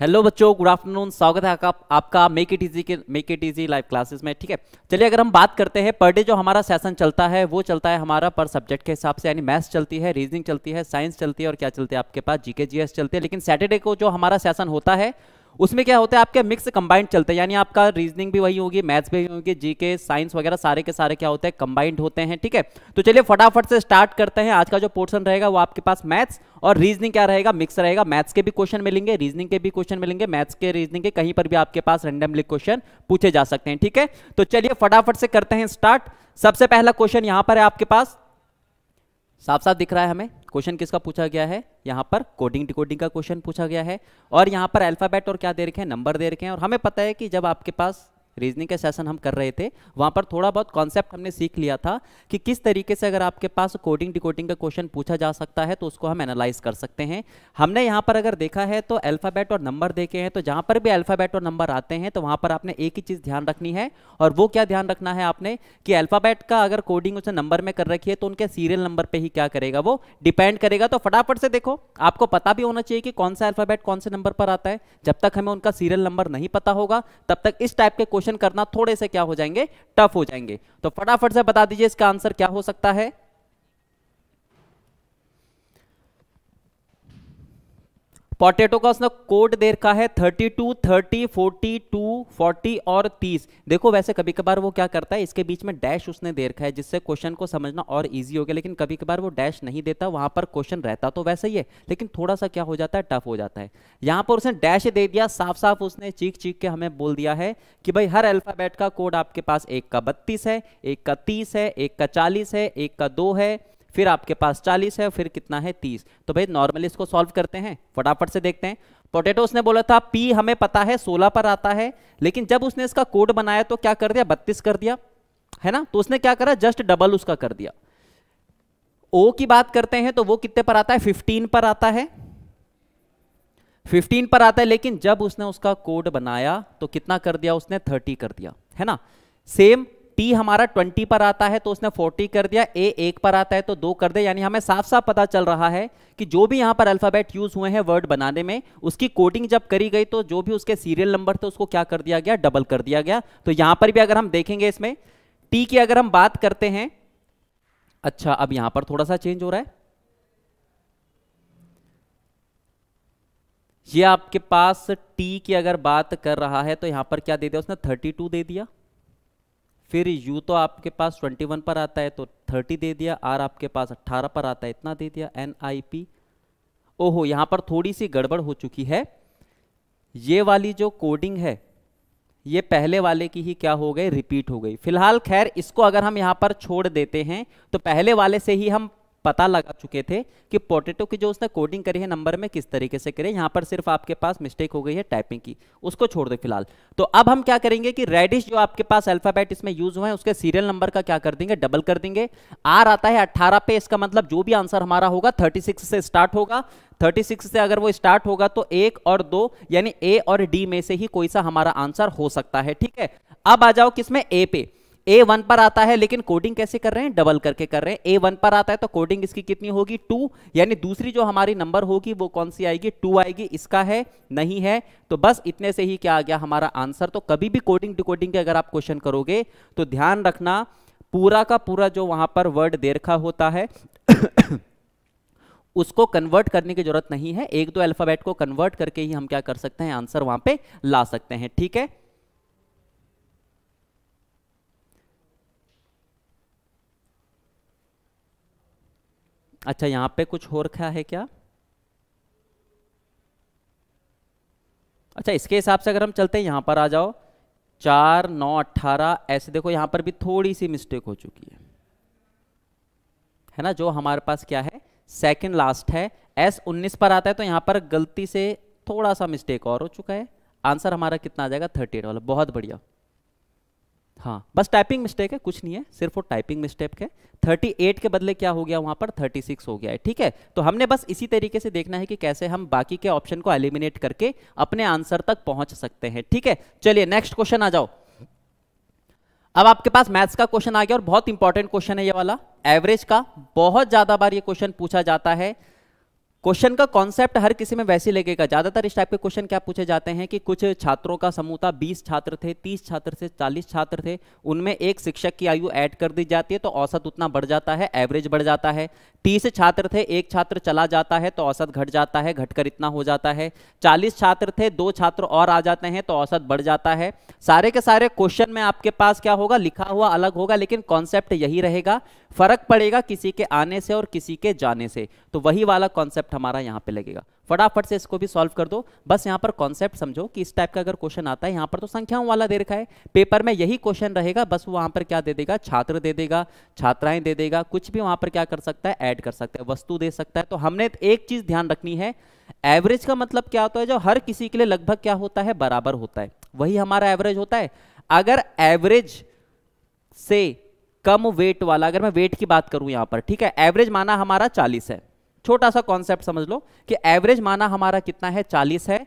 Hello बच्चों good afternoon स्वागत है आपका आपका मेक इट इजी के make it easy live classes में ठीक है चलिए अगर हम बात करते हैं पर डे जो हमारा सेशन चलता है वो चलता है हमारा पर सब्जेक्ट के हिसाब से यानी मैथ्स चलती है रीजनिंग चलती है साइंस चलती है और क्या चलती है आपके पास जीके जीएस चलते हैं लेकिन सैटरडे को जो हमारा सेशन होता है उसमें क्या होता है आपके मिक्स कंबाइंड चलते हैं यानी आपका रीजनिंग भी वही होगी मैथ्स भी होगी जी के साइंस वगैरह सारे के सारे क्या होते हैं कंबाइंड होते हैं ठीक है तो चलिए फटाफट से स्टार्ट करते हैं आज का जो पोर्सन रहेगा वो आपके पास मैथ्स और रीजनिंग क्या रहेगा मिक्स रहेगा मैथ्स के भी क्वेश्चन मिलेंगे रीजनिंग के भी क्वेश्चन मिलेंगे मैथ्स के रीजनिंग के कहीं पर भी आपके पास रेंडमली क्वेश्चन पूछे जा सकते हैं ठीक है तो चलिए फटाफट से करते हैं स्टार्ट सबसे पहला क्वेश्चन यहां पर है आपके पास साफ साफ दिख रहा है हमें क्वेश्चन किसका पूछा गया है यहाँ पर कोडिंग डिकोडिंग का क्वेश्चन पूछा गया है और यहाँ पर अल्फाबेट और क्या दे रखे हैं नंबर दे रखे हैं और हमें पता है कि जब आपके पास रीजनिंग का सेशन हम कर रहे थे वहाँ पर थोड़ा बहुत कॉन्सेप्ट हमने सीख लिया था कि किस तरीके से अगर आपके पास कोडिंग डिकोडिंग का क्वेश्चन पूछा जा सकता है तो उसको हम एनालाइज कर सकते हैं हमने यहाँ पर अगर देखा है तो अल्फ़ाबेट और नंबर देखे हैं तो जहाँ पर भी अल्फ़ाबेट और नंबर आते हैं तो वहाँ पर आपने एक ही चीज़ ध्यान रखनी है और वो क्या ध्यान रखना है आपने कि अल्फ़ाबेट का अगर कोडिंग उसने नंबर में कर रखी है तो उनके सीरियल नंबर पर ही क्या करेगा वो डिपेंड करेगा तो फटाफट से देखो आपको पता भी होना चाहिए कि कौन सा अल्फ़ाबेट कौन से नंबर पर आता है जब तक हमें उनका सीरियल नंबर नहीं पता होगा तब तक इस टाइप के क्वेश्चन क्वेश्चन करना थोड़े से क्या हो जाएंगे टफ हो जाएंगे तो फटाफट से बता दीजिए इसका आंसर क्या हो सकता है पोटेटो का उसने कोड दे रखा है 32, 30, 42, 40 और 30 देखो वैसे कभी कभार वो क्या करता है इसके बीच में डैश उसने दे रखा है जिससे क्वेश्चन को समझना और इजी हो गया लेकिन कभी कभार वो डैश नहीं देता वहां पर क्वेश्चन रहता तो वैसे ही है लेकिन थोड़ा सा क्या हो जाता है टफ हो जाता है यहां पर उसने डैश दे दिया साफ साफ उसने चीख चीख के हमें बोल दिया है कि भाई हर अल्फाबेट का कोड आपके पास एक का बत्तीस है एक का तीस है एक का चालीस है एक का दो है फिर आपके पास 40 है फिर कितना है 30 तो भाई नॉर्मली इसको सॉल्व करते हैं फटाफट से देखते हैं पोटेटो उसने बोला था पी हमें पता है 16 पर आता है लेकिन जब उसने इसका कोड बनाया तो क्या कर दिया बत्तीस कर दिया है ना तो उसने क्या करा जस्ट डबल उसका कर दिया ओ की बात करते हैं तो वो कितने पर आता है फिफ्टीन पर आता है 15 पर आता है लेकिन जब उसने उसका कोड बनाया तो कितना कर दिया उसने 30 कर दिया है ना सेम टी हमारा 20 पर आता है तो उसने 40 कर दिया ए एक पर आता है तो दो कर दे यानी हमें साफ साफ पता चल रहा है कि जो भी यहाँ पर अल्फाबेट यूज हुए हैं वर्ड बनाने में उसकी कोडिंग जब करी गई तो जो भी उसके सीरियल नंबर थे उसको क्या कर दिया गया डबल कर दिया गया तो यहां पर भी अगर हम देखेंगे इसमें टी की अगर हम बात करते हैं अच्छा अब यहां पर थोड़ा सा चेंज हो रहा है ये आपके पास टी की अगर बात कर रहा है तो यहां पर क्या दे दिया उसने 32 दे दिया फिर U तो आपके पास 21 पर आता है तो 30 दे दिया R आपके पास 18 पर आता है इतना दे दिया एन आई पी ओहो यहाँ पर थोड़ी सी गड़बड़ हो चुकी है ये वाली जो कोडिंग है ये पहले वाले की ही क्या हो गई रिपीट हो गई फिलहाल खैर इसको अगर हम यहाँ पर छोड़ देते हैं तो पहले वाले से ही हम पता लगा चुके थे कि पोटेटो की जो उसने कोडिंग करी है नंबर में किस तरीके से करें यहाँ पर सिर्फ आपके पास मिस्टेक हो गई है टाइपिंग की उसको छोड़ दो फिलहाल तो अब हम क्या करेंगे कि रेडिश जो आपके पास अल्फाबेट इसमें यूज हुआ है उसके सीरियल नंबर का क्या कर देंगे डबल कर देंगे आर आता है अट्ठारह पे इसका मतलब जो भी आंसर हमारा होगा थर्टी से स्टार्ट होगा 36 से अगर वो स्टार्ट होगा तो एक और दो यानी ए और डी में से ही कोई सा हमारा आंसर हो सकता है ठीक है अब आ जाओ किसमें ए पे ए वन पर आता है लेकिन कोडिंग कैसे कर रहे हैं डबल करके कर रहे हैं ए वन पर आता है तो कोडिंग इसकी कितनी होगी टू यानी दूसरी जो हमारी नंबर होगी वो कौन सी आएगी टू आएगी इसका है नहीं है तो बस इतने से ही क्या आ गया हमारा आंसर तो कभी भी कोडिंग डिकोडिंग के अगर आप क्वेश्चन करोगे तो ध्यान रखना पूरा का पूरा जो वहां पर वर्ड दे रखा होता है उसको कन्वर्ट करने की जरूरत नहीं है एक दो अल्फाबेट को कन्वर्ट करके ही हम क्या कर सकते हैं आंसर वहां पे ला सकते हैं ठीक है अच्छा यहाँ पे कुछ हो रखा है क्या अच्छा इसके हिसाब से अगर हम चलते हैं यहाँ पर आ जाओ चार नौ अट्ठारह ऐसे देखो यहाँ पर भी थोड़ी सी मिस्टेक हो चुकी है है ना जो हमारे पास क्या है सेकंड लास्ट है एस उन्नीस पर आता है तो यहाँ पर गलती से थोड़ा सा मिस्टेक और हो चुका है आंसर हमारा कितना आ जाएगा थर्टी एट वाला बहुत बढ़िया हाँ बस टाइपिंग मिस्टेक है कुछ नहीं है सिर्फ वो टाइपिंग मिस्टेक है 38 के बदले क्या हो गया वहां पर 36 हो गया है ठीक है तो हमने बस इसी तरीके से देखना है कि कैसे हम बाकी के ऑप्शन को एलिमिनेट करके अपने आंसर तक पहुंच सकते हैं ठीक है चलिए नेक्स्ट क्वेश्चन आ जाओ अब आपके पास मैथ्स का क्वेश्चन आ गया और बहुत इंपॉर्टेंट क्वेश्चन है ये वाला एवरेज का बहुत ज्यादा बार ये क्वेश्चन पूछा जाता है क्वेश्चन का कॉन्सेप्ट हर किसी में वैसे लगेगा ज्यादातर इस टाइप के क्वेश्चन क्या पूछे जाते हैं कि कुछ छात्रों का समूह था बीस छात्र थे तीस छात्र से चालीस छात्र थे उनमें एक शिक्षक की आयु ऐड कर दी जाती है तो औसत उतना बढ़ जाता है एवरेज बढ़ जाता है तीस छात्र थे एक छात्र चला जाता है तो औसत घट जाता है घटकर इतना हो जाता है चालीस छात्र थे दो छात्र और आ जाते हैं तो औसत बढ़ जाता है सारे के सारे क्वेश्चन में आपके पास क्या होगा लिखा हुआ अलग होगा लेकिन कॉन्सेप्ट यही रहेगा फर्क पड़ेगा किसी के आने से और किसी के जाने से तो वही वाला कॉन्सेप्ट कॉन्सेप्ट हमारा यहाँ पे लगेगा फटाफट से इसको भी सॉल्व कर दो बस यहाँ पर कॉन्सेप्ट समझो कि इस टाइप का अगर क्वेश्चन आता है यहाँ पर तो संख्याओं वाला दे रखा है पेपर में यही क्वेश्चन रहेगा बस वहाँ पर क्या दे देगा छात्र दे देगा छात्राएं दे देगा कुछ भी वहाँ पर क्या कर सकता है ऐड कर सकता है वस्तु दे सकता है तो हमने एक चीज़ ध्यान रखनी है एवरेज का मतलब क्या होता है जो हर किसी के लिए लगभग क्या होता है बराबर होता है वही हमारा एवरेज होता है अगर एवरेज से कम वेट वाला अगर मैं वेट की बात करूं यहां पर ठीक है एवरेज माना हमारा 40 है छोटा सा कॉन्सेप्ट समझ लो कि एवरेज माना हमारा कितना है चालीस है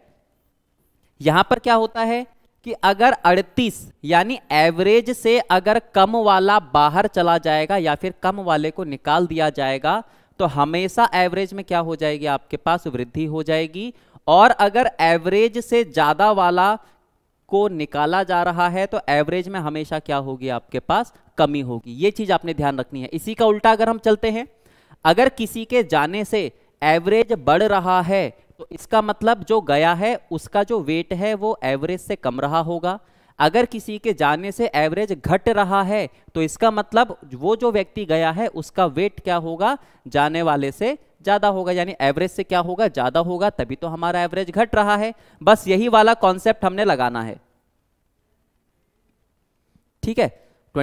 यहां पर क्या होता है कि अगर 38 यानी एवरेज से अगर कम वाला बाहर चला जाएगा या फिर कम वाले को निकाल दिया जाएगा तो हमेशा एवरेज में क्या हो जाएगी आपके पास वृद्धि हो जाएगी और अगर एवरेज से ज्यादा वाला को निकाला जा रहा है तो एवरेज में हमेशा क्या होगी आपके पास कमी होगी ये चीज आपने ध्यान रखनी है इसी का उल्टा अगर हम चलते हैं अगर किसी के जाने से एवरेज बढ़ रहा है तो इसका मतलब जो गया है उसका जो वेट है वो एवरेज से कम रहा होगा अगर किसी के जाने से एवरेज घट रहा है तो इसका मतलब वो जो व्यक्ति गया है उसका वेट क्या होगा जाने वाले से ज़्यादा होगा यानी एवरेज से क्या होगा ज़्यादा होगा तभी तो हमारा एवरेज घट रहा है बस यही वाला कॉन्सेप्ट हमने लगाना है ठीक है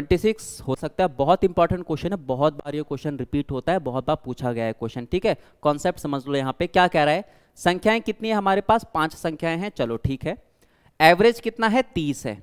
26 हो सकता है बहुत इंपॉर्टेंट क्वेश्चन है बहुत बार ये क्वेश्चन रिपीट होता है बहुत बार पूछा गया है क्वेश्चन ठीक है कॉन्सेप्ट समझ लो यहाँ पे क्या कह रहा है संख्याएं कितनी है हमारे पास पांच संख्याएं हैं चलो ठीक है एवरेज कितना है तीस है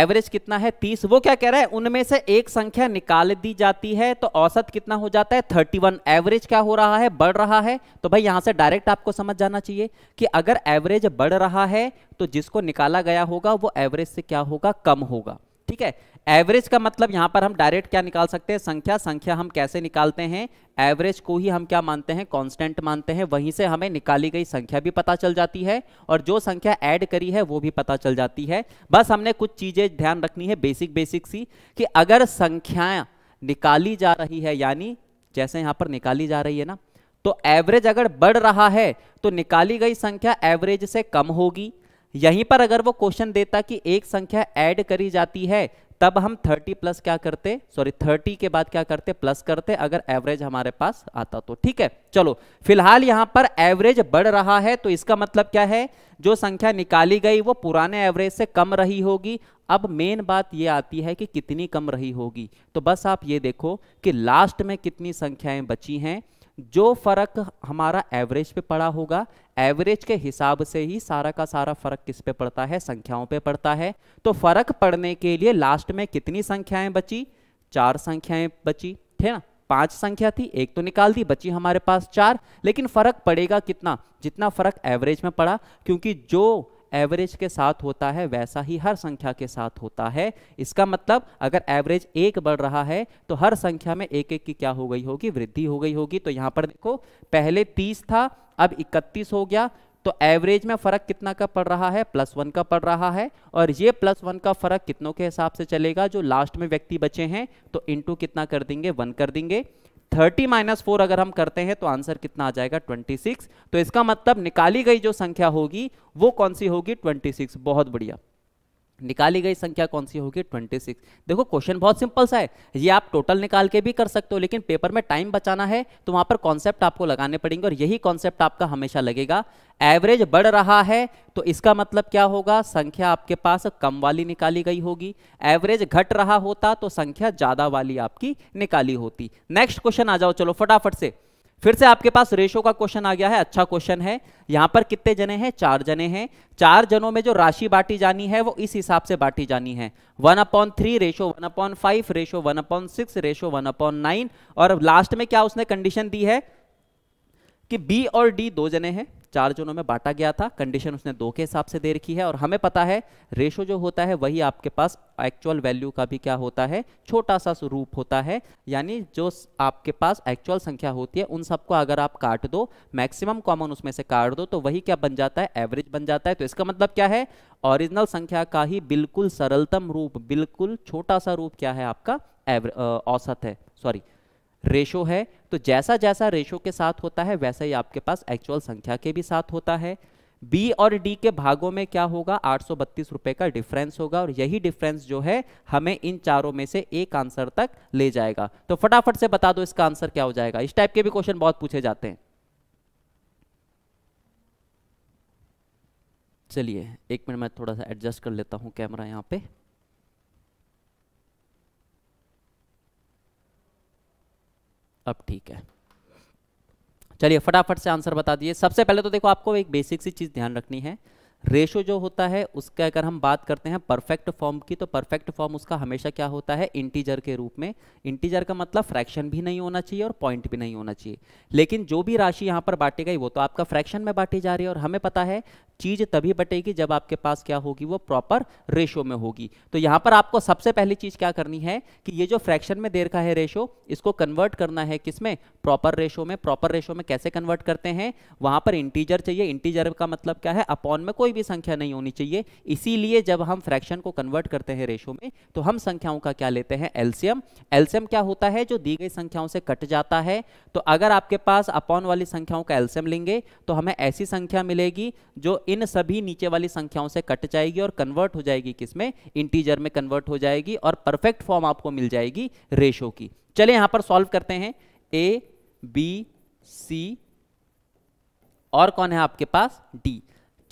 एवरेज कितना है तीस वो क्या कह रहा है उनमें से एक संख्या निकाल दी जाती है तो औसत कितना हो जाता है थर्टी वन एवरेज क्या हो रहा है बढ़ रहा है तो भाई यहां से डायरेक्ट आपको समझ जाना चाहिए कि अगर एवरेज बढ़ रहा है तो जिसको निकाला गया होगा वो एवरेज से क्या होगा कम होगा ठीक है एवरेज का मतलब यहां पर हम डायरेक्ट क्या निकाल सकते हैं संख्या संख्या हम कैसे निकालते हैं एवरेज को ही हम क्या मानते हैं कांस्टेंट मानते हैं वहीं से हमें निकाली गई संख्या भी पता चल जाती है और जो संख्या ऐड करी है वो भी पता चल जाती है बस हमने कुछ चीजें ध्यान रखनी है बेसिक बेसिक सी कि अगर संख्या निकाली जा रही है यानी जैसे यहां पर निकाली जा रही है ना तो एवरेज अगर बढ़ रहा है तो निकाली गई संख्या एवरेज से कम होगी यहीं पर अगर वो क्वेश्चन देता कि एक संख्या ऐड करी जाती है तब हम 30 प्लस क्या करते सॉरी 30 के बाद क्या करते प्लस करते अगर एवरेज हमारे पास आता तो ठीक है चलो फिलहाल यहां पर एवरेज बढ़ रहा है तो इसका मतलब क्या है जो संख्या निकाली गई वो पुराने एवरेज से कम रही होगी अब मेन बात ये आती है कि कितनी कम रही होगी तो बस आप ये देखो कि लास्ट में कितनी संख्याएं बची हैं जो फर्क हमारा एवरेज पे पड़ा होगा एवरेज के हिसाब से ही सारा का सारा फर्क किस पे पड़ता है संख्याओं पे पड़ता है तो फर्क पड़ने के लिए लास्ट में कितनी संख्याएं बची चार संख्याएं बची थे ना पांच संख्या थी एक तो निकाल दी बची हमारे पास चार लेकिन फर्क पड़ेगा कितना जितना फर्क एवरेज में पड़ा क्योंकि जो एवरेज के साथ होता है वैसा ही हर संख्या के साथ होता है इसका मतलब अगर एवरेज एक बढ़ रहा है तो हर संख्या में एक एक की क्या हो गई होगी वृद्धि हो गई होगी तो यहाँ पर देखो पहले तीस था अब इकतीस हो गया तो एवरेज में फर्क कितना का पड़ रहा है प्लस वन का पड़ रहा है और ये प्लस वन का फर्क कितनों के हिसाब से चलेगा जो लास्ट में व्यक्ति बचे हैं तो इनटू कितना कर देंगे वन कर देंगे थर्टी माइनस फोर अगर हम करते हैं तो आंसर कितना आ जाएगा ट्वेंटी सिक्स तो इसका मतलब निकाली गई जो संख्या होगी वो कौन सी होगी ट्वेंटी सिक्स बहुत बढ़िया निकाली गई संख्या कौन सी होगी 26 देखो क्वेश्चन बहुत सिंपल सा है ये आप टोटल निकाल के भी कर सकते हो लेकिन पेपर में टाइम बचाना है तो वहां पर कॉन्सेप्ट आपको लगाने पड़ेंगे और यही कॉन्सेप्ट आपका हमेशा लगेगा एवरेज बढ़ रहा है तो इसका मतलब क्या होगा संख्या आपके पास कम वाली निकाली गई होगी एवरेज घट रहा होता तो संख्या ज्यादा वाली आपकी निकाली होती नेक्स्ट क्वेश्चन आ जाओ चलो फटाफट से फिर से आपके पास रेशो का क्वेश्चन आ गया है अच्छा क्वेश्चन है यहां पर कितने जने हैं चार जने हैं चार जनों में जो राशि बांटी जानी है वो इस हिसाब से बांटी जानी है one upon three ratio one upon five ratio one upon six ratio one upon nine और लास्ट में क्या उसने कंडीशन दी है कि बी और डी दो जने हैं चार जोनों में बांटा गया था कंडीशन उसने दो के हिसाब से दे रखी है और हमें पता है रेशो जो होता है वही आपके पास एक्चुअल वैल्यू का भी क्या होता है छोटा सा रूप होता है यानी जो आपके पास एक्चुअल संख्या होती है उन सबको अगर आप काट दो मैक्सिमम कॉमन उसमें से काट दो तो वही क्या बन जाता है एवरेज बन जाता है तो इसका मतलब क्या है ओरिजिनल संख्या का ही बिल्कुल सरलतम रूप बिल्कुल छोटा सा रूप क्या है आपका औसत है सॉरी रेशो है तो जैसा जैसा रेशो के साथ होता है वैसा ही आपके पास एक्चुअल संख्या के भी साथ होता है बी और डी के भागों में क्या होगा आठ रुपए का डिफरेंस होगा और यही डिफरेंस जो है हमें इन चारों में से एक आंसर तक ले जाएगा तो फटाफट से बता दो इसका आंसर क्या हो जाएगा इस टाइप के भी क्वेश्चन बहुत पूछे जाते हैं चलिए एक मिनट मैं थोड़ा सा एडजस्ट कर लेता हूं कैमरा यहां पे अब ठीक है चलिए फटाफट से आंसर बता दिए सबसे पहले तो देखो आपको एक बेसिक सी चीज़ ध्यान रखनी है रेशो जो होता है उसका अगर हम बात करते हैं परफेक्ट फॉर्म की तो परफेक्ट फॉर्म उसका हमेशा क्या होता है इंटीजर के रूप में इंटीजर का मतलब फ्रैक्शन भी नहीं होना चाहिए और पॉइंट भी नहीं होना चाहिए लेकिन जो भी राशि यहाँ पर बांटी गई वो तो आपका फ्रैक्शन में बांटी जा रही है और हमें पता है चीज़ तभी बटेगी जब आपके पास क्या होगी वो प्रॉपर रेशो में होगी तो यहाँ पर आपको सबसे पहली चीज़ क्या करनी है कि ये जो फ्रैक्शन में देर का है रेशो इसको कन्वर्ट करना है किसमें प्रॉपर रेशो में प्रॉपर रेशो में कैसे कन्वर्ट करते हैं वहाँ पर इंटीजर चाहिए इंटीजर का मतलब क्या है अपॉन में कोई कोई भी संख्या नहीं होनी चाहिए इसीलिए जब हम फ्रैक्शन को कन्वर्ट करते हैं रेशो में तो हम संख्याओं का क्या लेते हैं एल्सियम एल्सियम क्या होता है जो दी गई संख्याओं से कट जाता है तो अगर आपके पास अपॉन वाली संख्याओं का एल्सियम लेंगे तो हमें ऐसी संख्या मिलेगी जो इन सभी नीचे वाली संख्याओं से कट जाएगी और कन्वर्ट हो जाएगी किसमें इंटीजर में कन्वर्ट हो जाएगी और परफेक्ट फॉर्म आपको मिल जाएगी रेशो की चले यहां पर सॉल्व करते हैं ए बी सी और कौन है आपके पास डी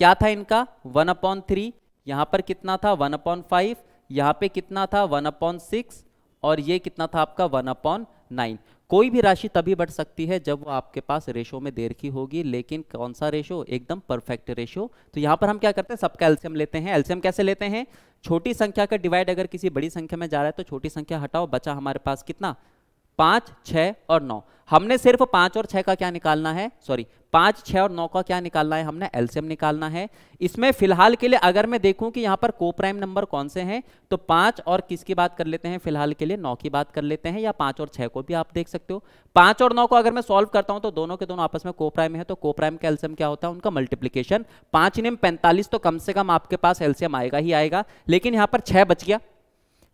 क्या था इनका वन अपॉन थ्री यहाँ पर कितना था वन अपॉन फाइव यहाँ पे कितना था वन अपॉन सिक्स और ये कितना था आपका वन अपॉन नाइन कोई भी राशि तभी बढ़ सकती है जब वो आपके पास रेशो में देर की होगी लेकिन कौन सा रेशो एकदम परफेक्ट रेशो तो यहाँ पर हम क्या करते हैं सबका एल्सियम लेते हैं एल्सियम कैसे लेते हैं छोटी संख्या का डिवाइड अगर किसी बड़ी संख्या में जा रहा है तो छोटी संख्या हटाओ बचा हमारे पास कितना पाँच छः और नौ हमने सिर्फ पाँच और छः का क्या निकालना है सॉरी पांच छह और नौ का क्या निकालना है हमने एल्सियम निकालना है इसमें फिलहाल के लिए अगर मैं देखूं कि यहां पर को प्राइम नंबर कौन से हैं तो पांच और किसकी बात कर लेते हैं फिलहाल के लिए नौ की बात कर लेते हैं या पांच और छह को भी आप देख सकते हो पांच और नौ को अगर मैं सॉल्व करता हूं तो दोनों के दोनों आपस में को प्राइम है तो को प्राइम का एल्सियम क्या होता है उनका मल्टीप्लीकेशन पांच नेम पैंतालीस तो कम से कम आपके पास एल्सियम आएगा ही आएगा लेकिन यहां पर छह बच गया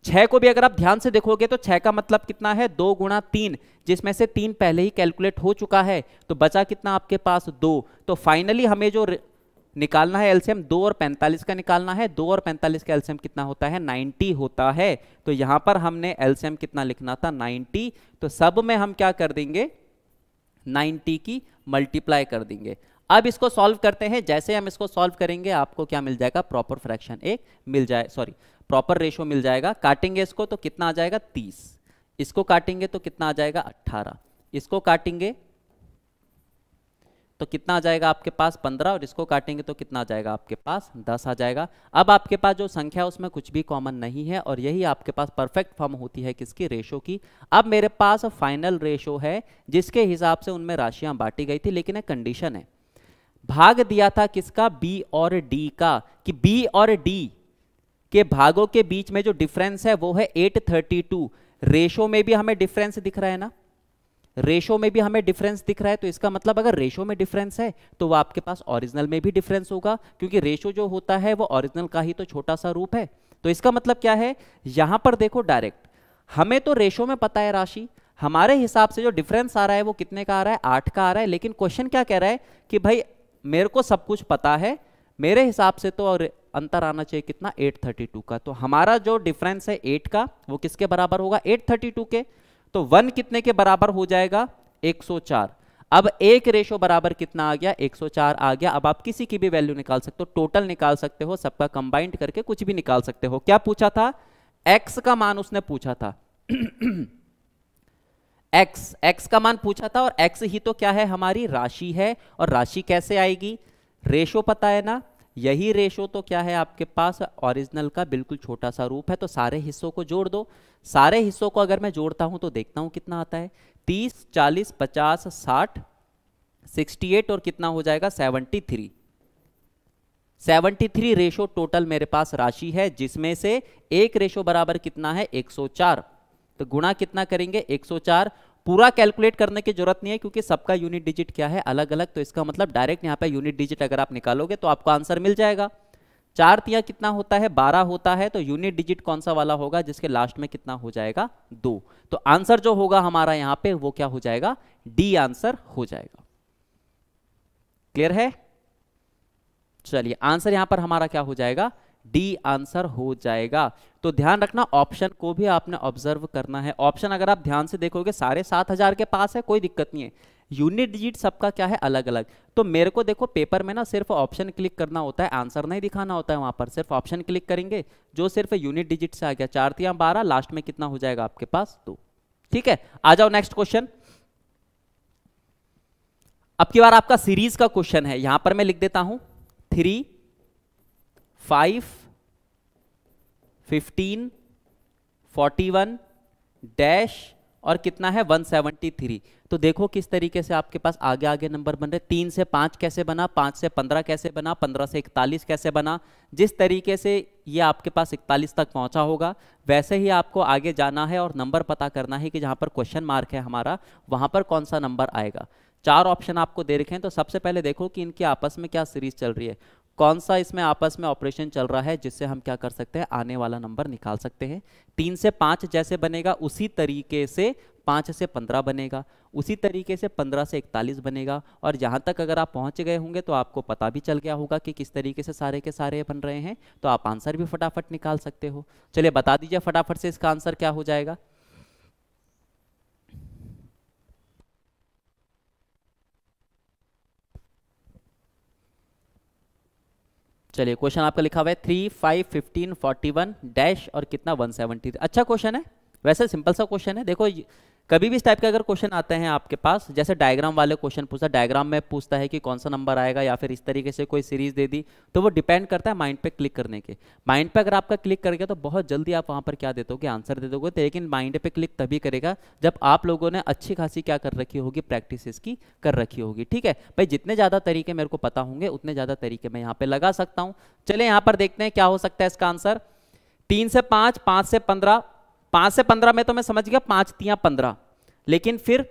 छह को भी अगर आप ध्यान से देखोगे तो छह का मतलब कितना है दो गुणा तीन जिसमें से तीन पहले ही कैलकुलेट हो चुका है तो बचा कितना आपके पास दो तो फाइनली हमें जो निकालना है एल्सियम दो और पैंतालीस का निकालना है दो और पैंतालीस का एल्सियम कितना होता है नाइन्टी होता है तो यहाँ पर हमने एल्सियम कितना लिखना था नाइन्टी तो सब में हम क्या कर देंगे नाइन्टी की मल्टीप्लाई कर देंगे अब इसको सॉल्व करते हैं जैसे हम इसको सॉल्व करेंगे आपको क्या मिल जाएगा प्रॉपर फ्रैक्शन एक मिल जाए सॉरी प्रॉपर रेशो मिल जाएगा काटेंगे इसको तो कितना आ जाएगा तीस इसको काटेंगे तो कितना आ जाएगा अट्ठारह इसको काटेंगे तो कितना आ जाएगा आपके पास पंद्रह और इसको काटेंगे तो कितना आ जाएगा आपके पास दस आ जाएगा अब आपके पास जो संख्या है उसमें कुछ भी कॉमन नहीं है और यही आपके पास परफेक्ट फॉर्म होती है किसकी रेशो की अब मेरे पास फाइनल रेशो है जिसके हिसाब से उनमें राशियां बांटी गई थी लेकिन एक कंडीशन है भाग दिया था किसका बी और डी का कि बी और डी कि भागों के बीच में जो डिफरेंस है वो है एट थर्टी टू रेशो में भी हमें डिफरेंस दिख रहा है ना रेशो में भी हमें डिफरेंस दिख रहा है तो इसका मतलब अगर रेशो में डिफरेंस है तो वो आपके पास ओरिजिनल में भी डिफरेंस होगा क्योंकि रेशो जो होता है वो ओरिजिनल का ही तो छोटा सा रूप है तो इसका मतलब क्या है यहां पर देखो डायरेक्ट हमें तो रेशो में पता है राशि हमारे हिसाब से जो डिफरेंस आ रहा है वो कितने का आ रहा है आठ का आ रहा है लेकिन क्वेश्चन क्या कह रहा है कि भाई मेरे को सब कुछ पता है मेरे हिसाब से तो और अंतर आना चाहिए कितना 832 का तो हमारा जो डिफरेंस है 8 का वो किसके बराबर होगा 832 के तो 1 कितने के बराबर हो जाएगा 104 अब एक रेशो बराबर कितना आ गया 104 आ गया अब आप किसी की भी वैल्यू निकाल सकते हो टोटल निकाल सकते हो सबका कंबाइंड करके कुछ भी निकाल सकते हो क्या पूछा था एक्स का मान उसने पूछा था एक्स एक्स का मान पूछा था और एक्स ही तो क्या है हमारी राशि है और राशि कैसे आएगी रेशो पता है ना यही रेशो तो क्या है आपके पास ओरिजिनल का बिल्कुल छोटा सा रूप है तो सारे हिस्सों को जोड़ दो सारे हिस्सों को अगर मैं जोड़ता हूं तो देखता हूं कितना आता है तीस चालीस पचास साठ सिक्सटी एट और कितना हो जाएगा seventy three seventy three ratio total मेरे पास राशि है जिसमें से एक रेशो बराबर कितना है एक सौ चार तो गुणा कितना करेंगे एक सौ चार पूरा कैलकुलेट करने की जरूरत नहीं है क्योंकि सबका यूनिट डिजिट क्या है अलग अलग तो इसका मतलब डायरेक्ट यहाँ पे यूनिट डिजिट अगर आप निकालोगे तो आपको आंसर मिल जाएगा चार तिया कितना होता है बारह होता है तो यूनिट डिजिट कौन सा वाला होगा जिसके लास्ट में कितना हो जाएगा दो तो आंसर जो होगा हमारा यहाँ पे वो क्या हो जाएगा डी आंसर हो जाएगा क्लियर है चलिए आंसर यहां पर हमारा क्या हो जाएगा डी आंसर हो जाएगा तो ध्यान रखना ऑप्शन को भी आपने ऑब्जर्व करना है ऑप्शन अगर आप ध्यान से देखोगे सारे सात हजार के पास है कोई दिक्कत नहीं है यूनिट डिजिट सबका क्या है अलग अलग तो मेरे को देखो पेपर में ना सिर्फ ऑप्शन क्लिक करना होता है आंसर नहीं दिखाना होता है वहां पर सिर्फ ऑप्शन क्लिक करेंगे जो सिर्फ यूनिट डिजिट से आ गया चार या बारह लास्ट में कितना हो जाएगा आपके पास दो ठीक है आ जाओ नेक्स्ट क्वेश्चन अब की बार आपका सीरीज का क्वेश्चन है यहां पर मैं लिख देता हूं three five fifteen forty one dash और कितना है वन थ्री तो देखो किस तरीके से आपके पास आगे आगे नंबर बन रहे तीन से पाँच कैसे बना पाँच से पंद्रह कैसे बना पंद्रह से इकतालीस कैसे बना जिस तरीके से ये आपके पास इकतालीस तक पहुंचा होगा वैसे ही आपको आगे जाना है और नंबर पता करना है कि जहां पर क्वेश्चन मार्क है हमारा वहां पर कौन सा नंबर आएगा चार ऑप्शन आपको दे रखे हैं तो सबसे पहले देखो कि इनके आपस में क्या सीरीज चल रही है कौन सा इसमें आपस में ऑपरेशन चल रहा है जिससे हम क्या कर सकते हैं आने वाला नंबर निकाल सकते हैं तीन से पाँच जैसे बनेगा उसी तरीके से पाँच से पंद्रह बनेगा उसी तरीके से पंद्रह से इकतालीस बनेगा और यहाँ तक अगर आप पहुँच गए होंगे तो आपको पता भी चल गया होगा कि किस तरीके से सारे के सारे बन रहे हैं तो आप आंसर भी फटाफट निकाल सकते हो चलिए बता दीजिए फटाफट से इसका आंसर क्या हो जाएगा चलिए क्वेश्चन आपका लिखा हुआ है three five fifteen forty one dash और कितना वन सेवेंटी अच्छा क्वेश्चन है वैसे सिंपल सा क्वेश्चन है देखो कभी भी इस टाइप के अगर क्वेश्चन आते हैं आपके पास जैसे डायग्राम वाले क्वेश्चन पूछा डायग्राम में पूछता है कि कौन सा नंबर आएगा या फिर इस तरीके से कोई सीरीज दे दी तो वो डिपेंड करता है माइंड पे क्लिक करने के माइंड पे अगर आपका क्लिक कर गया तो बहुत जल्दी आप वहाँ पर क्या दे दोगे आंसर दे दोगे तो लेकिन माइंड पे क्लिक तभी करेगा जब आप लोगों ने अच्छी खासी क्या कर रखी होगी प्रैक्टिस की कर रखी होगी ठीक है भाई जितने ज़्यादा तरीके मेरे को पता होंगे उतने ज़्यादा तरीके मैं यहाँ पर लगा सकता हूँ चले यहाँ पर देखते हैं क्या हो सकता है इसका आंसर तीन से पाँच पाँच से पंद्रह पांच से पंद्रह में तो मैं समझ गया पांच तिया पंद्रह लेकिन फिर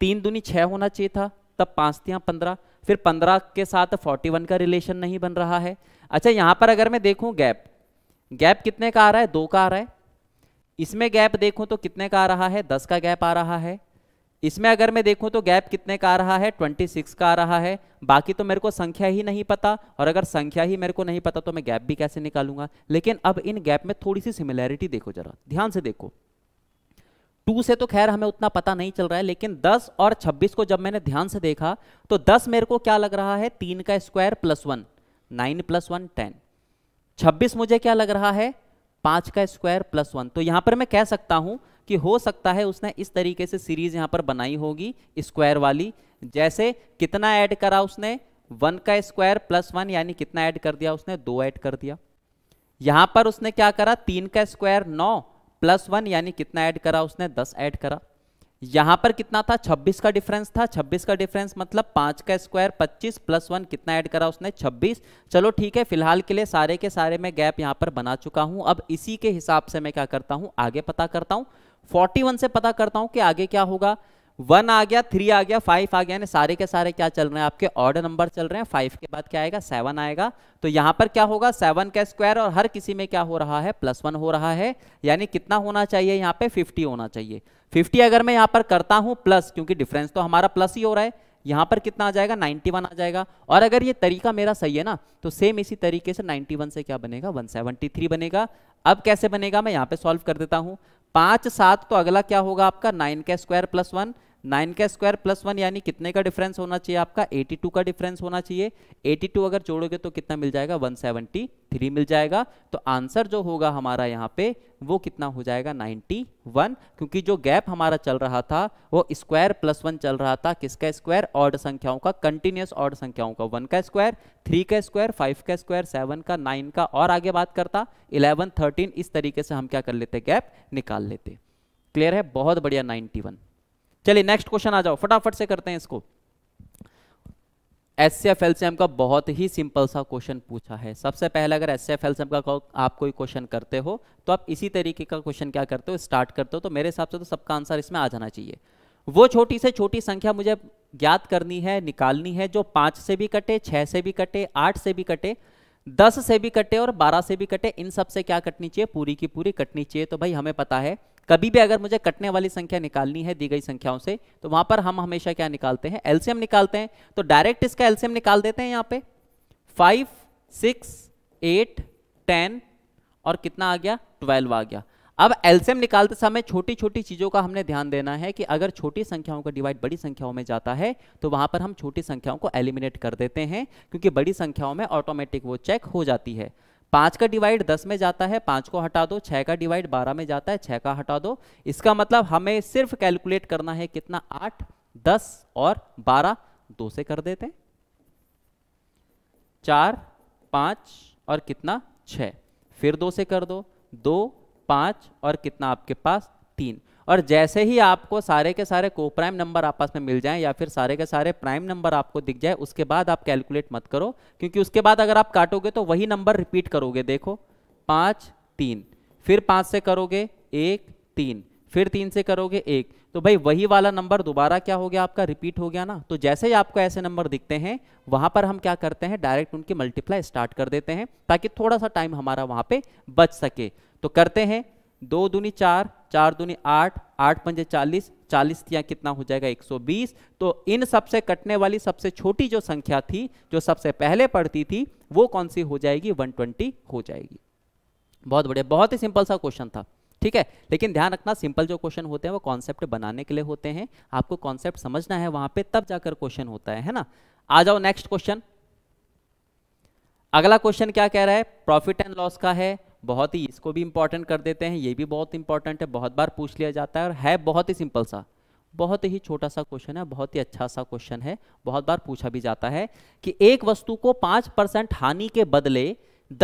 तीन दुनी छह होना चाहिए था तब पांच तिया पंद्रह फिर पंद्रह के साथ फोर्टी वन का रिलेशन नहीं बन रहा है अच्छा यहां पर अगर मैं देखूं गैप गैप कितने का आ रहा है दो का आ रहा है इसमें गैप देखूं तो कितने का आ रहा है दस का गैप आ रहा है इसमें अगर मैं देखूं तो गैप कितने का आ रहा है 26 का आ रहा है बाकी तो मेरे को संख्या ही नहीं पता और अगर संख्या ही मेरे को नहीं पता तो मैं गैप भी कैसे निकालूंगा लेकिन अब इन गैप में थोड़ी सी सिमिलैरिटी देखो जरा ध्यान से देखो टू से तो खैर हमें उतना पता नहीं चल रहा है लेकिन दस और छब्बीस को जब मैंने ध्यान से देखा तो दस मेरे को क्या लग रहा है तीन का square plus one nine plus one ten छब्बीस मुझे क्या लग रहा है पांच का स्क्वायर प्लस वन तो यहां पर मैं कह सकता हूं कि हो सकता है उसने इस तरीके से सीरीज यहां पर बनाई होगी स्क्वायर वाली जैसे कितना ऐड करा उसने वन का स्क्वायर प्लस वन यानी कितना ऐड कर दिया उसने दो ऐड कर दिया यहां पर उसने क्या करा तीन का स्क्वायर नौ प्लस वन यानी कितना ऐड करा उसने दस ऐड करा यहां पर कितना था 26 का डिफरेंस था 26 का डिफरेंस मतलब 5 का स्क्वायर 25 प्लस वन कितना ऐड करा उसने 26 चलो ठीक है फिलहाल के लिए सारे के सारे मैं गैप यहां पर बना चुका हूं अब इसी के हिसाब से मैं क्या करता हूं आगे पता करता हूं 41 से पता करता हूं कि आगे क्या होगा वन आ गया थ्री आ गया फाइव आ गया यानी सारे के सारे क्या चल रहे हैं आपके ऑर्डर नंबर चल रहे हैं फाइव के बाद क्या आएगा सेवन आएगा तो यहां पर क्या होगा सेवन का स्क्वायर और हर किसी में क्या हो रहा है प्लस वन हो रहा है यानी कितना होना चाहिए यहाँ पे फिफ्टी होना चाहिए फिफ्टी अगर मैं यहाँ पर करता हूं प्लस क्योंकि डिफरेंस तो हमारा प्लस ही हो रहा है यहां पर कितना आ जाएगा 91 आ जाएगा और अगर ये तरीका मेरा सही है ना तो सेम इसी तरीके से 91 से क्या बनेगा 173 बनेगा अब कैसे बनेगा मैं यहाँ पे सॉल्व कर देता हूँ पांच सात तो अगला क्या होगा आपका नाइन का स्क्वायर प्लस वन नाइन का स्क्वायर प्लस वन यानी कितने का डिफरेंस होना चाहिए आपका एटी टू का डिफरेंस होना चाहिए एटी टू अगर जोड़ोगे तो कितना मिल जाएगा थ्री मिल जाएगा तो आंसर जो होगा हमारा यहाँ पे वो कितना हो जाएगा वन क्योंकि जो गैप हमारा चल रहा था वो स्क्वायर प्लस वन चल रहा था किसका स्क्वायर ऑर्ड संख्याओं का कंटिन्यूस ऑर्ड संख्याओं का वन का स्क्वायर थ्री का स्क्वायर फाइव का स्क्वायर सेवन का नाइन का और आगे बात करता इलेवन थर्टीन इस तरीके से हम क्या कर लेते गैप निकाल लेते क्लियर है बहुत बढ़िया वन चलिए नेक्स्ट क्वेश्चन आ जाओ फटाफट से करते हैं इसको एस एफ एलसीएम का बहुत ही सिंपल सा क्वेश्चन पूछा है सबसे पहले अगर एस एफ एलसीएम का आप कोई क्वेश्चन करते हो तो आप इसी तरीके का क्वेश्चन क्या करते हो स्टार्ट करते हो तो मेरे हिसाब से तो सबका आंसर इसमें आ जाना चाहिए वो छोटी से छोटी संख्या मुझे ज्ञात करनी है निकालनी है जो पांच से भी कटे छह से भी कटे आठ से भी कटे दस से भी कटे और बारह से भी कटे इन सबसे क्या कटनी चाहिए पूरी की पूरी कटनी चाहिए तो भाई हमें पता है कभी भी अगर मुझे कटने वाली संख्या निकालनी है दी गई संख्याओं से तो वहां पर हम हमेशा क्या निकालते हैं एल्सियम निकालते हैं तो डायरेक्ट इसका एल्सियम निकाल देते हैं यहाँ पे फाइव सिक्स एट टेन और कितना आ गया ट्वेल्व आ गया अब एल्सियम निकालते समय छोटी छोटी चीज़ों का हमने ध्यान देना है कि अगर छोटी संख्याओं का डिवाइड बड़ी संख्याओं में जाता है तो वहां पर हम छोटी संख्याओं को एलिमिनेट कर देते हैं क्योंकि बड़ी संख्याओं में ऑटोमेटिक वो चेक हो जाती है पांच का डिवाइड दस में जाता है पांच को हटा दो छह का डिवाइड बारह में जाता है छह का हटा दो इसका मतलब हमें सिर्फ कैलकुलेट करना है कितना आठ दस और बारह दो से कर देते चार पांच और कितना छ फिर दो से कर दो दो पांच और कितना आपके पास तीन और जैसे ही आपको सारे के सारे को प्राइम नंबर आपस में मिल जाएं या फिर सारे के सारे प्राइम नंबर आपको दिख जाए उसके बाद आप कैलकुलेट मत करो क्योंकि उसके बाद अगर आप काटोगे तो वही नंबर रिपीट करोगे देखो पाँच तीन फिर पाँच से करोगे एक तीन फिर तीन से करोगे एक तो भाई वही वाला नंबर दोबारा क्या हो गया आपका रिपीट हो गया ना तो जैसे ही आपको ऐसे नंबर दिखते हैं वहां पर हम क्या करते हैं डायरेक्ट उनकी मल्टीप्लाई स्टार्ट कर देते हैं ताकि थोड़ा सा टाइम हमारा वहां पे बच सके तो करते हैं दो दूनी चार चार दूनी आठ आठ पंजे चालीस चालीस तिया कितना हो जाएगा 120 तो इन सबसे कटने वाली सबसे छोटी जो संख्या थी जो सबसे पहले पड़ती थी वो कौन सी हो जाएगी 120 हो जाएगी बहुत बढ़िया बहुत ही सिंपल सा क्वेश्चन था ठीक है लेकिन ध्यान रखना सिंपल जो क्वेश्चन होते हैं वो कॉन्सेप्ट बनाने के लिए होते हैं आपको कॉन्सेप्ट समझना है वहां पर तब जाकर क्वेश्चन होता है है ना आ जाओ नेक्स्ट क्वेश्चन अगला क्वेश्चन क्या कह रहा है प्रॉफिट एंड लॉस का है बहुत ही इसको भी इंपॉर्टेंट कर देते हैं ये भी बहुत इंपॉर्टेंट है बहुत बार पूछ लिया जाता है और है बहुत ही सिंपल सा बहुत ही छोटा सा क्वेश्चन है बहुत ही अच्छा सा क्वेश्चन है बहुत बार पूछा भी जाता है कि एक वस्तु को पांच परसेंट हानि के बदले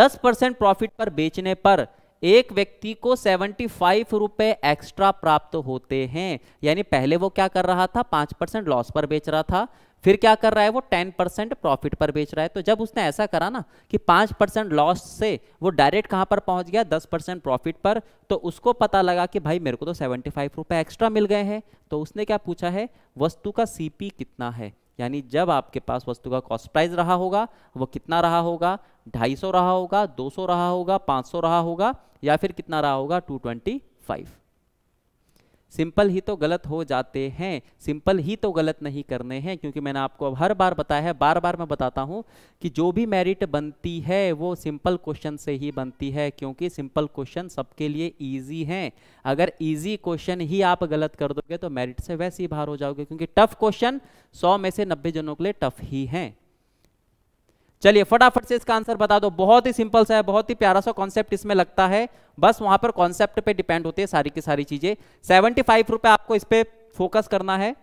दस परसेंट प्रॉफिट पर बेचने पर एक व्यक्ति को सेवेंटी फाइव रुपए एक्स्ट्रा प्राप्त होते हैं यानी पहले वो क्या कर रहा था पांच परसेंट लॉस पर बेच रहा था फिर क्या कर रहा है वो टेन परसेंट प्रॉफिट पर बेच रहा है तो जब उसने ऐसा करा ना कि पाँच परसेंट लॉस से वो डायरेक्ट कहाँ पर पहुंच गया दस परसेंट प्रॉफिट पर तो उसको पता लगा कि भाई मेरे को तो सेवेंटी फाइव रुपये एक्स्ट्रा मिल गए हैं तो उसने क्या पूछा है वस्तु का सीपी कितना है यानी जब आपके पास वस्तु का कॉस्ट प्राइस रहा होगा वो कितना रहा होगा सौ रहा होगा सौ रहा होगा सौ रहा होगा या फिर कितना रहा होगा फाइव सिंपल ही तो गलत हो जाते हैं सिंपल ही तो गलत नहीं करने हैं क्योंकि मैंने आपको अब हर बार बताया है बार बार मैं बताता हूँ कि जो भी मेरिट बनती है वो सिंपल क्वेश्चन से ही बनती है क्योंकि सिंपल क्वेश्चन सबके लिए ईजी हैं अगर ईजी क्वेश्चन ही आप गलत कर दोगे तो मेरिट से वैसे ही बाहर हो जाओगे क्योंकि टफ क्वेश्चन सौ में से नब्बे जनों के लिए टफ ही हैं चलिए फटाफट से इसका आंसर बता दो बहुत ही सिंपल सा है बहुत ही प्यारा सा कॉन्सेप्ट इसमें लगता है बस वहां पर कॉन्सेप्ट पे डिपेंड होती है सारी की सारी चीजें सेवेंटी फाइव रुपए आपको इस पर फोकस करना है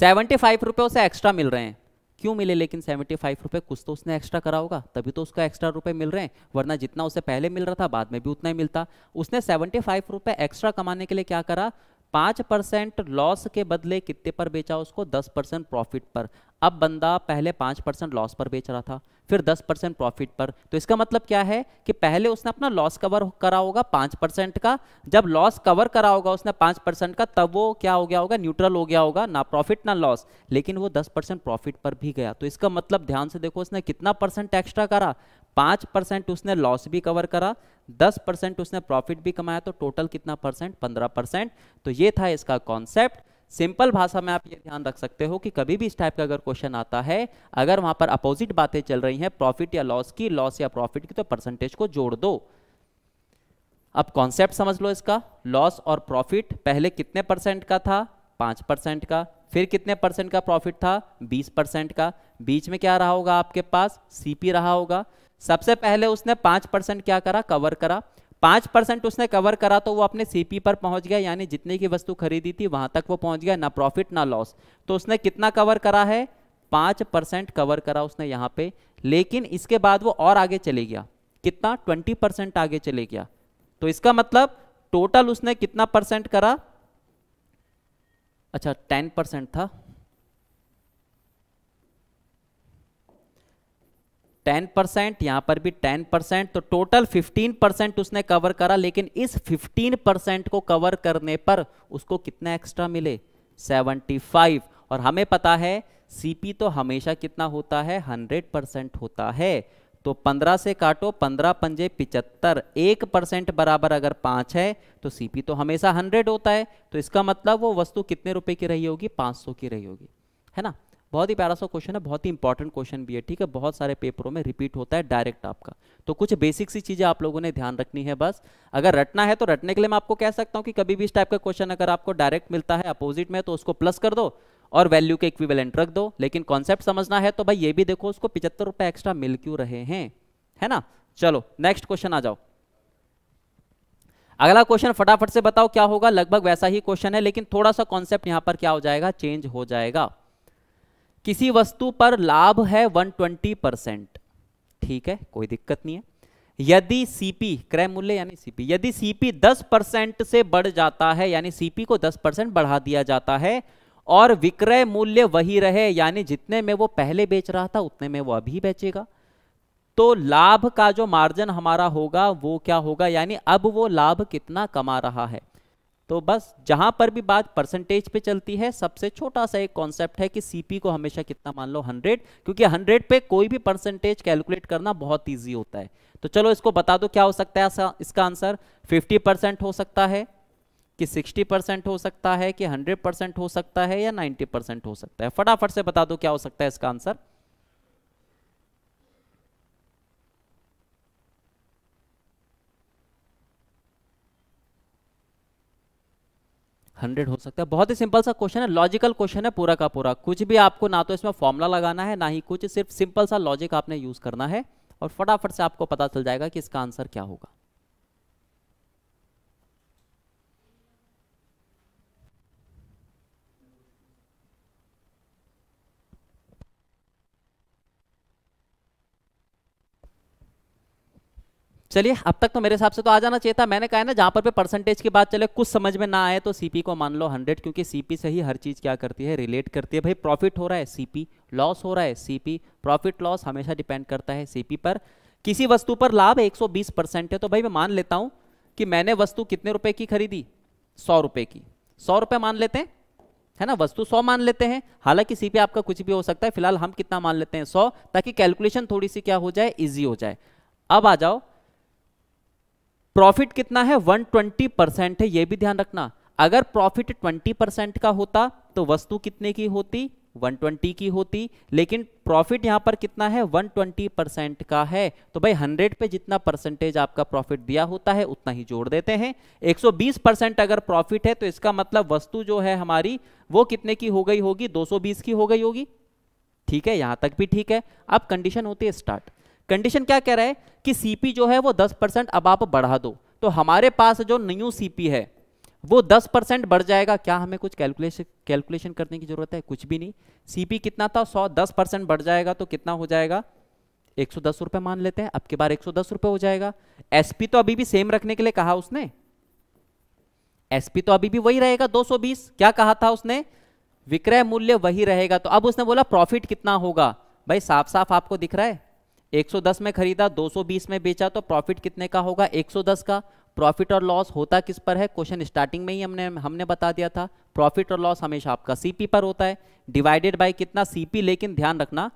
सेवेंटी फाइव रुपए उसे एक्स्ट्रा मिल रहे हैं क्यों मिले लेकिन सेवेंटी फाइव रुपए कुछ तो उसने एक्स्ट्रा करा होगा तभी तो उसका एक्स्ट्रा रुपए मिल रहे हैं वरना जितना उसे पहले मिल रहा था बाद में भी उतना ही मिलता उसने सेवेंटी फाइव रुपए एक्स्ट्रा कमाने के लिए क्या करा पांच परसेंट लॉस के बदले कितने पर बेचा उसको दस परसेंट प्रॉफिट पर अब बंदा पहले पाँच परसेंट लॉस पर बेच रहा था फिर दस परसेंट प्रॉफिट पर तो इसका मतलब क्या है कि पहले उसने अपना लॉस कवर करा होगा पाँच परसेंट का जब लॉस कवर करा होगा उसने पाँच परसेंट का तब वो क्या हो गया होगा न्यूट्रल हो गया होगा ना प्रॉफिट ना लॉस लेकिन वो दस परसेंट प्रॉफिट पर भी गया तो इसका मतलब ध्यान से देखो उसने कितना परसेंट एक्स्ट्रा करा पाँच परसेंट उसने लॉस भी कवर करा दस परसेंट उसने प्रॉफिट भी कमाया तो टोटल कितना परसेंट पंद्रह परसेंट तो ये था इसका कॉन्सेप्ट सिंपल भाषा में आप ये ध्यान रख सकते हो कि कभी भी इस टाइप का अगर क्वेश्चन आता है अगर वहां पर अपोजिट बातें चल रही हैं प्रॉफिट या लॉस की लॉस या प्रॉफिट की तो परसेंटेज को जोड़ दो अब कॉन्सेप्ट समझ लो इसका लॉस और प्रॉफिट पहले कितने परसेंट का था पांच परसेंट का फिर कितने परसेंट का प्रॉफिट था बीस परसेंट का बीच में क्या रहा होगा आपके पास सीपी रहा होगा सबसे पहले उसने पांच परसेंट क्या करा कवर करा पांच परसेंट उसने कवर करा तो वो अपने सीपी पर पहुंच गया यानी जितने की वस्तु खरीदी थी वहां तक वो पहुंच गया ना प्रॉफिट ना लॉस तो उसने कितना कवर करा है पांच परसेंट कवर करा उसने यहां पे लेकिन इसके बाद वो और आगे चले गया कितना ट्वेंटी परसेंट आगे चले गया तो इसका मतलब टोटल उसने कितना परसेंट करा अच्छा टेन परसेंट था टेन परसेंट यहाँ पर भी टेन परसेंट तो टोटल फिफ्टीन परसेंट उसने कवर करा लेकिन इस फिफ्टीन परसेंट को कवर करने पर उसको कितना एक्स्ट्रा मिले सेवेंटी फाइव और हमें पता है सीपी तो हमेशा कितना होता है हंड्रेड परसेंट होता है तो पंद्रह से काटो पंद्रह पंजे पिचहत्तर एक परसेंट बराबर अगर पाँच है तो सीपी तो हमेशा हंड्रेड होता है तो इसका मतलब वो वस्तु कितने रुपए की रही होगी पाँच सौ की रही होगी है ना बहुत ही प्यारा सा क्वेश्चन है बहुत ही इंपॉर्टेंट क्वेश्चन भी है ठीक है बहुत सारे पेपरों में रिपीट होता है डायरेक्ट आपका तो कुछ बेसिक सी चीज़ें आप लोगों ने ध्यान रखनी है बस अगर रटना है तो रटने के लिए मैं आपको कह सकता हूं कि कभी भी इस टाइप का क्वेश्चन अगर आपको डायरेक्ट मिलता है अपोजिट में तो उसको प्लस कर दो और वैल्यू के इक्विवेलेंट रख दो लेकिन कॉन्सेप्ट समझना है तो भाई ये भी देखो उसको पिचहत्तर रुपए एक्स्ट्रा मिल क्यों रहे हैं है ना चलो नेक्स्ट क्वेश्चन आ जाओ अगला क्वेश्चन फटाफट से बताओ क्या होगा लगभग वैसा ही क्वेश्चन है लेकिन थोड़ा सा कॉन्सेप्ट यहां पर क्या हो जाएगा चेंज हो जाएगा किसी वस्तु पर लाभ है 120 परसेंट ठीक है कोई दिक्कत नहीं है यदि सीपी क्रय मूल्य यानी सीपी यदि सीपी 10 परसेंट से बढ़ जाता है यानी सीपी को 10 परसेंट बढ़ा दिया जाता है और विक्रय मूल्य वही रहे यानी जितने में वो पहले बेच रहा था उतने में वो अभी बेचेगा तो लाभ का जो मार्जिन हमारा होगा वो क्या होगा यानी अब वो लाभ कितना कमा रहा है तो बस जहां पर भी बात परसेंटेज पे चलती है सबसे छोटा सा एक कॉन्सेप्ट है कि सीपी को हमेशा कितना मान लो 100 क्योंकि 100 पे कोई भी परसेंटेज कैलकुलेट करना बहुत ईजी होता है तो चलो इसको बता दो क्या हो सकता है इसका आंसर 50 परसेंट हो सकता है कि 60 परसेंट हो सकता है कि 100 परसेंट हो सकता है या 90 परसेंट हो सकता है फटाफट से बता दो क्या हो सकता है इसका आंसर हंड्रेड हो सकता है बहुत ही सिंपल सा क्वेश्चन है लॉजिकल क्वेश्चन है पूरा का पूरा कुछ भी आपको ना तो इसमें फॉर्मुला लगाना है ना ही कुछ सिर्फ सिंपल सा लॉजिक आपने यूज करना है और फटाफट से आपको पता चल जाएगा कि इसका आंसर क्या होगा चलिए अब तक तो मेरे हिसाब से तो आ जाना चाहिए था मैंने कहा है ना जहाँ पर पे परसेंटेज की बात चले कुछ समझ में ना आए तो सीपी को मान लो 100 क्योंकि सीपी से ही हर चीज़ क्या करती है रिलेट करती है भाई प्रॉफिट हो रहा है सीपी लॉस हो रहा है सीपी प्रॉफिट लॉस हमेशा डिपेंड करता है सीपी पर किसी वस्तु पर लाभ एक परसेंट है तो भाई मैं मान लेता हूँ कि मैंने वस्तु कितने रुपए की खरीदी सौ रुपए की सौ रुपए मान लेते हैं है ना वस्तु सौ मान लेते हैं हालांकि सीपी आपका कुछ भी हो सकता है फिलहाल हम कितना मान लेते हैं सौ ताकि कैलकुलेशन थोड़ी सी क्या हो जाए ईजी हो जाए अब आ जाओ प्रॉफिट कितना है 120 परसेंट है यह भी ध्यान रखना अगर प्रॉफिट 20 परसेंट का होता तो वस्तु कितने की होती 120 की होती लेकिन प्रॉफिट यहां पर कितना है 120 परसेंट का है तो भाई 100 पे जितना परसेंटेज आपका प्रॉफिट दिया होता है उतना ही जोड़ देते हैं 120 परसेंट अगर प्रॉफिट है तो इसका मतलब वस्तु जो है हमारी वो कितने की हो गई होगी 220 की हो गई होगी ठीक है यहां तक भी ठीक है अब कंडीशन होती है स्टार्ट कंडीशन क्या कह रहा है कि सीपी जो है वो 10 परसेंट अब आप बढ़ा दो तो हमारे पास जो न्यू सीपी है वो 10 परसेंट बढ़ जाएगा क्या हमें कुछ कैलकुलेशन कैलकुलेशन करने की जरूरत है कुछ भी नहीं सीपी कितना था 100 10 परसेंट बढ़ जाएगा तो कितना हो जाएगा एक सौ मान लेते हैं अब के बार एक सौ हो जाएगा एसपी तो अभी भी सेम रखने के लिए कहा उसने एसपी तो अभी भी वही रहेगा दो क्या कहा था उसने विक्रय मूल्य वही रहेगा तो अब उसने बोला प्रॉफिट कितना होगा भाई साफ साफ आपको दिख रहा है 110 में खरीदा 220 में बेचा तो प्रॉफिट कितने का होगा 110 का प्रॉफिट और लॉस होता किस पर है क्वेश्चन स्टार्टिंग में ही हमने हमने बता दिया था प्रॉफिट और लॉस हमेशा आपका सीपी पर होता है डिवाइडेड बाय कितना सीपी लेकिन ध्यान रखना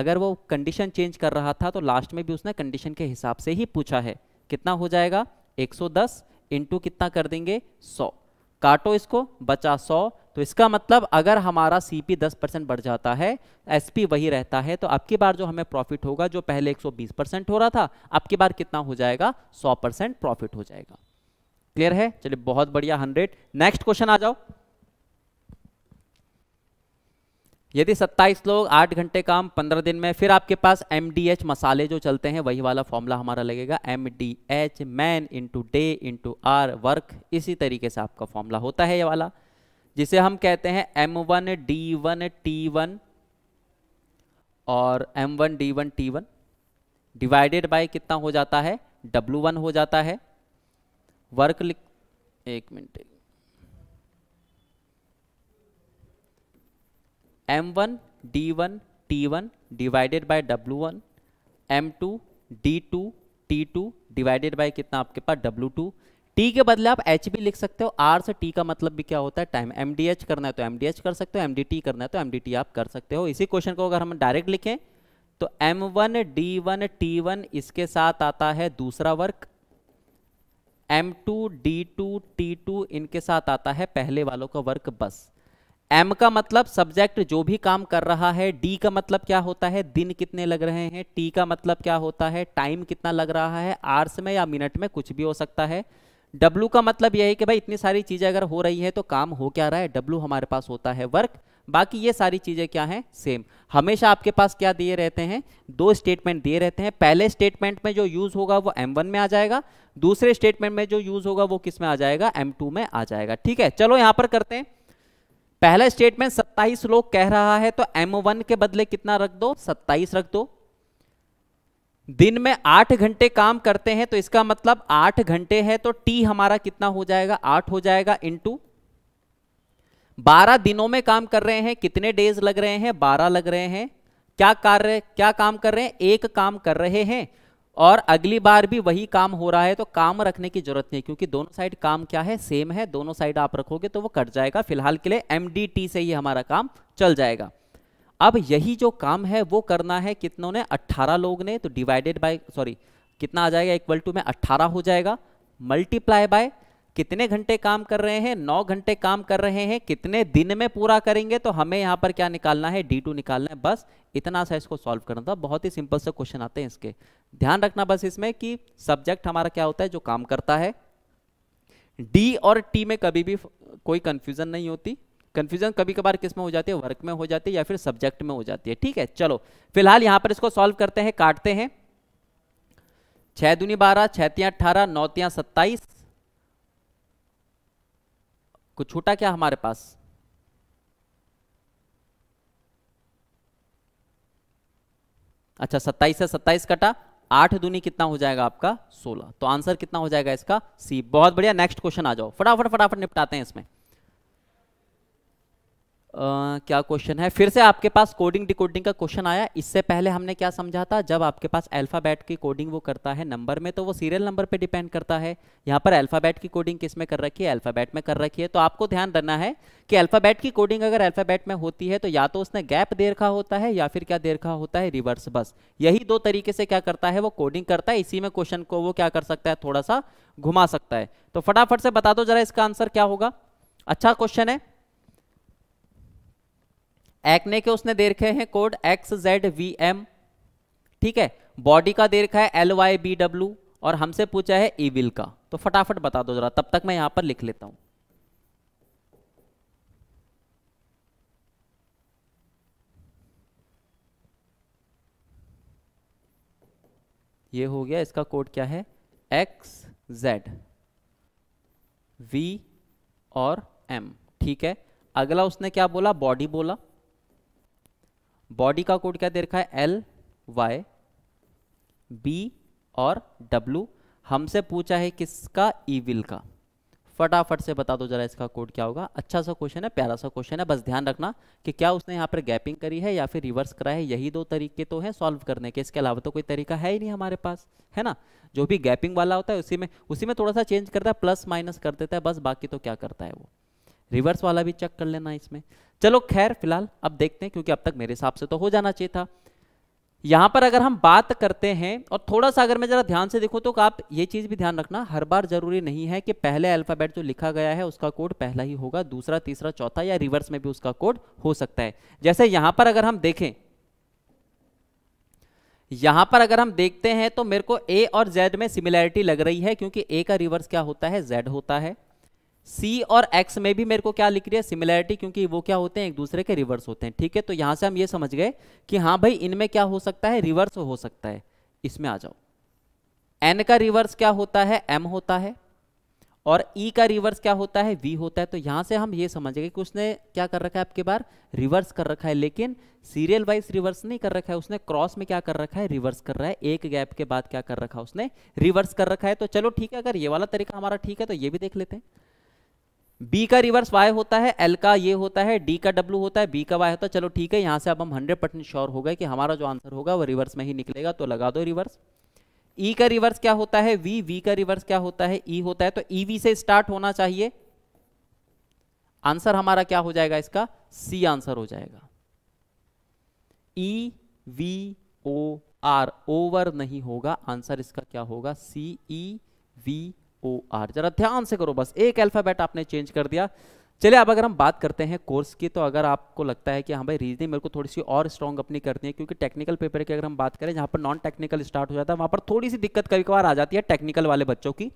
अगर वो कंडीशन चेंज कर रहा था तो लास्ट में भी उसने कंडीशन के हिसाब से ही पूछा है कितना हो जाएगा एक सौ कितना कर देंगे सौ काटो इसको बचा सौ तो इसका मतलब अगर हमारा सी पी दस परसेंट बढ़ जाता है एस पी वही रहता है तो अब की बार जो हमें प्रॉफिट होगा जो पहले एक सौ बीस परसेंट हो रहा था अब की बार कितना हो जाएगा सौ परसेंट प्रॉफिट हो जाएगा क्लियर है चलिए बहुत बढ़िया हंड्रेड नेक्स्ट क्वेश्चन आ जाओ यदि 27 लोग 8 घंटे काम 15 दिन में फिर आपके पास एम मसाले जो चलते हैं वही वाला फॉर्मूला हमारा लगेगा M D H man into day into R work इसी तरीके से आपका फॉर्मूला होता है ये वाला जिसे हम कहते हैं M one D one T one और M one D one T one divided by कितना हो जाता है डब्लू वन हो जाता है वर्क लिख एक minute M one D one T one divided by W one M two D two T two divided by कितना आपके पास डब्लू टू टी के बदले आप एच भी लिख सकते हो आर से टी का मतलब भी क्या होता है टाइम एम डी एच करना है तो एम डी एच कर सकते हो एम डी टी करना है तो एम डी टी आप कर सकते हो इसी क्वेश्चन को अगर हम डायरेक्ट लिखें तो M one D one T one इसके साथ आता है दूसरा work M two D two T two इनके साथ आता है पहले वालों का वर्क बस एम का मतलब सब्जेक्ट जो भी काम कर रहा है डी का मतलब क्या होता है दिन कितने लग रहे हैं टी का मतलब क्या होता है टाइम कितना लग रहा है आर्स में या मिनट में कुछ भी हो सकता है डब्लू का मतलब यह है कि भाई इतनी सारी चीज़ें अगर हो रही है तो काम हो क्या रहा है डब्लू हमारे पास होता है वर्क बाकी ये सारी चीज़ें क्या हैं सेम हमेशा आपके पास क्या दिए रहते हैं दो स्टेटमेंट दिए रहते हैं पहले स्टेटमेंट में जो यूज़ होगा वो M1 में आ जाएगा दूसरे स्टेटमेंट में जो यूज़ होगा वो किस में आ जाएगा M2 में आ जाएगा ठीक है चलो यहां पर करते हैं पहला स्टेटमेंट 27 लोग कह रहा है तो M1 के बदले कितना रख दो 27 रख दो दिन में आठ घंटे काम करते हैं तो इसका मतलब आठ घंटे है तो टी हमारा कितना हो जाएगा आठ हो जाएगा इंटू बारह दिनों में काम कर रहे हैं कितने डेज लग रहे हैं बारह लग रहे हैं क्या कार्य क्या काम कर रहे हैं एक काम कर रहे हैं और अगली बार भी वही काम हो रहा है तो काम रखने की जरूरत नहीं क्योंकि दोनों साइड काम क्या है सेम है दोनों साइड आप रखोगे तो वो कट जाएगा फिलहाल के लिए एमडीटी से ही हमारा काम चल जाएगा अब यही जो काम है वो करना है कितनों ने 18 लोग ने तो डिवाइडेड बाय सॉरी कितना आ जाएगा इक्वल टू में 18 हो जाएगा मल्टीप्लाई बाय कितने घंटे काम कर रहे हैं नौ घंटे काम कर रहे हैं कितने दिन में पूरा करेंगे तो हमें यहाँ पर क्या निकालना है डी टू निकालना है बस इतना सा इसको सॉल्व करना था बहुत ही सिंपल से क्वेश्चन आते हैं इसके ध्यान रखना बस इसमें कि सब्जेक्ट हमारा क्या होता है जो काम करता है डी और टी में कभी भी कोई कंफ्यूजन नहीं होती कंफ्यूजन कभी कभार किस में हो जाती है वर्क में हो जाती है या फिर सब्जेक्ट में हो जाती है ठीक है चलो फिलहाल यहां पर इसको सॉल्व करते हैं काटते हैं छह दूनी बारह छतियां अट्ठारह नौतिया सत्ताईस कुछ छूटा क्या हमारे पास अच्छा सत्ताईस से सत्ताईस कटा आठ दूनी कितना हो जाएगा आपका सोलह तो आंसर कितना हो जाएगा इसका सी बहुत बढ़िया नेक्स्ट क्वेश्चन आ जाओ फटाफट फटाफट निपटाते हैं इसमें क्या क्वेश्चन है फिर से आपके पास कोडिंग डिकोडिंग का क्वेश्चन आया इससे पहले हमने क्या समझा था जब आपके पास अल्फ़ाबेट की कोडिंग वो करता है नंबर में तो वो सीरियल नंबर पे डिपेंड करता है यहाँ पर अल्फ़ाबेट की कोडिंग किस में कर रखी है अल्फ़ाबेट में कर रखी है तो आपको ध्यान रखना है कि अल्फ़ाबेट की कोडिंग अगर अल्फ़ाबेट में होती है तो या तो उसने गैप दे रखा होता है या फिर क्या दे रखा होता है रिवर्स बस यही दो तरीके से क्या करता है वो कोडिंग करता है इसी में क्वेश्चन को वो क्या कर सकता है थोड़ा सा घुमा सकता है तो फटाफट से बता दो जरा इसका आंसर क्या होगा अच्छा क्वेश्चन है एक्ने के उसने दे रखे हैं code X Z V M ठीक है बॉडी का दे रखा है एल वाई बी डब्ल्यू और हमसे पूछा है ईविल का तो फटाफट बता दो जरा तब तक मैं यहां पर लिख लेता हूं ये हो गया इसका कोड क्या है एक्स जेड वी और एम ठीक है अगला उसने क्या बोला बॉडी बोला बॉडी का कोड क्या दे रखा है एल वाई बी और डब्लू हमसे पूछा है किसका ईविल का फटाफट से बता दो जरा इसका कोड क्या होगा अच्छा सा क्वेश्चन है प्यारा सा क्वेश्चन है बस ध्यान रखना कि क्या उसने यहाँ पर गैपिंग करी है या फिर रिवर्स करा है यही दो तरीके तो हैं सॉल्व करने के इसके अलावा तो कोई तरीका है ही नहीं हमारे पास है ना जो भी गैपिंग वाला होता है उसी में उसी में थोड़ा सा चेंज करता है प्लस माइनस कर देता है बस बाकी तो क्या करता है वो रिवर्स वाला भी चेक कर लेना इसमें चलो खैर फिलहाल अब देखते हैं क्योंकि अब तक मेरे हिसाब से तो हो जाना चाहिए था यहां पर अगर हम बात करते हैं और थोड़ा सा अगर मैं जरा ध्यान से देखो तो आप ये चीज भी ध्यान रखना हर बार जरूरी नहीं है कि पहले अल्फाबेट जो लिखा गया है उसका कोड पहला ही होगा दूसरा तीसरा चौथा या रिवर्स में भी उसका कोड हो सकता है जैसे यहां पर अगर हम देखें यहां पर अगर हम देखते हैं तो मेरे को ए और जेड में सिमिलैरिटी लग रही है क्योंकि ए का रिवर्स क्या होता है जेड होता है सी और एक्स में भी मेरे को क्या लिख रही है सिमिलैरिटी क्योंकि वो क्या होते हैं एक दूसरे के रिवर्स होते हैं ठीक है तो यहां से हम ये समझ गए कि हाँ भाई इनमें क्या हो सकता है रिवर्स हो सकता है इसमें आ जाओ एन का रिवर्स क्या होता है एम होता है और ई e का रिवर्स क्या होता है वी होता है तो यहां से हम ये समझ गए कि उसने क्या कर रखा है आपके बार रिवर्स कर रखा है लेकिन सीरियल वाइज रिवर्स नहीं कर रखा है उसने क्रॉस में क्या कर रखा है रिवर्स कर रहा है एक गैप के बाद क्या कर रखा है उसने रिवर्स कर रखा है तो चलो ठीक है अगर ये वाला तरीका हमारा ठीक है तो ये भी देख लेते हैं बी का रिवर्स वाई होता है एल का ये होता है डी का डब्ल्यू होता है बी का वाई होता है चलो ठीक है यहां से अब हम हंड्रेड परसेंट श्योर हो गए कि हमारा जो आंसर होगा वो रिवर्स में ही निकलेगा तो लगा दो रिवर्स ई e का रिवर्स क्या होता है वी वी का रिवर्स क्या होता है ई e होता है तो ईवी e से स्टार्ट होना चाहिए आंसर हमारा क्या हो जाएगा इसका सी आंसर हो जाएगा E V O R over नहीं होगा आंसर इसका क्या होगा सी ई वी ओ आर जरा ध्यान से करो बस एक अल्फ़ाबेट आपने चेंज कर दिया चलिए अब अगर हम बात करते हैं कोर्स की तो अगर आपको लगता है कि हाँ भाई रीजनिंग मेरे को थोड़ी सी और स्ट्रॉन्ग अपनी करनी है क्योंकि टेक्निकल पेपर की अगर हम बात करें जहाँ पर नॉन टेक्निकल स्टार्ट हो जाता है वहाँ पर थोड़ी सी दिक्कत कभी कभार आ जाती है टेक्निकल वाले बच्चों की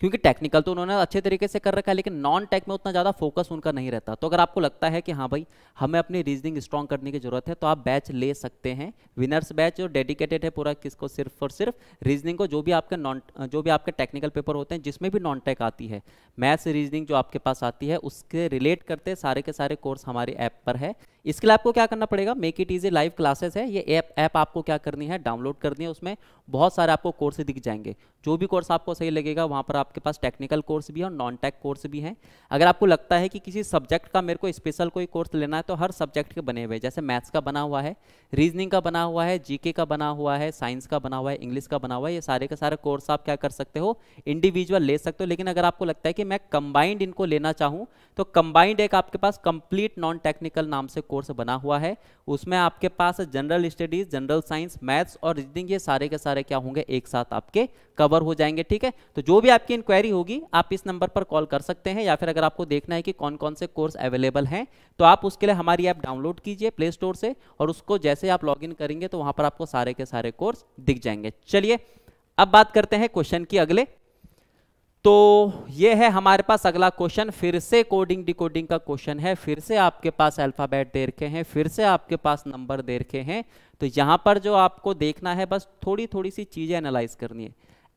क्योंकि टेक्निकल तो उन्होंने अच्छे तरीके से कर रखा है लेकिन नॉन टेक में उतना ज़्यादा फोकस उनका नहीं रहता तो अगर आपको लगता है कि हाँ भाई हमें अपनी रीजनिंग स्ट्रॉन्ग करने की जरूरत है तो आप बैच ले सकते हैं विनर्स बैच जो डेडिकेटेड है पूरा किसको सिर्फ और सिर्फ रीजनिंग को जो भी आपके नॉन जो भी आपके टेक्निकल पेपर होते हैं जिसमें भी नॉन टेक आती है मैथ्स रीजनिंग जो आपके पास आती है उसके रिलेट करते सारे के सारे कोर्स हमारे ऐप पर है इसके लिए आपको क्या करना पड़ेगा make it easy live classes है ये ऐप ऐप आपको क्या करनी है डाउनलोड करनी है उसमें बहुत सारे आपको कोर्स दिख जाएंगे जो भी कोर्स आपको सही लगेगा वहाँ पर आपके पास टेक्निकल कोर्स भी है और नॉन टेक कोर्स भी है अगर आपको लगता है कि किसी सब्जेक्ट का मेरे को स्पेशल कोई कोर्स लेना है तो हर सब्जेक्ट के बने हुए जैसे मैथ्स का बना हुआ है रीजनिंग का बना हुआ है जीके का बना हुआ है साइंस का बना हुआ है इंग्लिश का बना हुआ है ये सारे के सारे कोर्स आप क्या कर सकते हो इंडिविजुअल ले सकते हो लेकिन अगर आपको लगता है कि मैं कंबाइंड इनको लेना चाहूँ तो कंबाइंड एक आपके पास कंप्लीट नॉन टेक्निकल नाम से कोर्स बना हुआ है उसमें आपके पास general studies general science maths और रीजनिंग ये सारे के सारे क्या होंगे एक साथ आपके कवर हो जाएंगे ठीक है तो जो भी आपकी इंक्वायरी होगी आप इस नंबर पर कॉल कर सकते हैं या फिर अगर आपको देखना है कि कौन कौन से कोर्स अवेलेबल हैं तो आप उसके लिए हमारी ऐप डाउनलोड कीजिए प्ले स्टोर से और उसको जैसे आप लॉग करेंगे तो वहां पर आपको सारे के सारे कोर्स दिख जाएंगे चलिए अब बात करते हैं क्वेश्चन की अगले तो ये है हमारे पास अगला क्वेश्चन फिर से कोडिंग डिकोडिंग का क्वेश्चन है फिर से आपके पास अल्फ़ाबेट दे रखे हैं फिर से आपके पास नंबर दे रखे हैं तो यहाँ पर जो आपको देखना है बस थोड़ी थोड़ी सी चीज़ें एनालाइज करनी है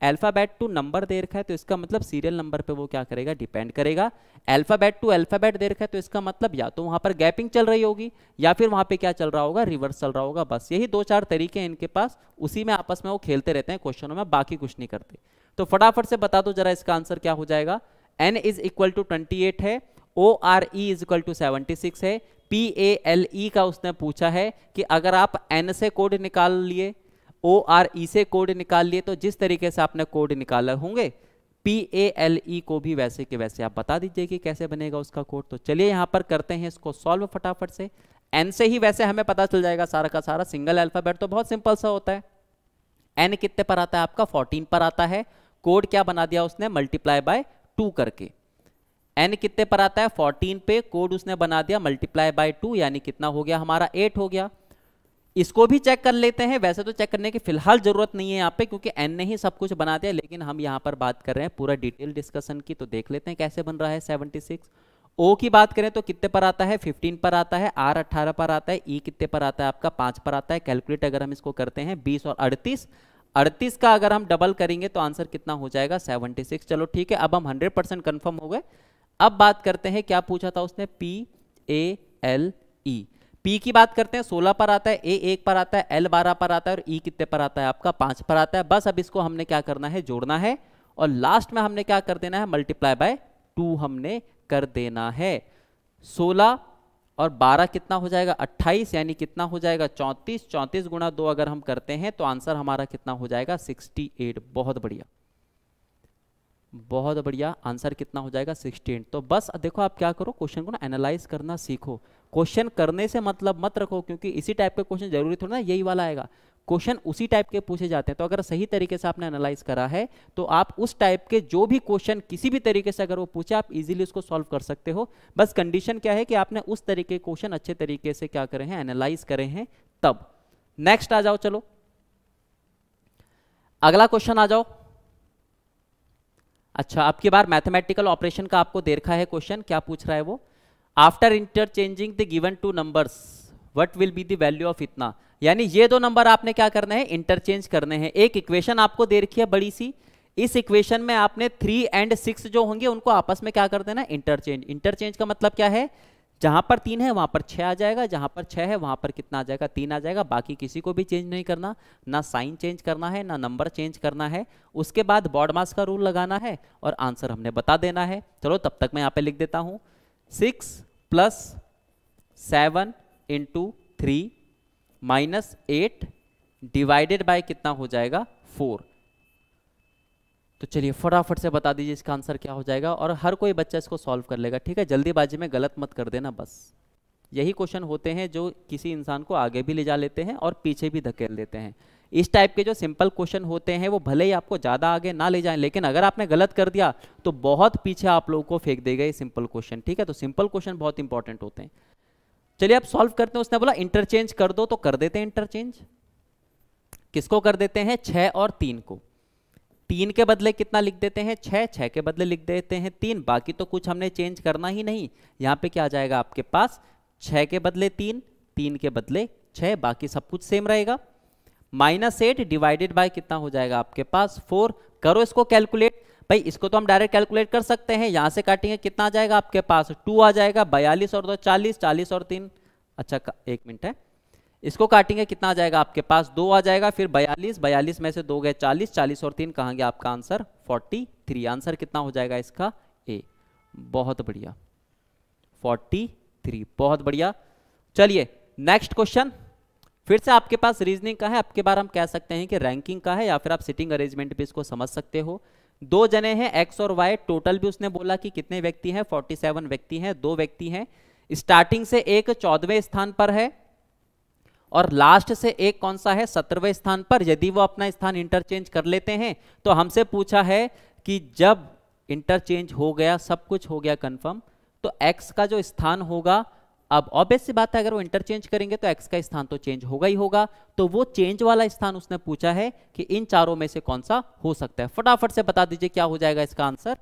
अल्फ़ाबेट टू नंबर दे रखा है तो इसका मतलब सीरियल नंबर पे वो क्या करेगा डिपेंड करेगा अल्फ़ाबेट टू अल्फ़ाबेट दे रखा है तो इसका मतलब या तो वहां पर गैपिंग चल रही होगी या फिर वहां पे क्या चल रहा होगा रिवर्स चल रहा होगा बस यही दो चार तरीके हैं इनके पास उसी में आपस में वो खेलते रहते हैं क्वेश्चनों में बाकी कुछ नहीं करते तो फटाफट से बता दो जरा इसका आंसर क्या हो जाएगा N is equal to twenty eight है O R E is equal to seventy six है पी ए एल ई का उसने पूछा है कि अगर आप एन से कोड निकाल लिए ओ आर ई से कोड निकाल लिए तो जिस तरीके से आपने कोड निकाले होंगे पी ए एल ई को भी वैसे के वैसे आप बता दीजिए कि कैसे बनेगा उसका कोड तो चलिए यहाँ पर करते हैं इसको सॉल्व फटाफट से एन से ही वैसे हमें पता चल जाएगा सारा का सारा सिंगल अल्फाबेट तो बहुत सिंपल सा होता है एन कितने पर आता है आपका 14 पर आता है कोड क्या बना दिया उसने मल्टीप्लाई बाय टू करके एन कितने पर आता है फोर्टीन पे कोड उसने बना दिया मल्टीप्लाई बाय टू यानी कितना हो गया हमारा एट हो गया इसको भी चेक कर लेते हैं वैसे तो चेक करने की फिलहाल जरूरत नहीं है यहाँ पे क्योंकि एन ने ही सब कुछ बना दिया लेकिन हम यहाँ पर बात कर रहे हैं पूरा डिटेल डिस्कशन की तो देख लेते हैं कैसे बन रहा है सेवनटी सिक्स ओ की बात करें तो कितने पर आता है फिफ्टीन पर आता है आर अट्ठारह पर आता है ई e कितने पर आता है आपका पांच पर आता है कैलकुलेट अगर हम इसको करते हैं बीस और अड़तीस अड़तीस का अगर हम डबल करेंगे तो आंसर कितना हो जाएगा 76 चलो ठीक है अब हम 100 परसेंट कन्फर्म हो गए अब बात करते हैं क्या पूछा था उसने P A L E P की बात करते हैं सोलह पर आता है ए एक पर आता है एल बारह पर आता है और ई e कितने पर आता है आपका पांच पर आता है बस अब इसको हमने क्या करना है जोड़ना है और लास्ट में हमने क्या कर देना है मल्टीप्लाई बाय टू हमने कर देना है सोलह और 12 कितना हो जाएगा 28 यानी कितना हो जाएगा 34 34 गुणा दो अगर हम करते हैं तो आंसर हमारा कितना हो जाएगा 68 बहुत बढ़िया बहुत बढ़िया आंसर कितना हो जाएगा 68 तो बस देखो आप क्या करो क्वेश्चन को ना एनालाइज करना सीखो क्वेश्चन करने से मतलब मत रखो क्योंकि इसी टाइप के क्वेश्चन जरूरी थोड़ा ना यही वाला आएगा क्वेश्चन उसी टाइप के पूछे जाते हैं तो अगर सही तरीके से आपने एनालाइज करा है तो आप उस टाइप के जो भी क्वेश्चन किसी भी तरीके से अगर वो पूछे आप इजीली उसको सॉल्व कर सकते हो बस कंडीशन क्या है कि आपने उस तरीके के क्वेश्चन अच्छे तरीके से क्या करें हैं एनालाइज करें हैं तब नेक्स्ट आ जाओ चलो अगला क्वेश्चन आ जाओ अच्छा आपकी बार मैथमेटिकल ऑपरेशन का आपको देखा है क्वेश्चन क्या पूछ रहा है वो after interchanging the given two numbers what will be the value of इतना यानी ये दो नंबर आपने क्या करने हैं इंटरचेंज करने हैं एक इक्वेशन आपको दे रखी है बड़ी सी इस इक्वेशन में आपने थ्री एंड सिक्स जो होंगे उनको आपस में क्या कर देना इंटरचेंज इंटरचेंज का मतलब क्या है जहां पर तीन है वहां पर छह आ जाएगा जहां पर छह है वहां पर कितना आ जाएगा तीन आ जाएगा बाकी किसी को भी चेंज नहीं करना ना साइन चेंज करना है ना नंबर चेंज करना है उसके बाद मास का रूल लगाना है और आंसर हमने बता देना है चलो तब तक मैं यहाँ पे लिख देता हूं six plus seven into three minus eight divided by कितना हो जाएगा फोर तो चलिए फटाफट से बता दीजिए इसका आंसर क्या हो जाएगा और हर कोई बच्चा इसको सॉल्व कर लेगा ठीक है जल्दीबाजी में गलत मत कर देना बस यही क्वेश्चन होते हैं जो किसी इंसान को आगे भी ले जा लेते हैं और पीछे भी धकेल देते हैं इस टाइप के जो सिंपल क्वेश्चन होते हैं वो भले ही आपको ज़्यादा आगे ना ले जाएं लेकिन अगर आपने गलत कर दिया तो बहुत पीछे आप लोगों को फेंक देगा ये सिंपल क्वेश्चन ठीक है तो सिंपल क्वेश्चन बहुत इंपॉर्टेंट होते हैं चलिए आप सॉल्व करते हैं उसने बोला इंटरचेंज कर दो तो कर देते हैं इंटरचेंज किसको कर देते हैं छह और तीन को तीन के बदले कितना लिख देते हैं छह छह के बदले लिख देते हैं तीन बाकी तो कुछ हमने चेंज करना ही नहीं यहां पे क्या आ जाएगा आपके पास छह के बदले तीन तीन के बदले छह बाकी सब कुछ सेम रहेगा माइनस एट डिवाइडेड बाय कितना हो जाएगा आपके पास फोर करो इसको कैलकुलेट भाई इसको तो हम डायरेक्ट कैलकुलेट कर सकते हैं यहाँ से काटेंगे कितना आ जाएगा आपके पास टू आ जाएगा बयालीस और दो चालीस चालीस और तीन अच्छा एक मिनट है इसको काटेंगे कितना आ जाएगा आपके पास दो आ जाएगा फिर बयालीस बयालीस में से दो गए चालीस चालीस और तीन कहाँ आपका आंसर फोर्टी थ्री आंसर कितना हो जाएगा इसका ए बहुत बढ़िया फोर्टी थ्री बहुत बढ़िया चलिए नेक्स्ट क्वेश्चन फिर से आपके पास रीजनिंग का है आपके बार हम कह सकते हैं कि रैंकिंग का है या फिर आप सिटिंग अरेंजमेंट भी इसको समझ सकते हो दो जने हैं एक्स और वाई टोटल भी उसने बोला कि कितने व्यक्ति हैं 47 व्यक्ति हैं दो व्यक्ति हैं स्टार्टिंग से एक चौदवें स्थान पर है और लास्ट से एक कौन सा है सत्रहवें स्थान पर यदि वो अपना स्थान इंटरचेंज कर लेते हैं तो हमसे पूछा है कि जब इंटरचेंज हो गया सब कुछ हो गया कन्फर्म तो एक्स का जो स्थान होगा अब ऑब्वियस सी बात है अगर वो इंटरचेंज करेंगे तो एक्स का स्थान तो चेंज होगा ही होगा तो वो चेंज वाला स्थान उसने पूछा है कि इन चारों में से कौन सा हो सकता है फटाफट से बता दीजिए क्या हो जाएगा इसका आंसर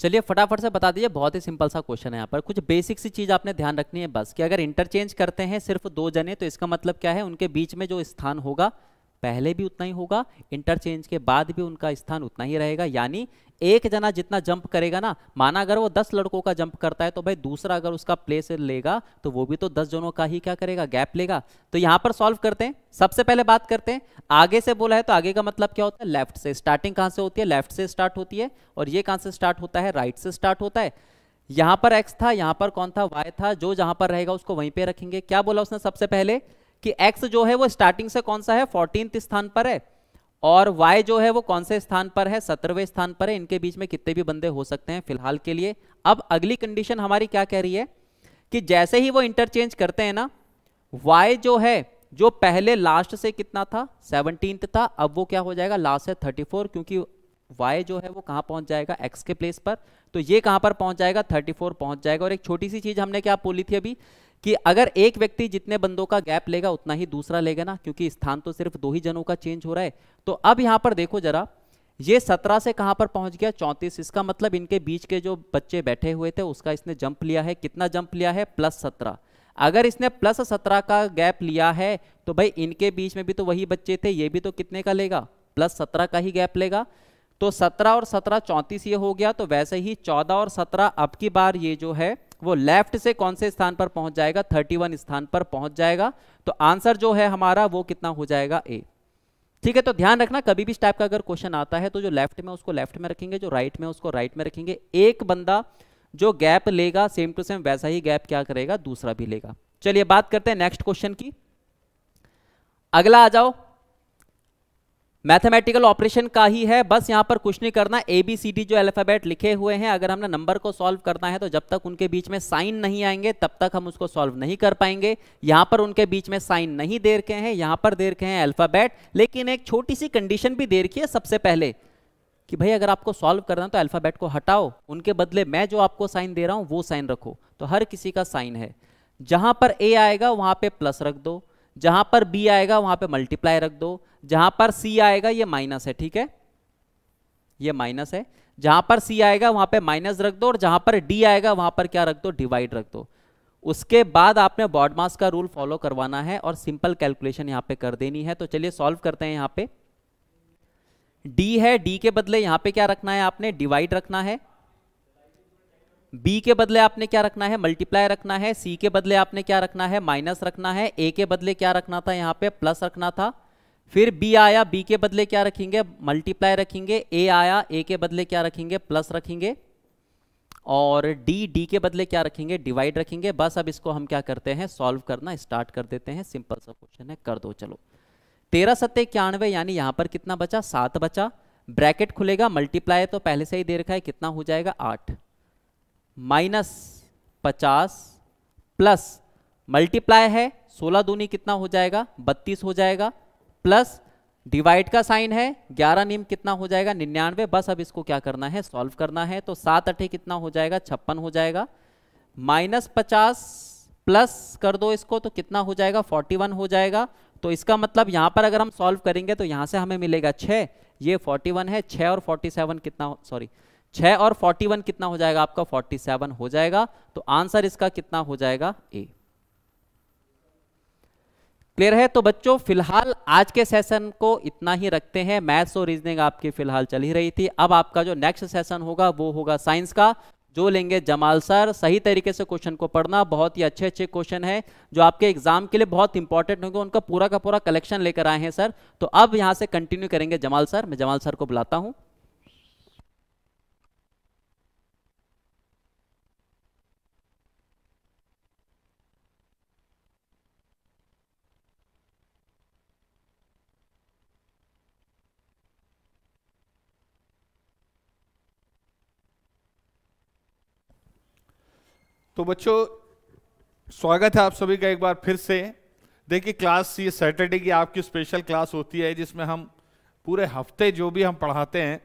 चलिए फटाफट से बता दीजिए बहुत ही सिंपल सा क्वेश्चन है यहाँ पर कुछ बेसिक सी चीज़ आपने ध्यान रखनी है बस कि अगर इंटरचेंज करते हैं सिर्फ दो जने तो इसका मतलब क्या है उनके बीच में जो स्थान होगा पहले भी उतना ही होगा इंटरचेंज के बाद भी उनका स्थान उतना ही रहेगा यानी एक जना जितना जंप करेगा ना माना अगर वो दस लड़कों का जंप करता है तो भाई दूसरा अगर उसका प्लेस लेगा तो वो भी तो दस जनों का ही क्या करेगा गैप लेगा तो यहां पर सॉल्व करते हैं सबसे पहले बात करते हैं आगे से बोला है तो आगे का मतलब क्या होता है लेफ्ट से स्टार्टिंग कहां से होती है लेफ्ट से स्टार्ट होती है और ये कहां से स्टार्ट होता है राइट से स्टार्ट होता है यहां पर एक्स था यहां पर कौन था वाई था जो जहां पर रहेगा उसको वहीं पर रखेंगे क्या बोला उसने सबसे पहले कि x जो है वो स्टार्टिंग से कौन सा है फोर्टीन स्थान पर है और y जो है वो कौन से स्थान पर है सत्रहवें स्थान पर है इनके बीच में कितने भी बंदे हो सकते हैं फिलहाल के लिए अब अगली कंडीशन हमारी क्या कह रही है कि जैसे ही वो इंटरचेंज करते हैं ना y जो है जो पहले लास्ट से कितना था सेवनटीन था अब वो क्या हो जाएगा लास्ट है थर्टी फोर क्योंकि y जो है वो कहां पहुंच जाएगा x के प्लेस पर तो ये कहां पर पहुंच जाएगा 34 पहुंच जाएगा और एक छोटी सी चीज हमने क्या बोली थी अभी कि अगर एक व्यक्ति जितने बंदों का गैप लेगा उतना ही दूसरा लेगा ना क्योंकि स्थान तो सिर्फ दो ही जनों का चेंज हो रहा है तो अब यहां पर देखो जरा ये सत्रह से कहां पर पहुंच गया चौंतीस इसका मतलब इनके बीच के जो बच्चे बैठे हुए थे उसका इसने जंप लिया है कितना जंप लिया है प्लस सत्रह अगर इसने प्लस सत्रह का गैप लिया है तो भाई इनके बीच में भी तो वही बच्चे थे ये भी तो कितने का लेगा प्लस सत्रह का ही गैप लेगा तो सत्रह और सत्रह चौंतीस ये हो गया तो वैसे ही चौदह और सत्रह अब की बार ये जो है वो लेफ्ट से कौन से स्थान पर पहुंच जाएगा 31 स्थान पर पहुंच जाएगा तो आंसर जो है हमारा वो कितना हो जाएगा ए ठीक है तो ध्यान रखना कभी भी इस टाइप का अगर क्वेश्चन आता है तो जो लेफ्ट में उसको लेफ्ट में रखेंगे जो राइट में उसको राइट में रखेंगे एक बंदा जो गैप लेगा सेम टू सेम वैसा ही गैप क्या करेगा दूसरा भी लेगा चलिए बात करते हैं नेक्स्ट क्वेश्चन की अगला आ जाओ मैथमेटिकल ऑपरेशन का ही है बस यहाँ पर कुछ नहीं करना ए बी सी डी जो अल्फाबेट लिखे हुए हैं अगर हमने नंबर को सॉल्व करना है तो जब तक उनके बीच में साइन नहीं आएंगे तब तक हम उसको सॉल्व नहीं कर पाएंगे यहाँ पर उनके बीच में साइन नहीं दे रखे हैं यहाँ पर दे रखे हैं अल्फाबेट लेकिन एक छोटी सी कंडीशन भी दे रखी है सबसे पहले कि भाई अगर आपको सॉल्व करना है तो अल्फाबेट को हटाओ उनके बदले मैं जो आपको साइन दे रहा हूँ वो साइन रखो तो हर किसी का साइन है जहाँ पर ए आएगा वहाँ पर प्लस रख दो जहां पर बी आएगा वहां पे मल्टीप्लाई रख दो जहां पर सी आएगा ये माइनस है ठीक है ये माइनस है जहां पर सी आएगा वहां पे माइनस रख दो और जहां पर डी आएगा वहां पर क्या रख दो डिवाइड रख दो उसके बाद आपने बॉड मास का रूल फॉलो करवाना है और सिंपल कैलकुलेशन यहां पे कर देनी है तो चलिए सॉल्व करते हैं यहां पे डी है डी के बदले यहां पे क्या रखना है आपने डिवाइड रखना है बी के बदले आपने क्या रखना है मल्टीप्लाई रखना है सी के बदले आपने क्या रखना है माइनस रखना है ए के बदले क्या रखना था यहाँ पे प्लस रखना था फिर बी आया बी के बदले क्या रखेंगे मल्टीप्लाई रखेंगे ए आया ए के बदले क्या रखेंगे प्लस रखेंगे और डी डी के बदले क्या रखेंगे डिवाइड रखेंगे बस अब इसको हम क्या करते हैं सॉल्व करना स्टार्ट कर देते हैं सिंपल सा क्वेश्चन है कर दो चलो तेरह सत्य इक्यानवे यानी यहाँ पर कितना बचा सात बचा ब्रैकेट खुलेगा मल्टीप्लाई तो पहले से ही दे रखा है कितना हो जाएगा आठ माइनस पचास प्लस मल्टीप्लाई है सोलह दूनी कितना हो जाएगा बत्तीस हो जाएगा प्लस डिवाइड का साइन है ग्यारह नीम कितना हो जाएगा निन्यानवे बस अब इसको क्या करना है सॉल्व करना है तो सात अठे कितना हो जाएगा छप्पन हो जाएगा माइनस पचास प्लस कर दो इसको तो कितना हो जाएगा फोर्टी वन हो जाएगा तो इसका मतलब यहां पर अगर हम सॉल्व करेंगे तो यहां से हमें मिलेगा छ ये फोर्टी वन है छ और फोर्टी सेवन कितना सॉरी छह और फोर्टी वन कितना हो जाएगा आपका फोर्टी सेवन हो जाएगा तो आंसर इसका कितना हो जाएगा ए क्लियर है तो बच्चों फिलहाल आज के सेशन को इतना ही रखते हैं मैथ्स और रीजनिंग आपकी फिलहाल चल ही रही थी अब आपका जो नेक्स्ट सेशन होगा वो होगा साइंस का जो लेंगे जमाल सर सही तरीके से क्वेश्चन को पढ़ना बहुत ही अच्छे अच्छे क्वेश्चन है जो आपके एग्जाम के लिए बहुत इंपॉर्टेंट होंगे उनका पूरा का पूरा कलेक्शन लेकर आए हैं सर तो अब यहाँ से कंटिन्यू करेंगे जमाल सर मैं जमाल सर को बुलाता हूँ तो बच्चों स्वागत है आप सभी का एक बार फिर से देखिए क्लास ये सैटरडे की आपकी स्पेशल क्लास होती है जिसमें हम पूरे हफ्ते जो भी हम पढ़ाते हैं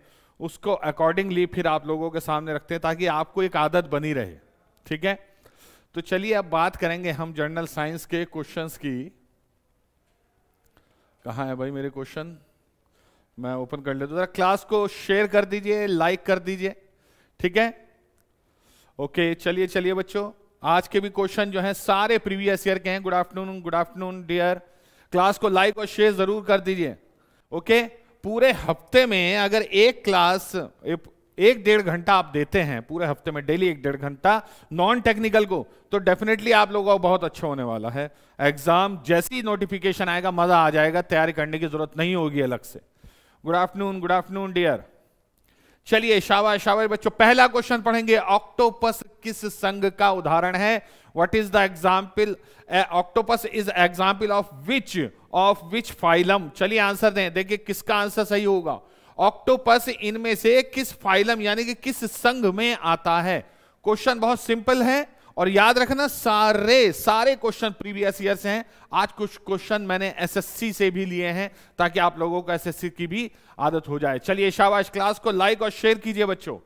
उसको अकॉर्डिंगली फिर आप लोगों के सामने रखते हैं ताकि आपको एक आदत बनी रहे ठीक है तो चलिए अब बात करेंगे हम जनरल साइंस के क्वेश्चंस की कहाँ है भाई मेरे क्वेश्चन मैं ओपन कर लेता हूँ क्लास को शेयर कर दीजिए लाइक कर दीजिए ठीक है ओके चलिए चलिए बच्चों आज के भी क्वेश्चन जो है सारे प्रीवियस ईयर के हैं good afternoon good afternoon dear class को लाइक और शेयर जरूर कर दीजिए ओके पूरे हफ्ते में अगर एक क्लास एक डेढ़ घंटा आप देते हैं पूरे हफ्ते में डेली एक डेढ़ घंटा नॉन टेक्निकल को तो डेफिनेटली आप लोगों को बहुत अच्छा होने वाला है एग्जाम जैसी नोटिफिकेशन आएगा मजा आ जाएगा तैयारी करने की जरूरत नहीं होगी अलग से good afternoon good afternoon dear चलिए शाबाश शाबाश बच्चों पहला क्वेश्चन पढ़ेंगे ऑक्टोपस किस संघ का उदाहरण है what is the example octopus is example of which of which phylum चलिए आंसर दें देखिए किसका आंसर सही होगा ऑक्टोपस इनमें से किस फाइलम यानी कि किस संघ में आता है क्वेश्चन बहुत सिंपल है और याद रखना सारे सारे क्वेश्चन प्रीवियस ईयर से हैं आज कुछ क्वेश्चन मैंने एसएससी से भी लिए हैं ताकि आप लोगों को एसएससी की भी आदत हो जाए चलिए शाबाश क्लास को लाइक और शेयर कीजिए बच्चों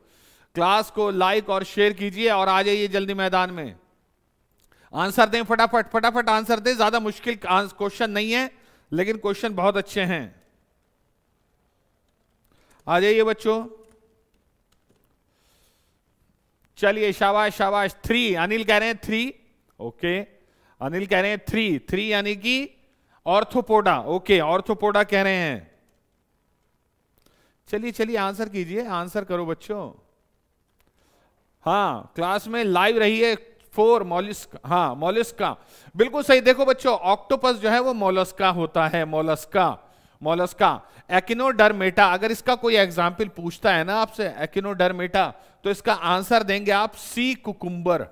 क्लास को लाइक और शेयर कीजिए और आ जाइए जल्दी मैदान में आंसर दें फटाफट फटाफट आंसर दें ज्यादा मुश्किल क्वेश्चन नहीं है लेकिन क्वेश्चन बहुत अच्छे हैं आ जाइए बच्चों चलिए शाबाश शाबाश थ्री अनिल कह रहे हैं थ्री ओके अनिल कह रहे हैं थ्री थ्री यानी कि ऑर्थोपोडा ओके ऑर्थोपोडा कह रहे हैं चलिए चलिए आंसर कीजिए आंसर करो बच्चों हाँ क्लास में लाइव रही है फोर मोलिस्क हाँ मोलिस्का बिल्कुल सही देखो बच्चों ऑक्टोपस जो है वो मोलस्का होता है मोलस्का मोलस्का एकिनोडर्मेटा अगर इसका कोई एग्जाम्पल पूछता है ना आपसे एकिनोडर्मेटा तो इसका आंसर देंगे आप sea cucumber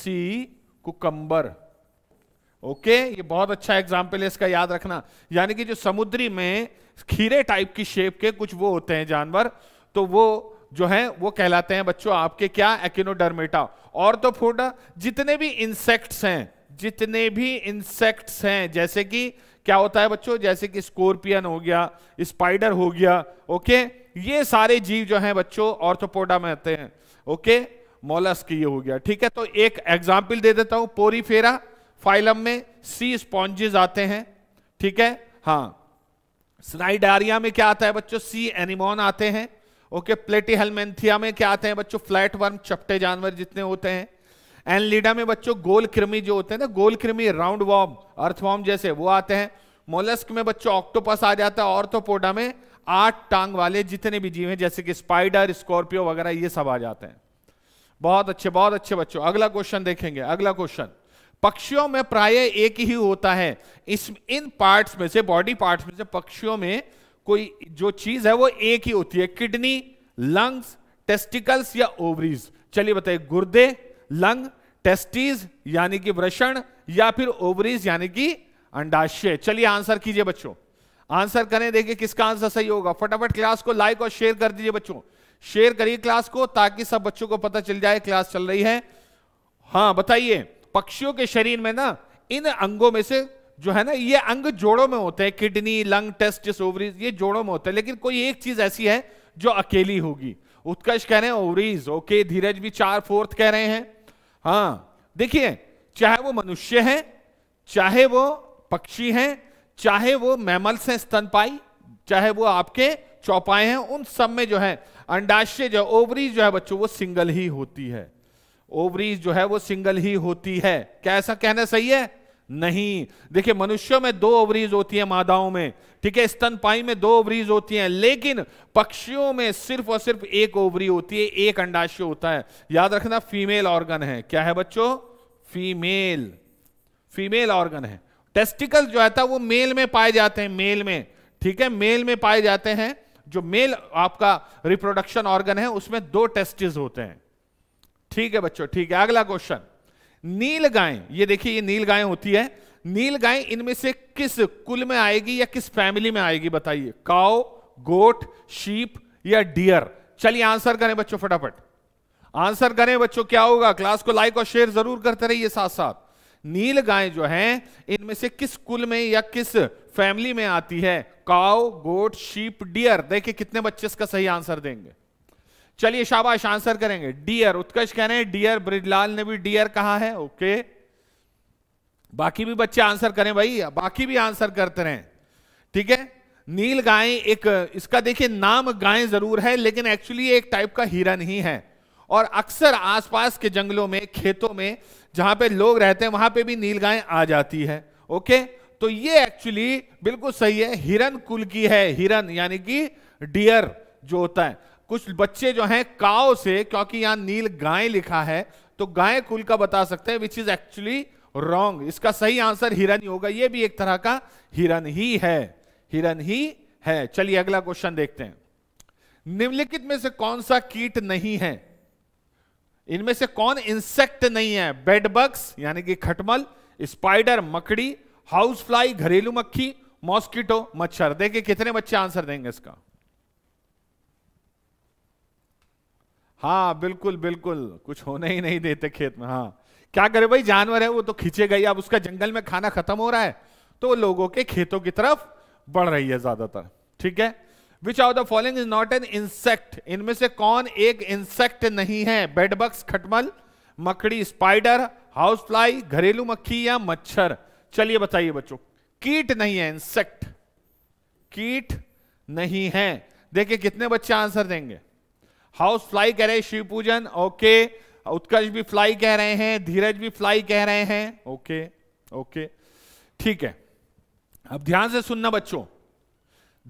sea cucumber okay ये बहुत अच्छा एग्जाम्पल है इसका याद रखना यानी कि जो समुद्री में खीरे टाइप की शेप के कुछ वो होते हैं जानवर तो वो जो है वो कहलाते हैं बच्चों आपके क्या एकिनोडर्मेटा और तो फोटा जितने भी इंसेक्ट्स हैं जितने भी इंसेक्ट्स हैं जैसे कि क्या होता है बच्चों जैसे कि स्कॉर्पियन हो गया स्पाइडर हो गया ओके ये सारे जीव जो हैं बच्चों ऑर्थोपोडा में आते हैं ओके मोलस्क ये हो गया ठीक है तो एक एग्जाम्पल दे देता हूं पोरीफेरा फाइलम में सी स्पॉन्जेस आते हैं ठीक है हाँ स्नाइडारिया में क्या आता है बच्चों सी एनिमोन आते हैं ओके प्लेटी हेलमेंथिया में क्या आते हैं बच्चों फ्लैट वर्म चपटे जानवर जितने होते हैं एनलिडा में बच्चों गोल कृमि जो होते हैं ना गोल कृमि राउंड वॉर्म अर्थवॉर्म जैसे वो आते हैं मोलस्क में बच्चों ऑक्टोपस आ जाता है और तो पोडा में आठ टांग वाले जितने भी जीव हैं जैसे कि स्पाइडर स्कॉर्पियो वगैरह ये सब आ जाते हैं बहुत अच्छे बहुत अच्छे बच्चों अगला क्वेश्चन देखेंगे अगला क्वेश्चन पक्षियों में प्राय एक ही होता है इस इन पार्ट्स में से बॉडी पार्ट्स में से पक्षियों में कोई जो चीज है वो एक ही होती है किडनी लंग्स टेस्टिकल्स या ओवरीज चलिए बताइए गुर्दे लंग टेस्टीज यानी कि वृषण या फिर ओवरीज यानी कि अंडाशय चलिए आंसर कीजिए बच्चों आंसर करें देखिए किसका आंसर सही होगा फटाफट क्लास को लाइक और शेयर कर दीजिए बच्चों शेयर करिए क्लास को ताकि सब बच्चों को पता चल जाए क्लास चल रही है हाँ बताइए पक्षियों के शरीर में ना इन अंगों में से जो है ना ये अंग जोड़ों में होते हैं किडनी लंग टेस्टिस ओवरीज ये जोड़ों में होते हैं लेकिन कोई एक चीज ऐसी है जो अकेली होगी उत्कर्ष कह रहे हैं ओवरीज ओके धीरज भी चार फोर्थ कह रहे हैं हाँ देखिए चाहे वो मनुष्य है चाहे वो पक्षी हैं चाहे वो मैमल्स हैं स्तनपाई चाहे वो आपके चौपाए हैं उन सब में जो है अंडाशय जो ओवरीज जो है बच्चों वो सिंगल ही होती है ओवरीज जो है वो सिंगल ही होती है क्या ऐसा कहना सही है नहीं देखिए मनुष्यों में दो ओवरीज होती है मादाओं में ठीक है स्तनपाई में दो ओवरीज होती हैं लेकिन पक्षियों में सिर्फ और सिर्फ एक ओवरी होती है एक अंडाशय होता है याद रखना फीमेल ऑर्गन है क्या है बच्चों फीमेल फीमेल ऑर्गन है टेस्टिकल जो है वो मेल में पाए जाते हैं मेल में ठीक है मेल में पाए जाते हैं जो मेल आपका रिप्रोडक्शन ऑर्गन है उसमें दो टेस्टिस होते हैं ठीक है बच्चों ठीक है अगला क्वेश्चन नील गाय ये देखिए ये नील गाय होती है नील गाय इनमें से किस कुल में आएगी या किस फैमिली में आएगी बताइए काओ गोट शीप या डियर चलिए आंसर करें बच्चों फटाफट आंसर करें बच्चों क्या होगा क्लास को लाइक और शेयर जरूर करते रहिए साथ साथ नील गाय जो है इनमें से किस कुल में या किस फैमिली में आती है काओ गोट शीप डियर देखिए कितने बच्चे इसका सही आंसर देंगे चलिए शाबाश आंसर करेंगे डियर उत्कर्ष कह रहे हैं डियर ब्रिजलाल ने भी डियर कहा है ओके बाकी भी बच्चे आंसर करें भाई बाकी भी आंसर करते रहे ठीक है नील गाय एक इसका देखिए नाम गाय जरूर है लेकिन एक्चुअली एक टाइप का हीरा ही है और अक्सर आसपास के जंगलों में खेतों में जहां पे लोग रहते हैं वहां पे भी नील गाय आ जाती है ओके तो ये एक्चुअली बिल्कुल सही है हिरन कुल की है हिरन यानी कि डियर जो होता है कुछ बच्चे जो हैं काव से क्योंकि यहां नील गाय लिखा है तो गाय कुल का बता सकते हैं विच इज एक्चुअली रॉन्ग इसका सही आंसर हिरन ही होगा यह भी एक तरह का हिरन ही है हिरन ही है चलिए अगला क्वेश्चन देखते हैं निम्नलिखित में से कौन सा कीट नहीं है इनमें से कौन इंसेक्ट नहीं है बेडबग्स यानी कि खटमल स्पाइडर मकड़ी हाउस फ्लाई घरेलू मक्खी मॉस्किटो मच्छर देखिए कितने बच्चे आंसर देंगे इसका हाँ बिल्कुल बिल्कुल कुछ होने ही नहीं देते खेत में हाँ क्या करे भाई जानवर है वो तो खींचे गई अब उसका जंगल में खाना खत्म हो रहा है तो लोगों के खेतों की तरफ बढ़ रही है ज्यादातर ठीक है which are the following is not an insect इनमें से कौन एक इंसेक्ट नहीं है बेडबक्स खटमल मकड़ी स्पाइडर हाउस फ्लाई घरेलू मक्खी या मच्छर चलिए बताइए बच्चों कीट नहीं है इंसेक्ट कीट नहीं है देखिए कितने बच्चे आंसर देंगे हाउस फ्लाई कह रहे हैं शिव पूजन ओके उत्कर्ष भी फ्लाई कह रहे हैं धीरज भी फ्लाई कह रहे हैं ओके ओके ठीक है अब ध्यान से सुनना बच्चों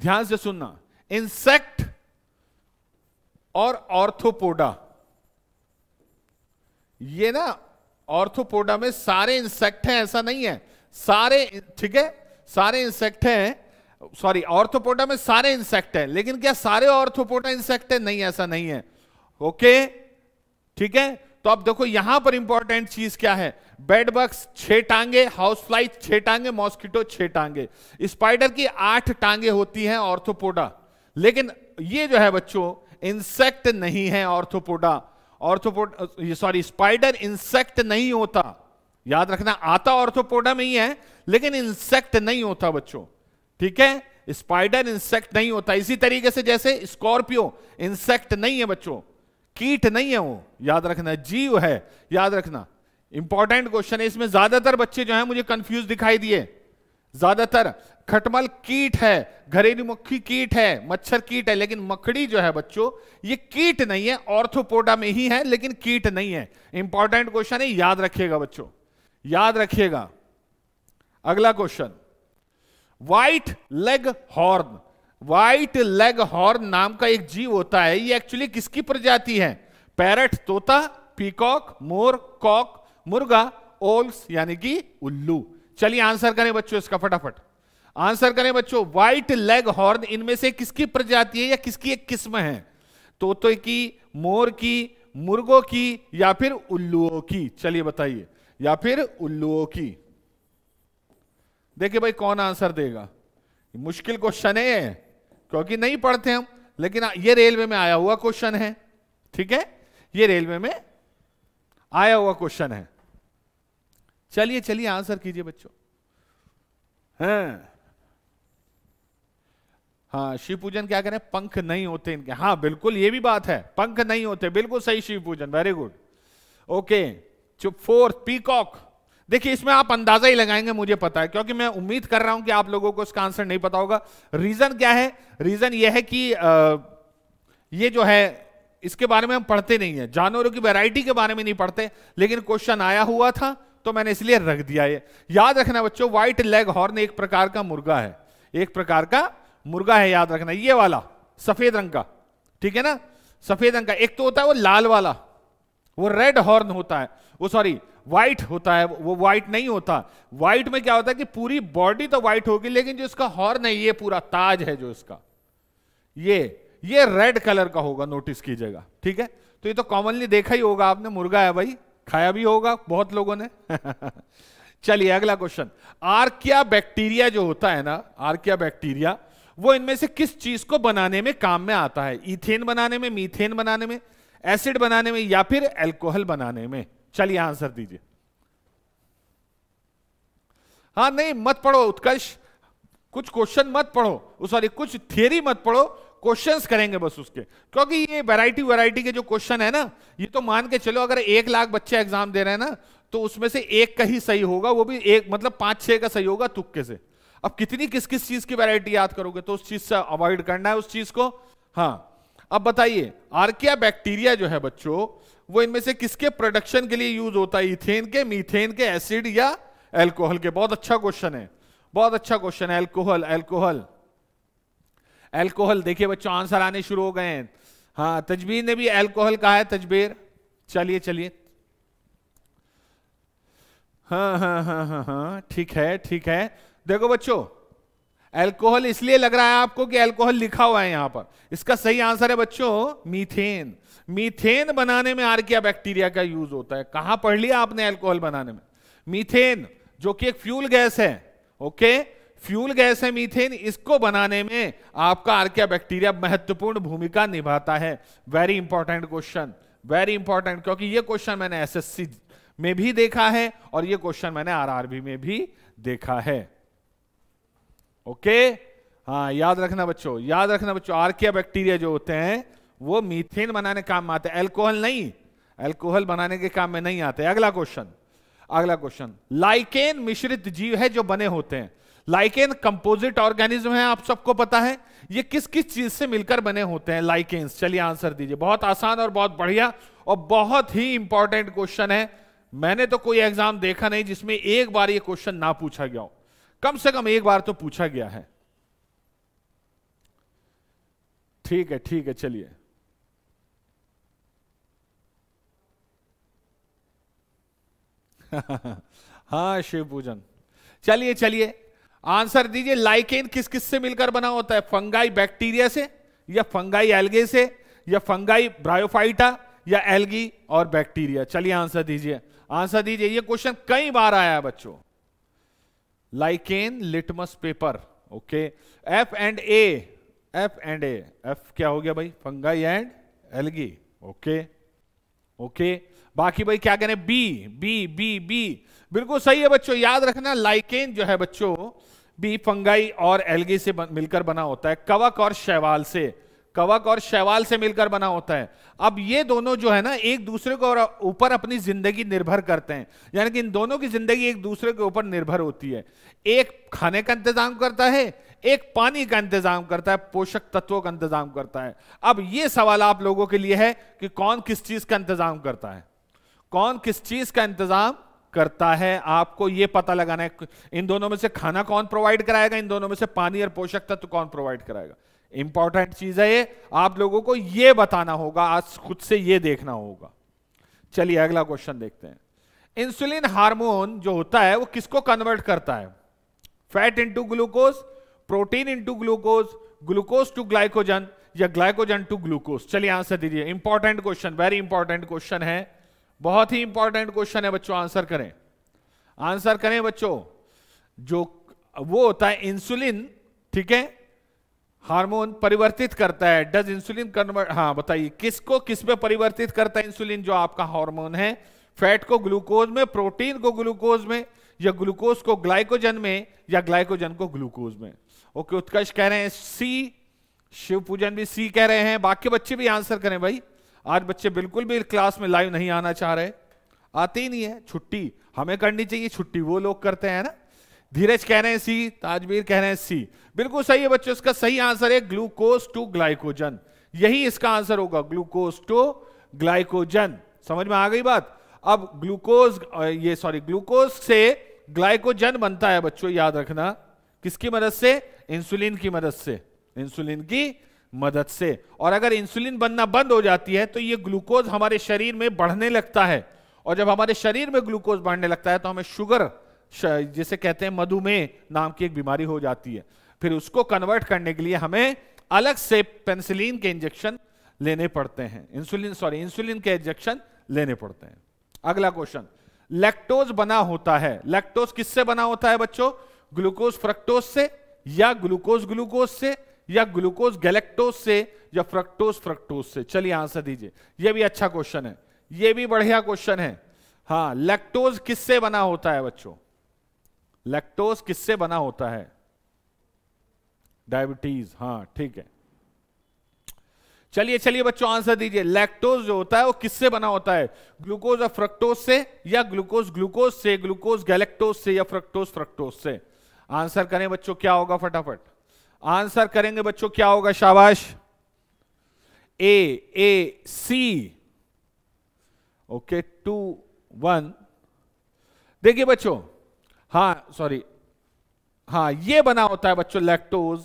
ध्यान से सुनना इंसेक्ट और ऑर्थोपोडा ये ना ऑर्थोपोडा में सारे इंसेक्ट हैं ऐसा नहीं है सारे ठीक है सारे इंसेक्ट हैं सॉरी ऑर्थोपोडा में सारे इंसेक्ट हैं लेकिन क्या सारे ऑर्थोपोडा इंसेक्ट हैं नहीं ऐसा नहीं है ओके ठीक है तो आप देखो यहां पर इंपॉर्टेंट चीज क्या है बेड बक्स छह टांगे हाउस फ्लाइट छह टांगे मॉस्किटो छह टांगे स्पाइडर की आठ टांगे होती हैं ऑर्थोपोडा लेकिन ये जो है बच्चों इंसेक्ट नहीं है arthropoda arthropoda sorry spider insect नहीं होता याद रखना आता ऑर्थोपोडा में ही है लेकिन इंसेक्ट नहीं होता बच्चों ठीक है स्पाइडर इंसेक्ट नहीं होता इसी तरीके से जैसे स्कॉर्पियो इंसेक्ट नहीं है बच्चों कीट नहीं है वो याद रखना जीव है याद रखना इंपॉर्टेंट क्वेश्चन है इसमें ज्यादातर बच्चे जो है मुझे कंफ्यूज दिखाई दिए ज्यादातर खटमल कीट है घरेलू मक्खी कीट है मच्छर कीट है लेकिन मकड़ी जो है बच्चों ये कीट नहीं है ऑर्थोपोडा में ही है लेकिन कीट नहीं है इंपॉर्टेंट क्वेश्चन है याद रखिएगा बच्चों याद रखिएगा अगला question white leg horn white leg horn नाम का एक जीव होता है ये एक्चुअली किसकी प्रजाति है पैरट तोता पीकॉक मोर कॉक मुर्गा ओल्स यानी कि उल्लू चलिए आंसर करें बच्चों इसका फटाफट आंसर करें बच्चों व्हाइट लेग हॉर्न इनमें से किसकी प्रजाति है या किसकी एक किस्म है तोते की मोर की मुर्गों की या फिर उल्लुओं की चलिए बताइए या फिर उल्लुओं की देखिए भाई कौन आंसर देगा मुश्किल क्वेश्चन है क्योंकि नहीं पढ़ते हम लेकिन ये रेलवे में आया हुआ क्वेश्चन है ठीक है ये रेलवे में आया हुआ क्वेश्चन है चलिए चलिए आंसर कीजिए बच्चों हाँ हाँ शिव पूजन क्या करें पंख नहीं होते इनके हाँ बिल्कुल ये भी बात है पंख नहीं होते बिल्कुल सही Shiv Pujan very good okay चुप फोर्थ पीकॉक देखिए इसमें आप अंदाजा ही लगाएंगे मुझे पता है क्योंकि मैं उम्मीद कर रहा हूं कि आप लोगों को इसका आंसर नहीं पता होगा रीजन क्या है रीजन यह है कि यह जो है इसके बारे में हम पढ़ते नहीं है जानवरों की वैरायटी के बारे में नहीं पढ़ते लेकिन क्वेश्चन आया हुआ था तो मैंने इसलिए रख दिया ये याद रखना बच्चों व्हाइट लेग हॉर्न एक प्रकार का मुर्गा है एक प्रकार का मुर्गा है याद रखना ये वाला सफेद रंग का ठीक है ना सफेद रंग का एक तो होता है वो लाल वाला वो रेड हॉर्न होता है वो सॉरी व्हाइट होता है वो व्हाइट नहीं होता व्हाइट में क्या होता है कि पूरी बॉडी तो व्हाइट होगी लेकिन जो इसका हॉर्न है ये पूरा ताज है जो इसका ये ये रेड कलर का होगा नोटिस कीजिएगा ठीक है तो ये तो कॉमनली देखा ही होगा आपने मुर्गा है भाई खाया भी होगा बहुत लोगों ने चलिए अगला क्वेश्चन आर्किया बैक्टीरिया जो होता है ना आर्किया बैक्टीरिया वो इनमें से किस चीज को बनाने में काम में आता है इथेन बनाने में मीथेन बनाने में एसिड बनाने में या फिर एल्कोहल बनाने में चलिए आंसर दीजिए हाँ नहीं मत पढ़ो उत्कर्ष कुछ क्वेश्चन मत पढ़ो सॉरी oh, कुछ थियरी मत पढ़ो क्वेश्चंस करेंगे बस उसके क्योंकि ये वैरायटी वैरायटी के जो क्वेश्चन है ना ये तो मान के चलो अगर एक लाख बच्चे एग्जाम दे रहे हैं ना तो उसमें से एक का ही सही होगा वो भी एक मतलब पांच छह का सही होगा तुक्के से अब कितनी किस किस चीज की वैरायटी याद करोगे तो उस चीज से अवॉइड करना है उस चीज को हाँ अब बताइए आर्किया बैक्टीरिया जो है बच्चों वो इनमें से किसके प्रोडक्शन के लिए यूज होता है इथेन के मीथेन के एसिड या एल्कोहल के बहुत अच्छा क्वेश्चन है बहुत अच्छा क्वेश्चन है एल्कोहल एल्कोहल एल्कोहल देखिए बच्चों आंसर आने शुरू हो गए हैं हाँ तजबीर ने भी एल्कोहल कहा है तजबीर चलिए चलिए हाँ, हाँ हाँ हाँ हाँ हाँ ठीक है ठीक है देखो बच्चों एल्कोहल इसलिए लग रहा है आपको कि एल्कोहल लिखा हुआ है यहां पर इसका सही आंसर है बच्चों मीथेन मीथेन बनाने में आर्किया बैक्टीरिया का यूज होता है कहां पढ़ लिया आपने अल्कोहल बनाने में मीथेन जो कि एक फ्यूल गैस है ओके फ्यूल गैस है मीथेन इसको बनाने में आपका आर्किया बैक्टीरिया महत्वपूर्ण भूमिका निभाता है very important question very important क्योंकि यह क्वेश्चन मैंने एस में भी देखा है और यह क्वेश्चन मैंने आर में भी देखा है ओके हाँ याद रखना बच्चों याद रखना बच्चों आर्किया बैक्टीरिया जो होते हैं वो मीथेन बनाने काम में आते हैं एल्कोहल नहीं एल्कोहल बनाने के काम में नहीं आते अगला क्वेश्चन अगला क्वेश्चन लाइकेन मिश्रित जीव है जो बने होते हैं लाइकेन कंपोजिट ऑर्गेनिज्म है आप सबको पता है ये किस किस चीज से मिलकर बने होते हैं लाइकेन चलिए आंसर दीजिए बहुत आसान और बहुत बढ़िया और बहुत ही इंपॉर्टेंट क्वेश्चन है मैंने तो कोई एग्जाम देखा नहीं जिसमें एक बार ये क्वेश्चन ना पूछा गया हो कम से कम एक बार तो पूछा गया है ठीक है ठीक है चलिए हाँ शिव पूजन चलिए चलिए आंसर दीजिए लाइकेन किस किस से मिलकर बना होता है फंगाई बैक्टीरिया से या फंगाई एल्गे से या फंगाई ब्रायोफाइटा या एल्गी और बैक्टीरिया चलिए आंसर दीजिए आंसर दीजिए ये क्वेश्चन कई बार आया है बच्चों lichen litmus paper okay F and A F and A F क्या हो गया भाई fungi and algae okay okay बाकी भाई क्या करें बी बी बी बी बिल्कुल सही है बच्चों याद रखना लाइकेन जो है बच्चों बी फंगाई और एलगी से बन, मिलकर बना होता है कवक और शैवाल से कवक और शैवाल से मिलकर बना होता है अब ये दोनों जो है ना एक दूसरे को ऊपर अपनी जिंदगी निर्भर करते हैं यानी कि इन दोनों की जिंदगी एक दूसरे के ऊपर निर्भर होती है एक खाने का इंतजाम करता है एक पानी का इंतजाम करता है पोषक तत्वों का इंतजाम करता है अब ये सवाल आप लोगों के लिए है कि कौन किस चीज का इंतजाम करता है कौन किस चीज का इंतजाम करता है आपको यह पता लगाना है इन दोनों में से खाना कौन प्रोवाइड कराएगा इन दोनों में से पानी और पोषक तत्व कौन प्रोवाइड कराएगा इंपॉर्टेंट चीज है ये आप लोगों को यह बताना होगा आज खुद से यह देखना होगा चलिए अगला क्वेश्चन देखते हैं इंसुलिन हार्मोन जो होता है वो किसको कन्वर्ट करता है fat into glucose protein into glucose glucose to glycogen या ग्लाइकोजन टू ग्लूकोज चलिए आंसर दीजिए important question very important question है बहुत ही इंपॉर्टेंट क्वेश्चन है बच्चों आंसर करें आंसर करें बच्चों जो वो होता है इंसुलिन ठीक है हार्मोन परिवर्तित करता है डज इंसुलिन कन्वर्ट हाँ बताइए किसको किस पे परिवर्तित करता है इंसुलिन जो आपका हार्मोन है फैट को ग्लूकोज में प्रोटीन को ग्लूकोज में या ग्लूकोज को ग्लाइकोजन में या ग्लाइकोजन को ग्लूकोज में ओके उत्कर्ष कह रहे हैं सी शिव पूजन भी सी कह रहे हैं बाकी बच्चे भी आंसर करें भाई आज बच्चे बिल्कुल भी क्लास में लाइव नहीं आना चाह रहे आते ही नहीं है छुट्टी हमें करनी चाहिए छुट्टी वो लोग करते हैं ना धीरज कह रहे हैं सी ताजवीर कह रहे हैं सी बिल्कुल सही है बच्चों इसका सही आंसर है ग्लूकोज टू ग्लाइकोजन यही इसका आंसर होगा ग्लूकोज टू ग्लाइकोजन समझ में आ गई बात अब ग्लूकोज ये सॉरी ग्लूकोज से ग्लाइकोजन बनता है बच्चों याद रखना किसकी मदद से इंसुलिन की मदद से इंसुलिन की मदद से और अगर इंसुलिन बनना बंद हो जाती है तो ये ग्लूकोज हमारे शरीर में बढ़ने लगता है और जब हमारे शरीर में ग्लूकोज बढ़ने लगता है तो हमें शुगर जिसे कहते हैं मधुमेह नाम की एक बीमारी हो जाती है फिर उसको कन्वर्ट करने के लिए हमें अलग से पेंसिलिन के इंजेक्शन लेने पड़ते हैं इंसुलिन सॉरी इंसुलिन के इंजेक्शन लेने पड़ते हैं अगला क्वेश्चन लैक्टोज बना होता है लैक्टोज किससे बना होता है बच्चों ग्लूकोज फ्रक्टोज से या ग्लूकोज ग्लूकोज से या ग्लूकोज गैलेक्टोज से या फ्रक्टोज फ्रक्टोज से चलिए आंसर दीजिए यह भी अच्छा क्वेश्चन है यह भी बढ़िया क्वेश्चन है हाँ लैक्टोज किससे बना होता है बच्चों लैक्टोज किससे बना होता है डायबिटीज हाँ ठीक है चलिए चलिए बच्चों आंसर दीजिए लैक्टोज जो होता है वो किससे बना होता है ग्लूकोज या फ्रक्टोज से या ग्लूकोज ग्लूकोज से ग्लूकोज गैलेक्टोज से या फ्रक्टोज फ्रक्टोज से आंसर करें बच्चों क्या होगा फटाफट आंसर करेंगे बच्चों क्या होगा शाबाश A A C okay two one देखिए बच्चों हा सॉरी हाँ ये बना होता है बच्चों lactose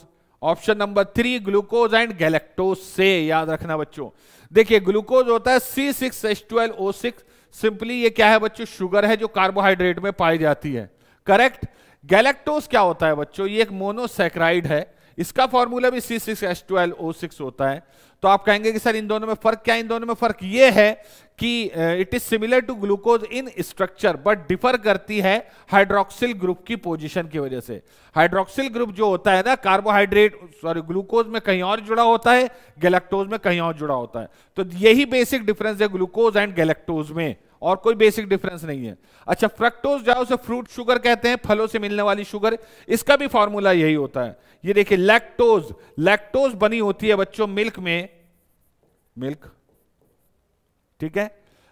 option number three glucose and galactose से याद रखना बच्चों देखिए ग्लूकोज होता है C six H twelve O six simply ये क्या है बच्चों शुगर है जो कार्बोहाइड्रेट में पाई जाती है करेक्ट गैलेक्टोज क्या होता है बच्चों ये एक मोनोसेक्राइड है इसका फॉर्मूला भी C six H twelve O six होता है तो आप कहेंगे कि सर इन दोनों में फर्क क्या इन दोनों में फर्क यह है कि it is similar to glucose in structure but differ करती है हाइड्रोक्सिल ग्रुप की पोजीशन की वजह से हाइड्रोक्सिल ग्रुप जो होता है ना कार्बोहाइड्रेट सॉरी ग्लूकोज में कहीं और जुड़ा होता है गैलेक्टोज में कहीं और जुड़ा होता है तो यही बेसिक डिफरेंस है ग्लूकोज एंड गैलेक्टोज में और कोई बेसिक डिफरेंस नहीं है अच्छा फ्रक्टोज जाओ उसे फ्रूट शुगर कहते हैं फलों से मिलने वाली शुगर इसका भी फॉर्मूला यही होता है ये देखिए लैक्टोज लैक्टोज बनी होती है बच्चों मिल्क में मिल्क ठीक है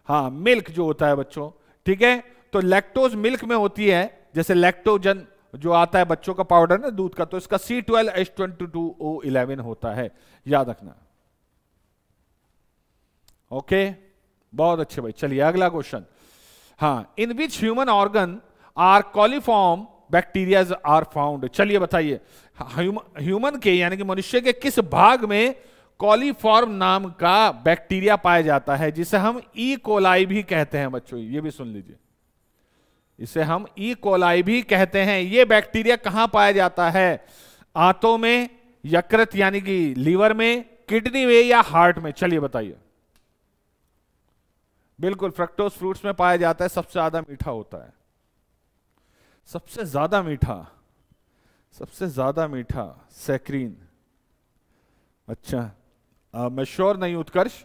हाँ मिल्क जो होता है बच्चों ठीक है तो लैक्टोज मिल्क में होती है जैसे लैक्टोजन जो आता है बच्चों का पाउडर ना दूध का तो इसका C twelve H twenty two O eleven होता है याद रखना ओके okay? बहुत अच्छे भाई चलिए अगला क्वेश्चन हाँ in which human organ are coliform bacteria are found चलिए बताइए ह्यूमन के यानी कि मनुष्य के किस भाग में कॉलीफॉर्म नाम का बैक्टीरिया पाया जाता है जिसे हम ई e. कोलाई भी कहते हैं बच्चों ये भी सुन लीजिए इसे हम ई e. कोलाई भी कहते हैं ये बैक्टीरिया कहां पाया जाता है आंतों में यकृत यानी कि लीवर में किडनी में या हार्ट में चलिए बताइए बिल्कुल फ्रक्टोज फ्रूट्स में पाया जाता है सबसे ज्यादा मीठा होता है सबसे ज्यादा मीठा सबसे ज्यादा मीठा सैक्रीन अच्छा आ, मैं श्योर नहीं उत्कर्ष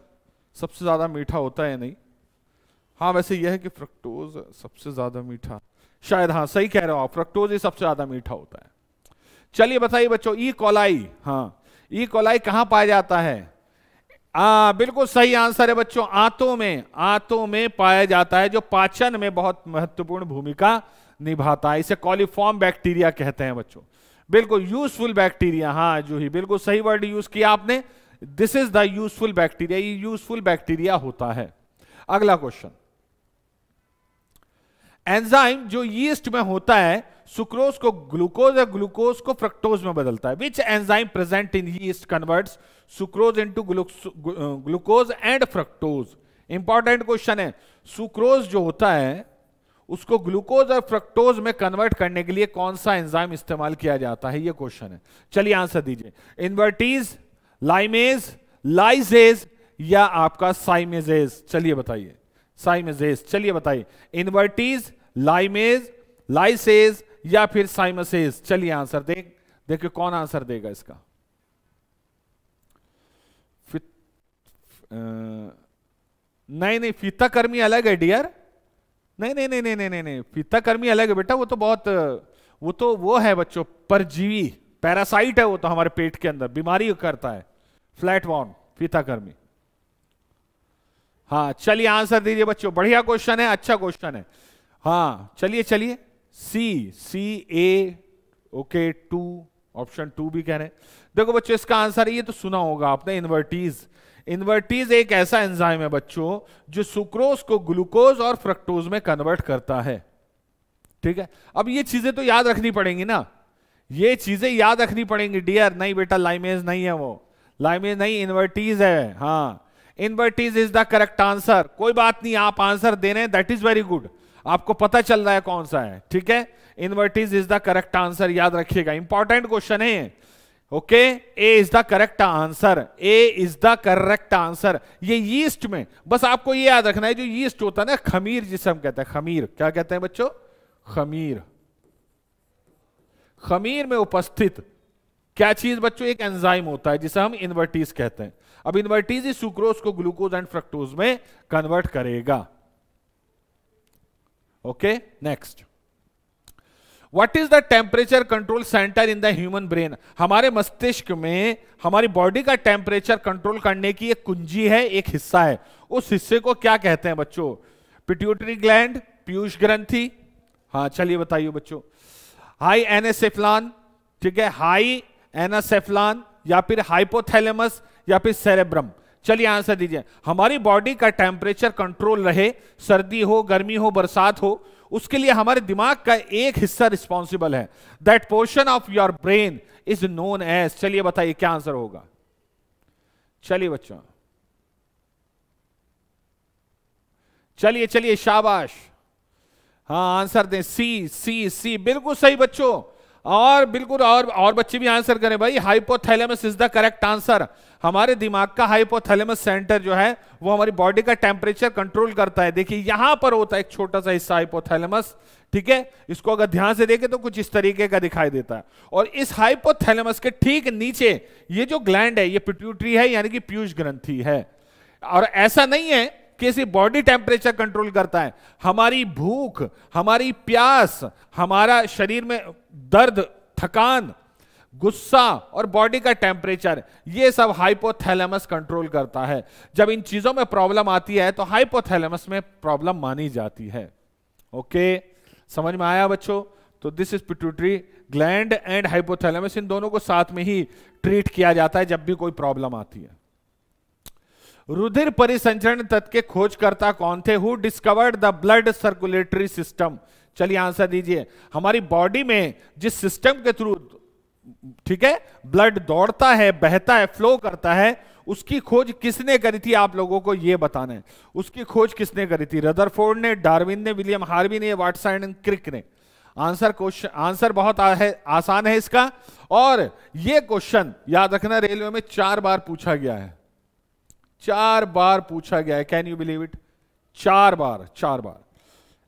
सबसे ज्यादा मीठा होता है नहीं हाँ वैसे यह है कि फ्रक्टोज सबसे ज्यादा मीठा शायद हाँ सही कह रहे हो आप फ्रक्टोज ही सबसे ज्यादा मीठा होता है चलिए बताइए बच्चों ई e. कोलाई हाँ ई e. कोलाई कहाँ पाया जाता है आ, बिल्कुल सही आंसर है बच्चों आंतों में आंतों में पाया जाता है जो पाचन में बहुत महत्वपूर्ण भूमिका निभाता है इसे कॉलिफॉर्म बैक्टीरिया कहते हैं बच्चों बिल्कुल यूजफुल बैक्टीरिया हाँ जूही बिल्कुल सही वर्ड यूज किया आपने this is the useful bacteria ये यूजफुल बैक्टीरिया होता है अगला क्वेश्चन एंजाइम जो यीस्ट में होता है सुक्रोज को ग्लूकोज या ग्लूकोज को फ्रक्टोज में बदलता है which enzyme present in yeast converts sucrose into glucose and fructose important question है सुक्रोज जो होता है उसको ग्लूकोज और फ्रक्टोज में कन्वर्ट करने के लिए कौन सा एंजाइम इस्तेमाल किया जाता है यह क्वेश्चन है चलिए आंसर दीजिए इन्वर्टीज लाइमेज लाइजेज या आपका साइमेजेज चलिए बताइए साइमेजेज चलिए बताइए इन्वर्टीज लाइमेज लाइसेज या फिर साइमसेज चलिए आंसर दे देखिए कौन आंसर देगा इसका नहीं नहीं फीता कर्मी अलग है डियर नहीं नहीं नहीं नहीं नहीं नहीं फीता फीताकर्मी अलग है बेटा वो तो बहुत वो तो वो है बच्चों परजीवी पैरासाइट है वो तो हमारे पेट के अंदर बीमारी करता है फ्लैट फीता फीताकर्मी हाँ चलिए आंसर दीजिए बच्चों बढ़िया क्वेश्चन है अच्छा क्वेश्चन है हाँ चलिए चलिए C C A okay two option two भी कह रहे हैं देखो बच्चों इसका आंसर ये तो सुना होगा आपने इन्वर्टीज इन्वर्टीज एक ऐसा एंजाइम है बच्चों जो सुक्रोज को ग्लूकोज और फ्रक्टोज में कन्वर्ट करता है ठीक है अब ये चीजें तो याद रखनी पड़ेंगी ना ये चीजें याद रखनी पड़ेंगी डियर नहीं बेटा लाइमेज नहीं है वो लाइमेज नहीं इन्वर्टीज है हाँ invertase is the correct answer कोई बात नहीं आप आंसर दे रहे हैं दैट इज वेरी गुड आपको पता चल रहा है कौन सा है ठीक है invertase is the correct answer याद रखिएगा इंपॉर्टेंट क्वेश्चन है okay A is the correct answer A is the correct answer ये यीस्ट में बस आपको ये याद रखना है जो यीस्ट होता है ना खमीर जिसे हम कहते हैं खमीर क्या कहते हैं बच्चों खमीर खमीर में उपस्थित क्या चीज बच्चों एक एंजाइम होता है जिसे हम इन्वर्टीज कहते हैं अब इनवर्टीज ही सुक्रोज को ग्लूकोज एंड फ्रक्टोज में कन्वर्ट करेगा okay next what is the temperature control center in the human brain हमारे मस्तिष्क में हमारी बॉडी का टेम्परेचर कंट्रोल करने की एक कुंजी है एक हिस्सा है उस हिस्से को क्या कहते हैं बच्चों पिट्यूटरी ग्लैंड पीयूष ग्रंथि हाँ चलिए बताइए बच्चों हाई एनासेफलान ठीक है हाई एनासेफलान या फिर हाइपोथैलेमस या फिर सेरेब्रम चलिए आंसर दीजिए हमारी बॉडी का टेम्परेचर कंट्रोल रहे सर्दी हो गर्मी हो बरसात हो उसके लिए हमारे दिमाग का एक हिस्सा रिस्पॉन्सिबल है that portion of your brain is known as चलिए बताइए क्या आंसर होगा चलिए बच्चों चलिए चलिए शाबाश हाँ आंसर दें सी सी सी बिल्कुल सही बच्चों और बिल्कुल और और बच्चे भी आंसर करें भाई hypothalamus is the correct answer हमारे दिमाग का हाइपोथैलेमस सेंटर जो है वो हमारी बॉडी का टेम्परेचर कंट्रोल करता है देखिए यहां पर होता है एक छोटा सा हिस्सा हाइपोथैलेमस ठीक है इसको अगर ध्यान से देखें तो कुछ इस तरीके का दिखाई देता है और इस हाइपोथैलेमस के ठीक नीचे ये जो ग्लैंड है ये पिट्यूटरी है यानी कि पीयूष ग्रंथी है और ऐसा नहीं है कैसे बॉडी टेम्परेचर कंट्रोल करता है हमारी भूख हमारी प्यास हमारा शरीर में दर्द थकान गुस्सा और बॉडी का टेम्परेचर ये सब हाइपोथैलेमस कंट्रोल करता है जब इन चीजों में प्रॉब्लम आती है तो हाइपोथैलेमस में प्रॉब्लम मानी जाती है ओके समझ में आया बच्चों तो this is pituitary gland and hypothalamus इन दोनों को साथ में ही ट्रीट किया जाता है जब भी कोई प्रॉब्लम आती है रुधिर परिसंचरण तत्व के खोजकर्ता कौन थे who discovered the blood circulatory system चलिए आंसर दीजिए हमारी बॉडी में जिस सिस्टम के थ्रू ठीक है ब्लड दौड़ता है बहता है फ्लो करता है उसकी खोज किसने करी थी आप लोगों को यह बताना है उसकी खोज किसने करी थी रदरफोर्ड ने डार्विन ने विलियम हार्वी ने वाटसन क्रिक ने आंसर क्वेश्चन आंसर बहुत आ, है, आसान है इसका और यह क्वेश्चन याद रखना रेलवे में चार बार पूछा गया है चार बार पूछा गया है कैन यू बिलीव इट चार बार चार बार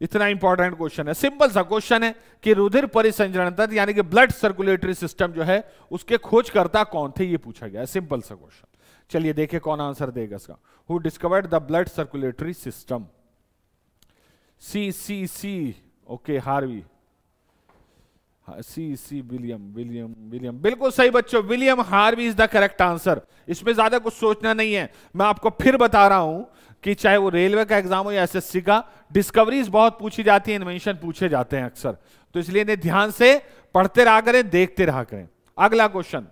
इतना इंपॉर्टेंट क्वेश्चन है सिंपल सा क्वेश्चन है कि रुधिर परिसंजन तंत्र यानी कि ब्लड सर्कुलेटरी सिस्टम जो है उसके खोजकर्ता कौन थे ये पूछा गया है सिंपल सा क्वेश्चन चलिए देखिए कौन आंसर देगा इसका who discovered the blood circulatory system C C C okay Harvey हाँ, C C William William William बिल्कुल सही बच्चों William Harvey is the correct answer इसमें ज्यादा कुछ सोचना नहीं है मैं आपको फिर बता रहा हूं कि चाहे वो रेलवे का एग्जाम हो या एसएससी का डिस्कवरीज बहुत पूछी जाती है इन्वेंशन पूछे जाते हैं अक्सर तो इसलिए इन्हें ध्यान से पढ़ते रहा करें देखते रहा करें अगला question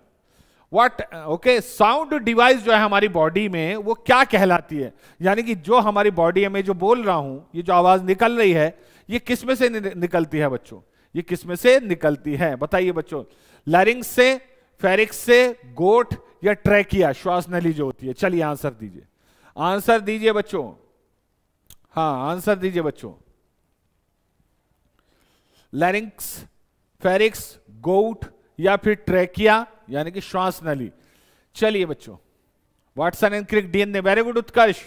what okay sound device जो है हमारी बॉडी में वो क्या कहलाती है यानी कि जो हमारी बॉडी में जो बोल रहा हूं ये जो आवाज निकल रही है ये किसमें से निकलती है बच्चों ये किसमें से निकलती है बताइए बच्चों लैरिंग्स से फेरिक्स से गोट या ट्रैकिया श्वास नली जो होती है चलिए आंसर दीजिए आंसर दीजिए बच्चों हाँ आंसर दीजिए बच्चों लैरिंग्स फेरिक्स गोट या फिर ट्रैकिया यानी कि श्वास नली चलिए बच्चों वाटसन एंड क्रिक डीएन ने वेरी गुड उत्कर्ष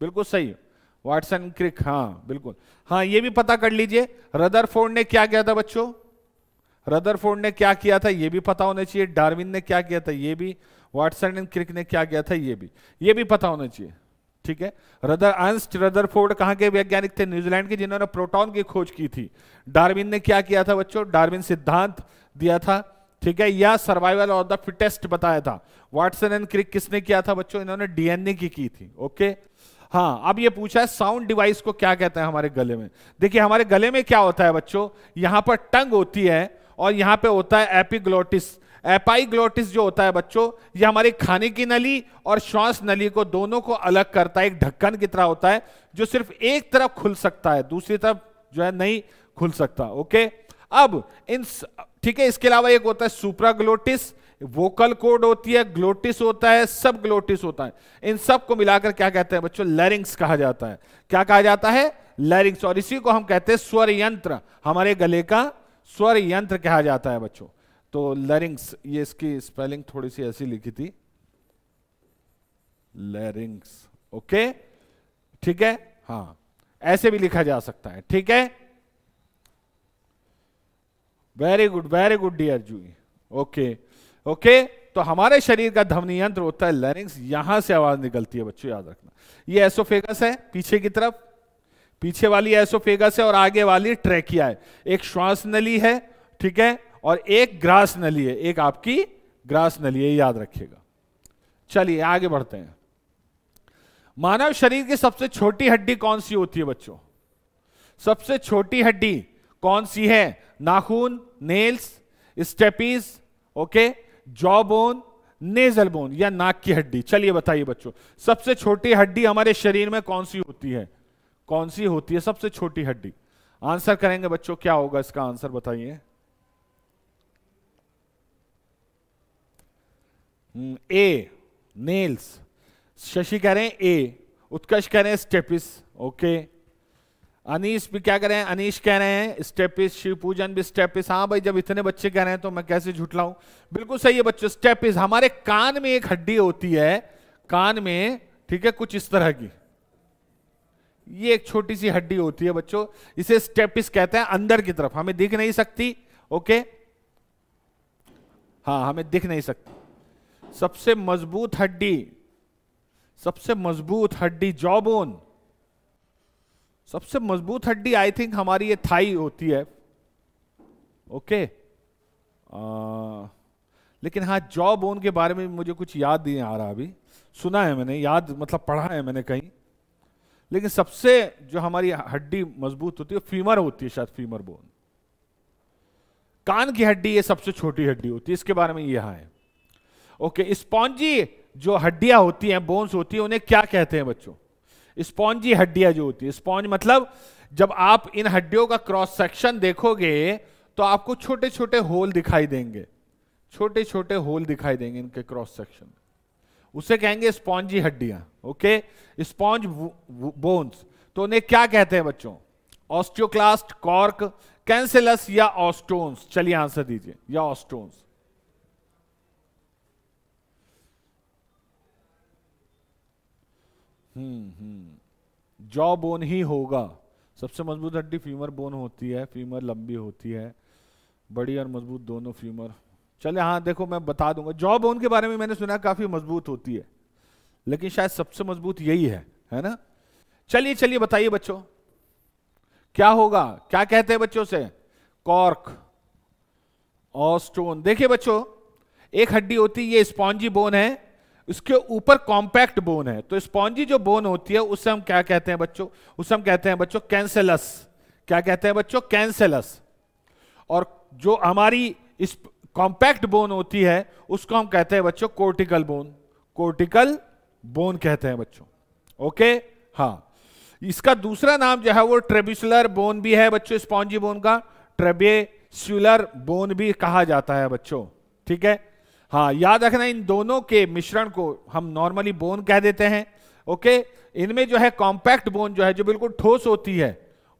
बिल्कुल सही है वाटसन क्रिक हाँ बिल्कुल हाँ ये भी पता कर लीजिए रदरफोर्ड ने क्या किया था बच्चों रदरफोर्ड ने क्या किया था ये भी पता होना चाहिए डार्विन ने क्या किया था ये भी वाटसन एंड क्रिक ने क्या किया था ये भी ये भी पता होना चाहिए ठीक है रदर अंस्ट रदरफोर्ड कहाँ के वैज्ञानिक थे न्यूजीलैंड के जिन्होंने प्रोटॉन की खोज की थी डार्विन ने क्या किया था बच्चों डार्विन सिद्धांत दिया था ठीक है या सर्वाइवल ऑफ द फिटेस्ट बताया था वाटसन एंड क्रिक किसने किया था बच्चों इन्होंने डीएनए की की थी ओके हाँ अब ये पूछा है साउंड डिवाइस को क्या कहते हैं हमारे गले में देखिए हमारे गले में क्या होता है बच्चों यहां पर टंग होती है और यहां पे होता है एपिग्लोटिस एपाइग्लोटिस जो होता है बच्चों ये हमारी खाने की नली और श्वास नली को दोनों को अलग करता है एक ढक्कन की तरह होता है जो सिर्फ एक तरफ खुल सकता है दूसरी तरफ जो है नहीं खुल सकता ओके अब इन ठीक है इसके अलावा एक होता है सुप्राग्लोटिस वोकल कोड होती है ग्लोटिस होता है सब ग्लोटिस होता है इन सब को मिलाकर क्या कहते हैं बच्चों लैरिंग्स कहा जाता है क्या कहा जाता है लैरिंग्स और इसी को हम कहते हैं स्वर यंत्र हमारे गले का स्वर यंत्र कहा जाता है बच्चों तो लैरिंग्स ये इसकी स्पेलिंग थोड़ी सी ऐसी लिखी थी लैरिंग्स ओके ठीक है हाँ ऐसे भी लिखा जा सकता है ठीक है very good very good dear जू ओके okay. ओके तो हमारे शरीर का ध्वनि यंत्र होता है लैरिंग्स यहां से आवाज निकलती है बच्चों याद रखना ये एसोफेगस है पीछे की तरफ पीछे वाली एसोफेगस है और आगे वाली ट्रेकिया है एक श्वास नली है ठीक है और एक ग्रास नली है एक आपकी ग्रास नली है याद रखिएगा चलिए आगे बढ़ते हैं मानव शरीर की सबसे छोटी हड्डी कौन सी होती है बच्चों सबसे छोटी हड्डी कौन सी है नाखून nails stapes okay jaw bone nasal bone या नाक की हड्डी चलिए बताइए बच्चों सबसे छोटी हड्डी हमारे शरीर में कौन सी होती है कौन सी होती है सबसे छोटी हड्डी आंसर करेंगे बच्चों क्या होगा इसका आंसर बताइए ए हम्म, नेल्स शशि कह रहे हैं ए उत्कर्ष कह रहे हैं स्टेपिस ओके अनीश भी क्या कह रहे हैं अनीश कह रहे हैं स्टेपिस शिव पूजन भी स्टेपिस हाँ भाई जब इतने बच्चे कह रहे हैं तो मैं कैसे झुटलाऊं बिल्कुल सही है बच्चों स्टेपिस हमारे कान में एक हड्डी होती है कान में ठीक है कुछ इस तरह की ये एक छोटी सी हड्डी होती है बच्चों इसे स्टेपिस कहते हैं अंदर की तरफ हमें दिख नहीं सकती ओके हाँ हमें दिख नहीं सकती सबसे मजबूत हड्डी सबसे मजबूत हड्डी जॉबोन सबसे मजबूत हड्डी आई थिंक हमारी ये थाई होती है ओके आ, लेकिन हाँ जॉ बोन के बारे में मुझे कुछ याद नहीं आ रहा अभी सुना है मैंने याद मतलब पढ़ा है मैंने कहीं लेकिन सबसे जो हमारी हड्डी मजबूत होती है फीमर होती है शायद फीमर बोन कान की हड्डी ये सबसे छोटी हड्डी होती है इसके बारे में यह है ओके स्पॉन्जी जो हड्डियां होती हैं बोन्स होती हैं उन्हें क्या कहते हैं बच्चों स्पॉन्जी हड्डियां जो होती है स्पॉन्ज मतलब जब आप इन हड्डियों का क्रॉस सेक्शन देखोगे तो आपको छोटे छोटे होल दिखाई देंगे छोटे छोटे होल दिखाई देंगे इनके क्रॉस सेक्शन उसे कहेंगे स्पॉन्जी हड्डियां ओके स्पॉन्ज बोन्स तो उन्हें क्या कहते हैं बच्चों ऑस्टियोक्लास्ट कॉर्क कैंसिलस या ऑस्टोन्स चलिए आंसर दीजिए या ऑस्टोन्स हम्म जॉ हम्म। बोन ही होगा सबसे मजबूत हड्डी फीमर बोन होती है फीमर लंबी होती है बड़ी और मजबूत दोनों फीमर चले हाँ देखो मैं बता दूंगा जॉ बोन के बारे में मैंने सुना काफी मजबूत होती है लेकिन शायद सबसे मजबूत यही है है ना चलिए चलिए बताइए बच्चों क्या होगा क्या कहते हैं बच्चों से कॉर्क और स्टोन देखिए बच्चों एक हड्डी होती है ये स्पॉन्जी बोन है उसके ऊपर कॉम्पैक्ट बोन है तो स्पॉन्जी जो बोन होती है उसे हम क्या कहते हैं बच्चों उसे हम कहते हैं बच्चों कैंसेलस क्या कहते हैं बच्चों कैंसेलस और जो हमारी इस कॉम्पैक्ट बोन होती है उसको हम कहते हैं बच्चों कोर्टिकल बोन कोर्टिकल बोन कहते हैं बच्चों ओके हाँ इसका दूसरा नाम जो है वो ट्रेबिसुलर बोन भी है बच्चों स्पॉन्जी बोन का ट्रेबेस्युलर बोन भी कहा जाता है बच्चों ठीक है हाँ याद रखना इन दोनों के मिश्रण को हम नॉर्मली बोन कह देते हैं ओके इनमें जो है कॉम्पैक्ट बोन जो है जो बिल्कुल ठोस होती है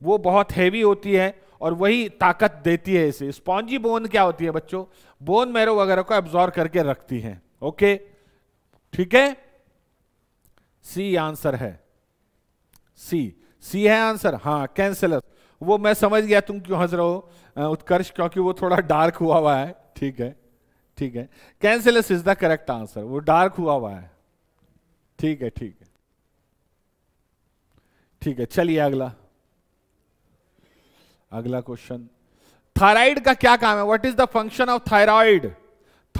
वो बहुत हैवी होती है और वही ताकत देती है इसे स्पॉन्जी बोन क्या होती है बच्चों बोन मैरो वगैरह को एब्जॉर्व करके रखती है ओके ठीक है सी आंसर है सी सी है आंसर हाँ कैंसलर वो मैं समझ गया तुम क्यों हंस रहे हो उत्कर्ष क्योंकि वो थोड़ा डार्क हुआ हुआ है ठीक है ठीक है cancellous is the correct answer वो डार्क हुआ हुआ है ठीक है ठीक है ठीक है चलिए अगला अगला क्वेश्चन थायराइड का क्या काम है what is the function of thyroid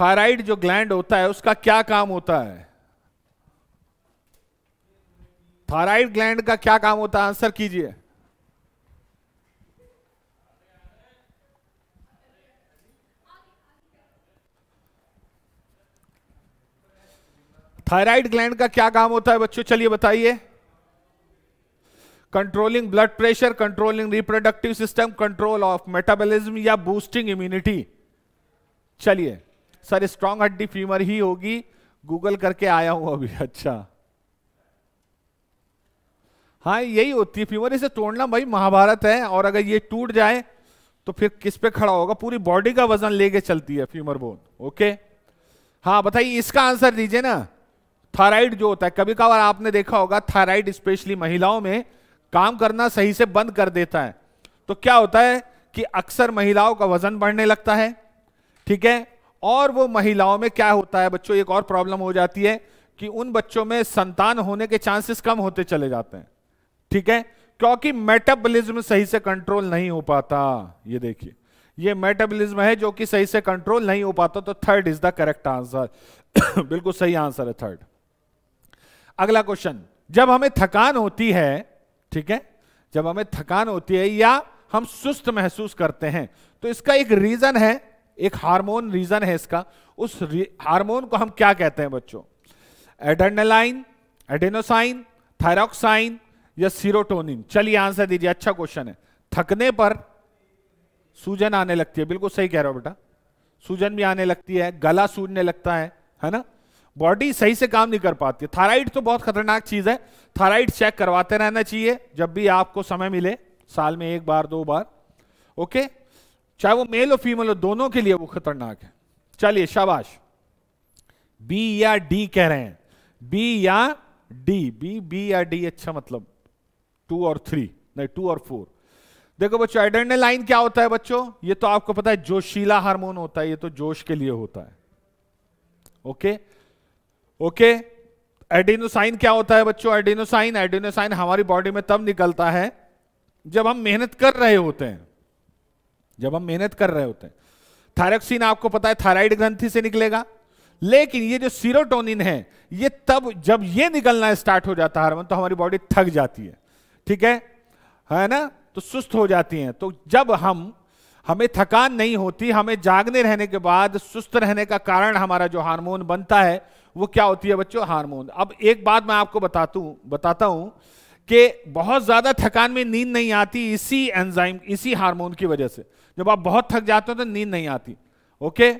thyroid जो ग्लैंड होता है उसका क्या काम होता है थायराइड ग्लैंड का क्या काम होता है आंसर कीजिए थायराइड ग्लैंड का क्या काम होता है बच्चों चलिए बताइए controlling blood pressure controlling reproductive system control of metabolism या बूस्टिंग इम्यूनिटी चलिए सर स्ट्रांग हड्डी फीमर ही होगी गूगल करके आया हूं अभी अच्छा हाँ यही होती है फीवर इसे तोड़ना भाई महाभारत है और अगर ये टूट जाए तो फिर किस पे खड़ा होगा पूरी बॉडी का वजन लेके चलती है फीमर बोन ओके हाँ बताइए इसका आंसर दीजिए ना थायराइड जो होता है कभी कभार आपने देखा होगा थायराइड स्पेशली महिलाओं में काम करना सही से बंद कर देता है तो क्या होता है कि अक्सर महिलाओं का वजन बढ़ने लगता है ठीक है और वो महिलाओं में क्या होता है बच्चों एक और प्रॉब्लम हो जाती है कि उन बच्चों में संतान होने के चांसेस कम होते चले जाते हैं ठीक है क्योंकि मेटाबॉलिज्म सही से कंट्रोल नहीं हो पाता ये देखिए ये मेटाबॉलिज्म है जो कि सही से कंट्रोल नहीं हो पाता तो third is the correct answer बिल्कुल सही आंसर है थर्ड अगला क्वेश्चन जब हमें थकान होती है ठीक है जब हमें थकान होती है या हम सुस्त महसूस करते हैं तो इसका एक रीजन है एक हार्मोन रीजन है इसका उस हार्मोन को हम क्या कहते हैं बच्चों एडर्नलाइन एडेनोसाइन थायरोक्साइन या सीरोटोनिन चलिए आंसर दीजिए अच्छा क्वेश्चन है थकने पर सूजन आने लगती है बिल्कुल सही कह रहे हो बेटा सूजन भी आने लगती है गला सूजने लगता है है ना बॉडी सही से काम नहीं कर पाती थायराइड तो बहुत खतरनाक चीज है थायराइड चेक करवाते रहना चाहिए जब भी आपको समय मिले साल में एक बार दो बार ओके चाहे वो मेल और फीमेल हो दोनों के लिए वो खतरनाक है चलिए शाबाश बी या डी कह रहे हैं बी या डी बी बी या डी अच्छा मतलब टू और थ्री नहीं टू और फोर देखो बच्चों लाइन क्या होता है बच्चों ये तो आपको पता है जोशीला हार्मोन होता है ये तो जोश के लिए होता है ओके okay? ओके एडिनोसाइन क्या होता है बच्चों एडिनोसाइन एडिनोसाइन हमारी बॉडी में तब निकलता है जब हम मेहनत कर रहे होते हैं जब हम मेहनत कर रहे होते हैं थायरक्सिन आपको पता है थायराइड ग्रंथि से निकलेगा लेकिन ये जो सीरोटोनिन है ये तब जब ये निकलना स्टार्ट हो जाता है हार्मोन तो हमारी बॉडी थक जाती है ठीक है है ना तो सुस्त हो जाती है तो जब हम हमें थकान नहीं होती हमें जागने रहने के बाद सुस्त रहने का कारण हमारा जो हार्मोन बनता है वो क्या होती है बच्चों हार्मोन अब एक बात मैं आपको बतातू बताता हूं कि बहुत ज्यादा थकान में नींद नहीं आती इसी एंजाइम इसी हार्मोन की वजह से जब आप बहुत थक जाते हो तो नींद नहीं आती ओके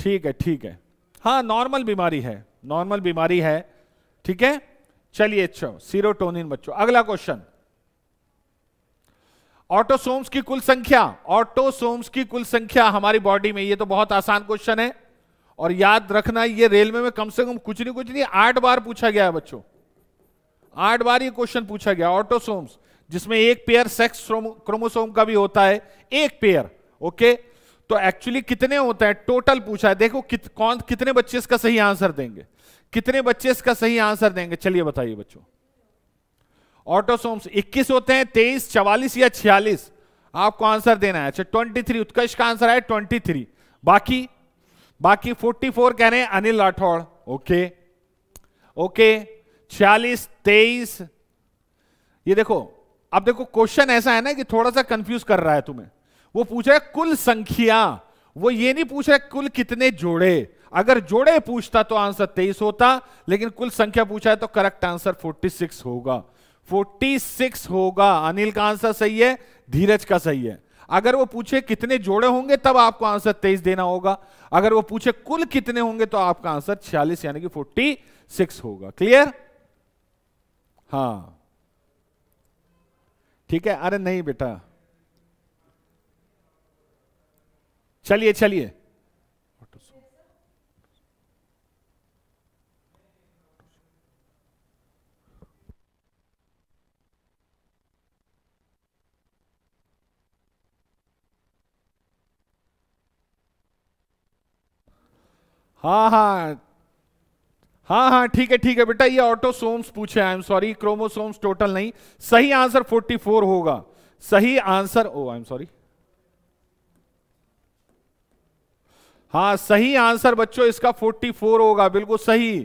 ठीक है ठीक है हाँ नॉर्मल बीमारी है नॉर्मल बीमारी है ठीक है चलिए अच्छा सीरोटोनिन बच्चों अगला क्वेश्चन ऑटोसोम्स की कुल संख्या ऑटोसोम्स की कुल संख्या हमारी बॉडी में ये तो बहुत आसान क्वेश्चन है और याद रखना ये रेलवे में कम से कम कुछ नहीं कुछ नहीं आठ बार पूछा गया है बच्चों आठ बार ये क्वेश्चन पूछा गया ऑटोसोम्स जिसमें एक पेयर सेक्स क्रोमोसोम का भी होता है एक पेयर ओके तो एक्चुअली कितने होते हैं टोटल पूछा है देखो कित, कौन कितने बच्चे इसका सही आंसर देंगे कितने बच्चे इसका सही आंसर देंगे चलिए बताइए बच्चों ऑटोसोम्स 21 होते हैं 23, चवालीस या छियालीस आपको आंसर देना है अच्छा 23 उत्कर्ष का आंसर है 23 बाकी बाकी 44 कह रहे हैं अनिल राठौड़ ओके ओके 46 23 ये देखो अब देखो क्वेश्चन ऐसा है ना कि थोड़ा सा कंफ्यूज कर रहा है तुम्हें वो पूछ रहा है कुल संख्या वो ये नहीं पूछ रहा कुल कितने जोड़े अगर जोड़े पूछता तो आंसर तेईस होता लेकिन कुल संख्या पूछा है तो करेक्ट आंसर फोर्टी सिक्स होगा 46 होगा अनिल का आंसर सही है धीरज का सही है अगर वो पूछे कितने जोड़े होंगे तब आपको आंसर 23 देना होगा अगर वो पूछे कुल कितने होंगे तो आपका आंसर 46 यानी कि 46 होगा क्लियर हा ठीक है अरे नहीं बेटा चलिए चलिए हाँ हाँ हाँ हाँ ठीक है ठीक है बेटा ये ऑटोसोम्स पूछे I am sorry chromosomes total नहीं सही आंसर 44 होगा सही answer oh I am sorry हाँ सही आंसर बच्चों इसका 44 होगा बिल्कुल सही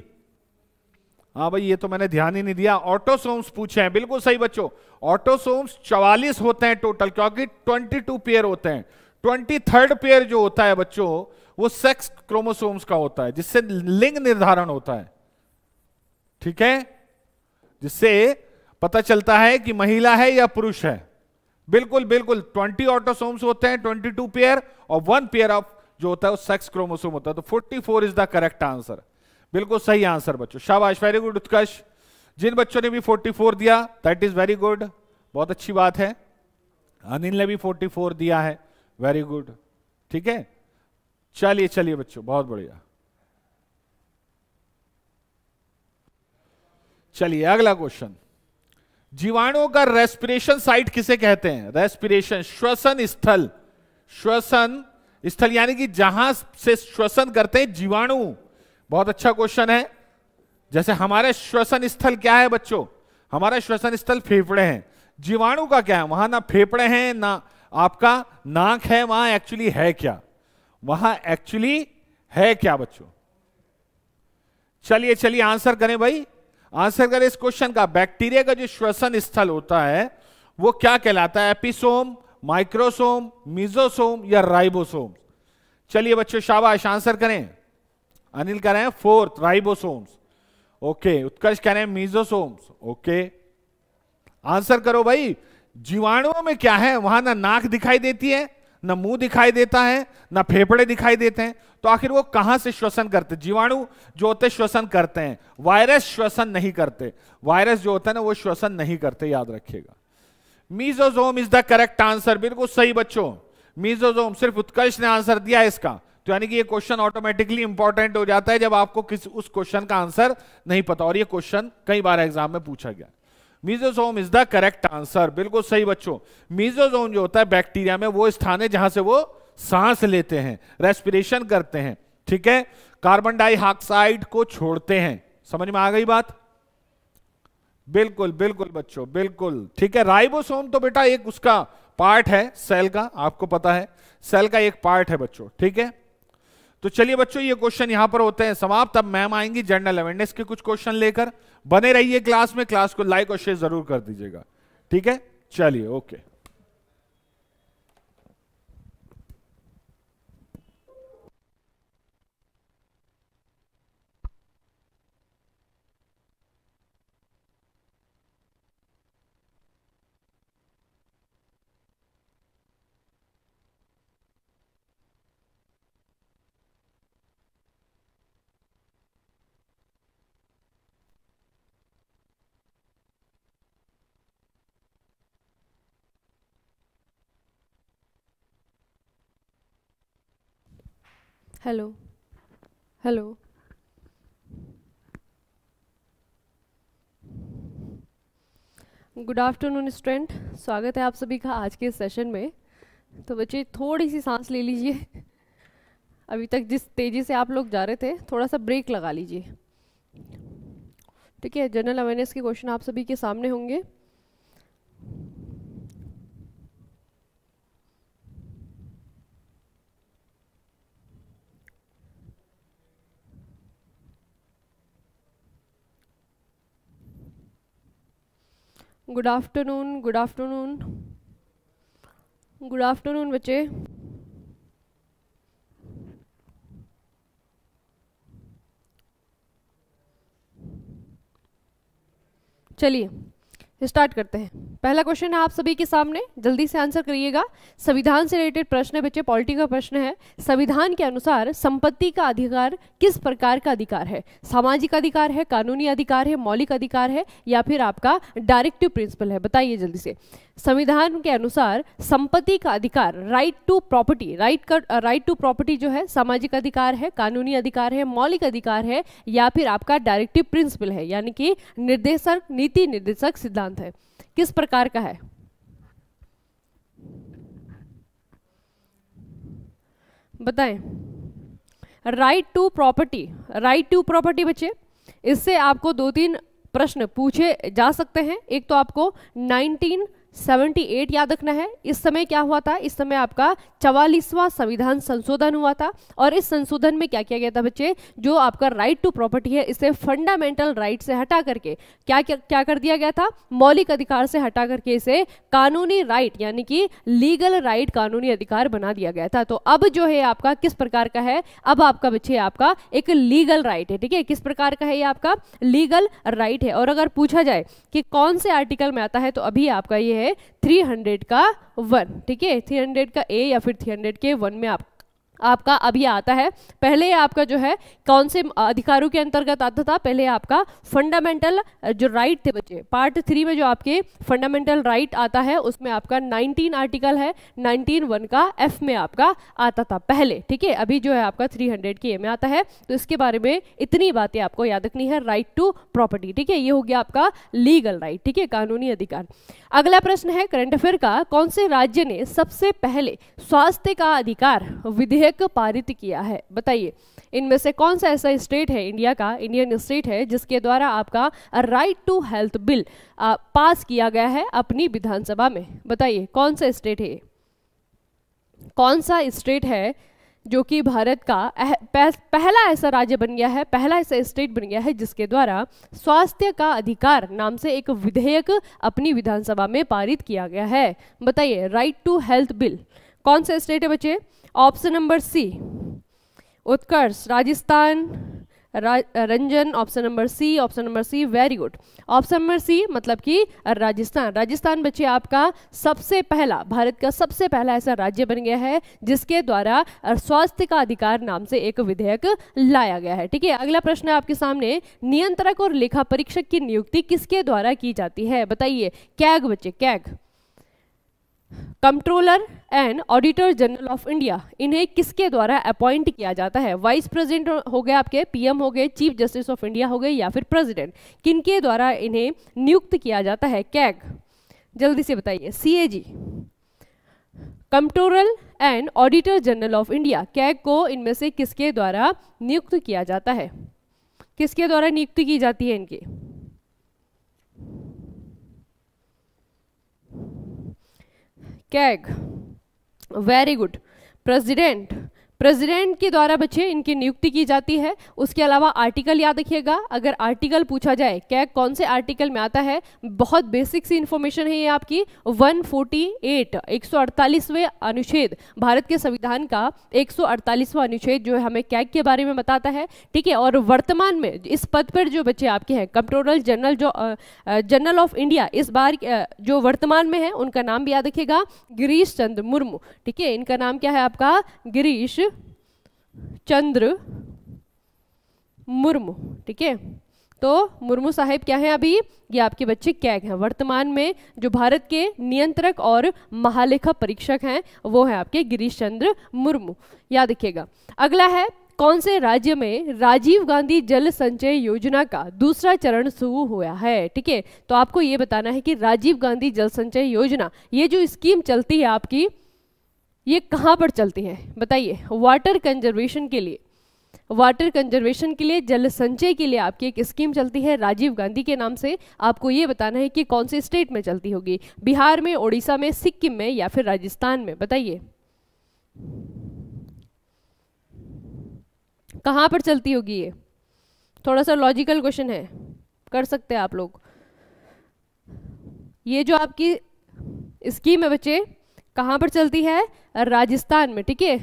हाँ भाई ये तो मैंने ध्यान ही नहीं दिया ऑटोसोम्स पूछे हैं बिल्कुल सही बच्चों ऑटोसोम्स 44 होते हैं टोटल क्योंकि 22 पेयर होते हैं थर्ड पेयर जो होता है बच्चों वो सेक्स क्रोमोसोम्स का होता है जिससे लिंग निर्धारण होता है ठीक है जिससे पता चलता है कि महिला है या पुरुष है बिल्कुल बिल्कुल 20 ऑटोसोम्स होते हैं 22 पेयर और वन पेयर ऑफ जो होता है वो सेक्स क्रोमोसोम होता है तो 44 इज द करेक्ट आंसर बिल्कुल सही आंसर बच्चों शाबाश वेरी गुड उत्कर्ष जिन बच्चों ने भी 44 दिया दैट इज वेरी गुड बहुत अच्छी बात है अनिल ने भी 44 दिया है वेरी गुड ठीक है चलिए चलिए बच्चों बहुत बढ़िया चलिए अगला क्वेश्चन जीवाणुओं का रेस्पिरेशन साइट किसे कहते हैं रेस्पिरेशन श्वसन स्थल श्वसन स्थल यानी कि जहां से श्वसन करते हैं जीवाणु बहुत अच्छा क्वेश्चन है जैसे हमारे श्वसन स्थल क्या है बच्चों हमारा श्वसन स्थल फेफड़े हैं जीवाणु का क्या है वहां ना फेफड़े हैं ना आपका नाक है वहां एक्चुअली है क्या वहां एक्चुअली है क्या बच्चों चलिए चलिए आंसर करें भाई आंसर करें इस क्वेश्चन का बैक्टीरिया का जो श्वसन स्थल होता है वो क्या कहलाता है एपिसोम माइक्रोसोम मिजोसोम या राइबोसोम चलिए बच्चों शाबाश आंसर करें अनिल कह रहे हैं फोर्थ राइबोसोम्स ओके उत्कर्ष कह रहे हैं मिजोसोम्स ओके आंसर करो भाई जीवाणुओं में क्या है वहां ना नाक दिखाई देती है न मुंह दिखाई देता है न फेफड़े दिखाई देते हैं तो आखिर वो कहां से श्वसन करते जीवाणु जो होते श्वसन करते हैं वायरस श्वसन नहीं करते वायरस जो होता है ना वो श्वसन नहीं करते याद रखिएगा mesosome is the correct answer बिल्कुल सही बच्चों मीजोजोम सिर्फ उत्कर्ष ने आंसर दिया इसका तो यानी कि ये क्वेश्चन ऑटोमेटिकली इंपॉर्टेंट हो जाता है जब आपको किसी उस क्वेश्चन का आंसर नहीं पता और ये क्वेश्चन कई बार एग्जाम में पूछा गया mesosome is the correct answer बिल्कुल सही बच्चों मीजोसोम जो होता है बैक्टीरिया में वो स्थान है जहां से वो सांस लेते हैं रेस्पिरेशन करते हैं ठीक है कार्बन डाइऑक्साइड को छोड़ते हैं समझ में आ गई बात बिल्कुल बिल्कुल बच्चों बिल्कुल ठीक है राइबोसोम तो बेटा एक उसका पार्ट है सेल का आपको पता है सेल का एक पार्ट है बच्चों ठीक है तो चलिए बच्चों ये क्वेश्चन यहां पर होते हैं समाप्त अब मैम आएंगी जनरल अवेयरनेस के कुछ क्वेश्चन लेकर बने रहिए क्लास में क्लास को लाइक और शेयर जरूर कर दीजिएगा ठीक है चलिए okay hello hello good afternoon student स्वागत है आप सभी का आज के सेशन में तो बच्चे थोड़ी सी सांस ले लीजिए अभी तक जिस तेज़ी से आप लोग जा रहे थे थोड़ा सा ब्रेक लगा लीजिए ठीक है जनरल अवेयरनेस के क्वेश्चन आप सभी के सामने होंगे good afternoon good afternoon good afternoon बच्चे चलिए स्टार्ट करते हैं पहला क्वेश्चन है आप सभी के सामने जल्दी से आंसर करिएगा संविधान से रिलेटेड प्रश्न है बच्चे पॉलिटी का प्रश्न है संविधान के अनुसार संपत्ति का अधिकार किस प्रकार का अधिकार है सामाजिक अधिकार है कानूनी अधिकार है मौलिक अधिकार है या फिर आपका डायरेक्टिव प्रिंसिपल है बताइए जल्दी से संविधान के अनुसार संपत्ति का अधिकार राइट टू प्रॉपर्टी राइट का राइट टू प्रॉपर्टी जो है सामाजिक अधिकार है कानूनी अधिकार है मौलिक अधिकार है या फिर आपका डायरेक्टिव प्रिंसिपल है यानी कि निर्देशक नीति निर्देशक सिद्धांत ग्रंथ है किस प्रकार का है बताएं right to property right to property बच्चे इससे आपको दो तीन प्रश्न पूछे जा सकते हैं एक तो आपको 78 याद रखना है इस समय क्या हुआ था इस समय आपका चवालीसवां संविधान संशोधन हुआ था और इस संशोधन में क्या किया गया था बच्चे जो आपका राइट टू प्रॉपर्टी है इसे फंडामेंटल राइट से हटा करके क्या क्या, क्या कर दिया गया था मौलिक अधिकार से हटा करके इसे कानूनी राइट यानी कि लीगल राइट कानूनी अधिकार बना दिया गया था तो अब जो है आपका किस प्रकार का है अब आपका बच्चे आपका एक लीगल राइट है ठीक है किस प्रकार का है ये आपका लीगल राइट है और अगर पूछा जाए कि कौन से आर्टिकल में आता है तो अभी आपका ये है 300 का वन ठीक है 300 का ए या फिर 300 के वन में आप आपका अभी आता है पहले आपका जो है कौन से अधिकारों के अंतर्गत आता था पहले आपका फंडामेंटल जो राइट थे बच्चे पार्ट थ्री में जो आपके फंडामेंटल राइट आता है उसमें आपका 19 आर्टिकल है 19 वन का एफ में आपका आता था पहले ठीक है अभी जो है आपका 300 हंड्रेड के ए में आता है तो इसके बारे में इतनी बातें आपको याद रखनी है राइट टू प्रॉपर्टी ठीक है ये हो गया आपका लीगल राइट ठीक है कानूनी अधिकार अगला प्रश्न है करंट अफेयर का कौन से राज्य ने सबसे पहले स्वास्थ्य का अधिकार विधेयक पारित किया है बताइए इनमें से कौन सा ऐसा स्टेट है इंडिया का इंडियन स्टेट है जिसके द्वारा आपका right to health bill pass किया गया है अपनी विधानसभा में बताइए कौन सा स्टेट है कौन सा स्टेट है जो कि भारत का पहला ऐसा राज्य बन गया है पहला ऐसा स्टेट बन गया है जिसके द्वारा स्वास्थ्य का अधिकार नाम से एक विधेयक अपनी विधानसभा में पारित किया गया है बताइए राइट टू हेल्थ बिल कौन सा स्टेट है बच्चे option number C Utkarsh Rajasthan Ranjan option number C option number C very good option number C मतलब कि राजस्थान राजस्थान बच्चे आपका सबसे पहला भारत का सबसे पहला ऐसा राज्य बन गया है जिसके द्वारा स्वास्थ्य का अधिकार नाम से एक विधेयक लाया गया है ठीक है अगला प्रश्न है आपके सामने नियंत्रक और लेखा परीक्षक की नियुक्ति किसके द्वारा की जाती है बताइए कैग बच्चे CAG controller and auditor general of India इन्हें किसके द्वारा अपॉइंट किया जाता है वाइस प्रेसिडेंट हो गए आपके पीएम हो गए चीफ जस्टिस ऑफ इंडिया हो गए या फिर प्रेसिडेंट किनके द्वारा इन्हें नियुक्त किया जाता है कैग जल्दी से बताइए CAG controller and auditor general of India CAG को इनमें से किसके द्वारा नियुक्त किया जाता है किसके द्वारा नियुक्ति की जाती है इनकी keg very good president president के द्वारा बच्चे इनकी नियुक्ति की जाती है उसके अलावा आर्टिकल याद रखिएगा अगर आर्टिकल पूछा जाए क्या कौन से आर्टिकल में आता है बहुत बेसिक सी इन्फॉर्मेशन है ये आपकी 148 अड़तालीसवें अनुच्छेद भारत के संविधान का 148वां अनुच्छेद जो है हमें कैग के बारे में बताता है ठीक है और वर्तमान में इस पद पर जो बच्चे आपके हैं कंट्रोलर जनरल जो जनरल ऑफ इंडिया इस बार जो वर्तमान में है उनका नाम भी याद रखिएगा गिरीश चंद्र मुर्मू ठीक है इनका नाम क्या है आपका गिरीश चंद्र मुर्मू ठीक है तो मुर्मू साहेब क्या है अभी ये आपके बच्चे कैग हैं वर्तमान में जो भारत के नियंत्रक और महालेखा परीक्षक हैं वो है आपके गिरीश चंद्र मुर्मू याद रखिएगा अगला है कौन से राज्य में राजीव गांधी जल संचय योजना का दूसरा चरण शुरू हुआ है ठीक है तो आपको ये बताना है कि राजीव गांधी जल संचय योजना ये जो स्कीम चलती है आपकी ये कहाँ पर चलती हैं बताइए वाटर कंजर्वेशन के लिए वाटर कंजर्वेशन के लिए जल संचय के लिए आपकी एक स्कीम चलती है राजीव गांधी के नाम से आपको ये बताना है कि कौन से स्टेट में चलती होगी बिहार में ओडिशा में सिक्किम में या फिर राजस्थान में बताइए कहाँ पर चलती होगी ये थोड़ा सा लॉजिकल क्वेश्चन है कर सकते हैं आप लोग ये जो आपकी स्कीम है बच्चे कहाँ पर चलती है राजस्थान में ठीक है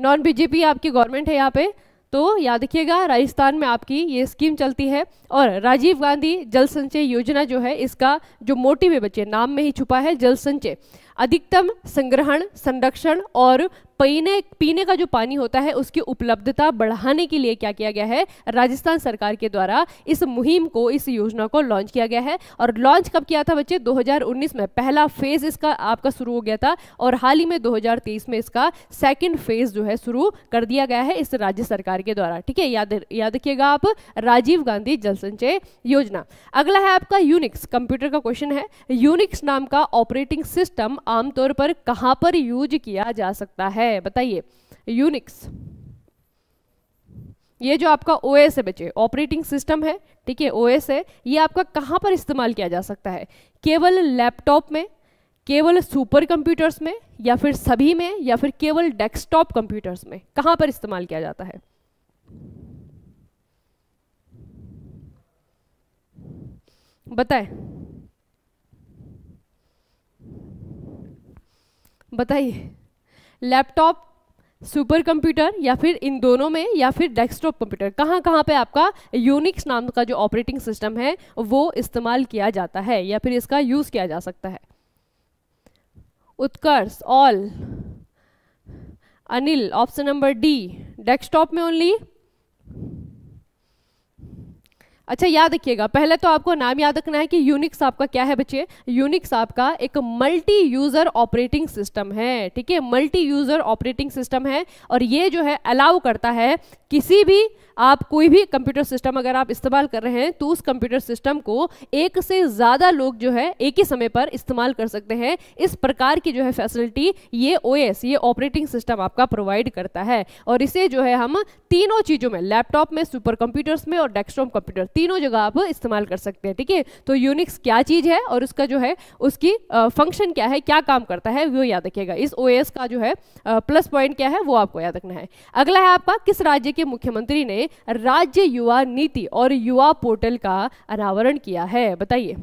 नॉन बीजेपी आपकी गवर्नमेंट है यहाँ पे तो याद रखिएगा राजस्थान में आपकी ये स्कीम चलती है और राजीव गांधी जल संचय योजना जो है इसका जो मोटिव है बच्चे नाम में ही छुपा है जल संचय अधिकतम संग्रहण संरक्षण और पीने पीने का जो पानी होता है उसकी उपलब्धता बढ़ाने के लिए क्या किया गया है राजस्थान सरकार के द्वारा इस मुहिम को इस योजना को लॉन्च किया गया है और लॉन्च कब किया था बच्चे 2019 में पहला फेज इसका आपका शुरू हो गया था और हाल ही में 2023 में इसका सेकंड फेज जो है शुरू कर दिया गया है इस राज्य सरकार के द्वारा ठीक है याद याद रखिएगा आप राजीव गांधी जल संचय योजना अगला है आपका यूनिक्स कंप्यूटर का क्वेश्चन है यूनिक्स नाम का ऑपरेटिंग सिस्टम आमतौर पर कहां पर यूज किया जा सकता है बताइए यूनिक्स ये जो आपका ओ एस है बच्चे ऑपरेटिंग सिस्टम है ठीक है ओ एस है ये आपका कहां पर इस्तेमाल किया जा सकता है केवल लैपटॉप में केवल सुपर कंप्यूटर्स में या फिर सभी में या फिर केवल डेस्कटॉप कंप्यूटर्स में कहां पर इस्तेमाल किया जाता है बताएं बताइए लैपटॉप सुपर कंप्यूटर या फिर इन दोनों में या फिर डेस्कटॉप कंप्यूटर कहाँ कहाँ पे आपका यूनिक्स नाम का जो ऑपरेटिंग सिस्टम है वो इस्तेमाल किया जाता है या फिर इसका यूज़ किया जा सकता है Utkarsh all Anil option number D desktop में ओनली अच्छा याद रखिएगा पहले तो आपको नाम याद रखना है कि यूनिक्स आपका क्या है बच्चे यूनिक्स आपका एक मल्टी यूजर ऑपरेटिंग सिस्टम है ठीक है मल्टी यूजर ऑपरेटिंग सिस्टम है और ये जो है अलाउ करता है किसी भी आप कोई भी कंप्यूटर सिस्टम अगर आप इस्तेमाल कर रहे हैं तो उस कंप्यूटर सिस्टम को एक से ज़्यादा लोग जो है एक ही समय पर इस्तेमाल कर सकते हैं इस प्रकार की जो है फैसिलिटी ये ओ ये ऑपरेटिंग सिस्टम आपका प्रोवाइड करता है और इसे जो है हम तीनों चीज़ों में लैपटॉप में सुपर कंप्यूटर्स में और डेस्कटॉप कंप्यूटर तीनों जगह आप इस्तेमाल कर सकते हैं ठीक है तो यूनिक्स क्या चीज़ है और उसका जो है उसकी फंक्शन क्या है क्या काम करता है वो याद रखिएगा इस ओ का जो है प्लस पॉइंट क्या है वो आपको याद रखना है अगला है आपका किस राज्य के मुख्यमंत्री ने राज्य युवा नीति और युवा पोर्टल का अनावरण किया है बताइए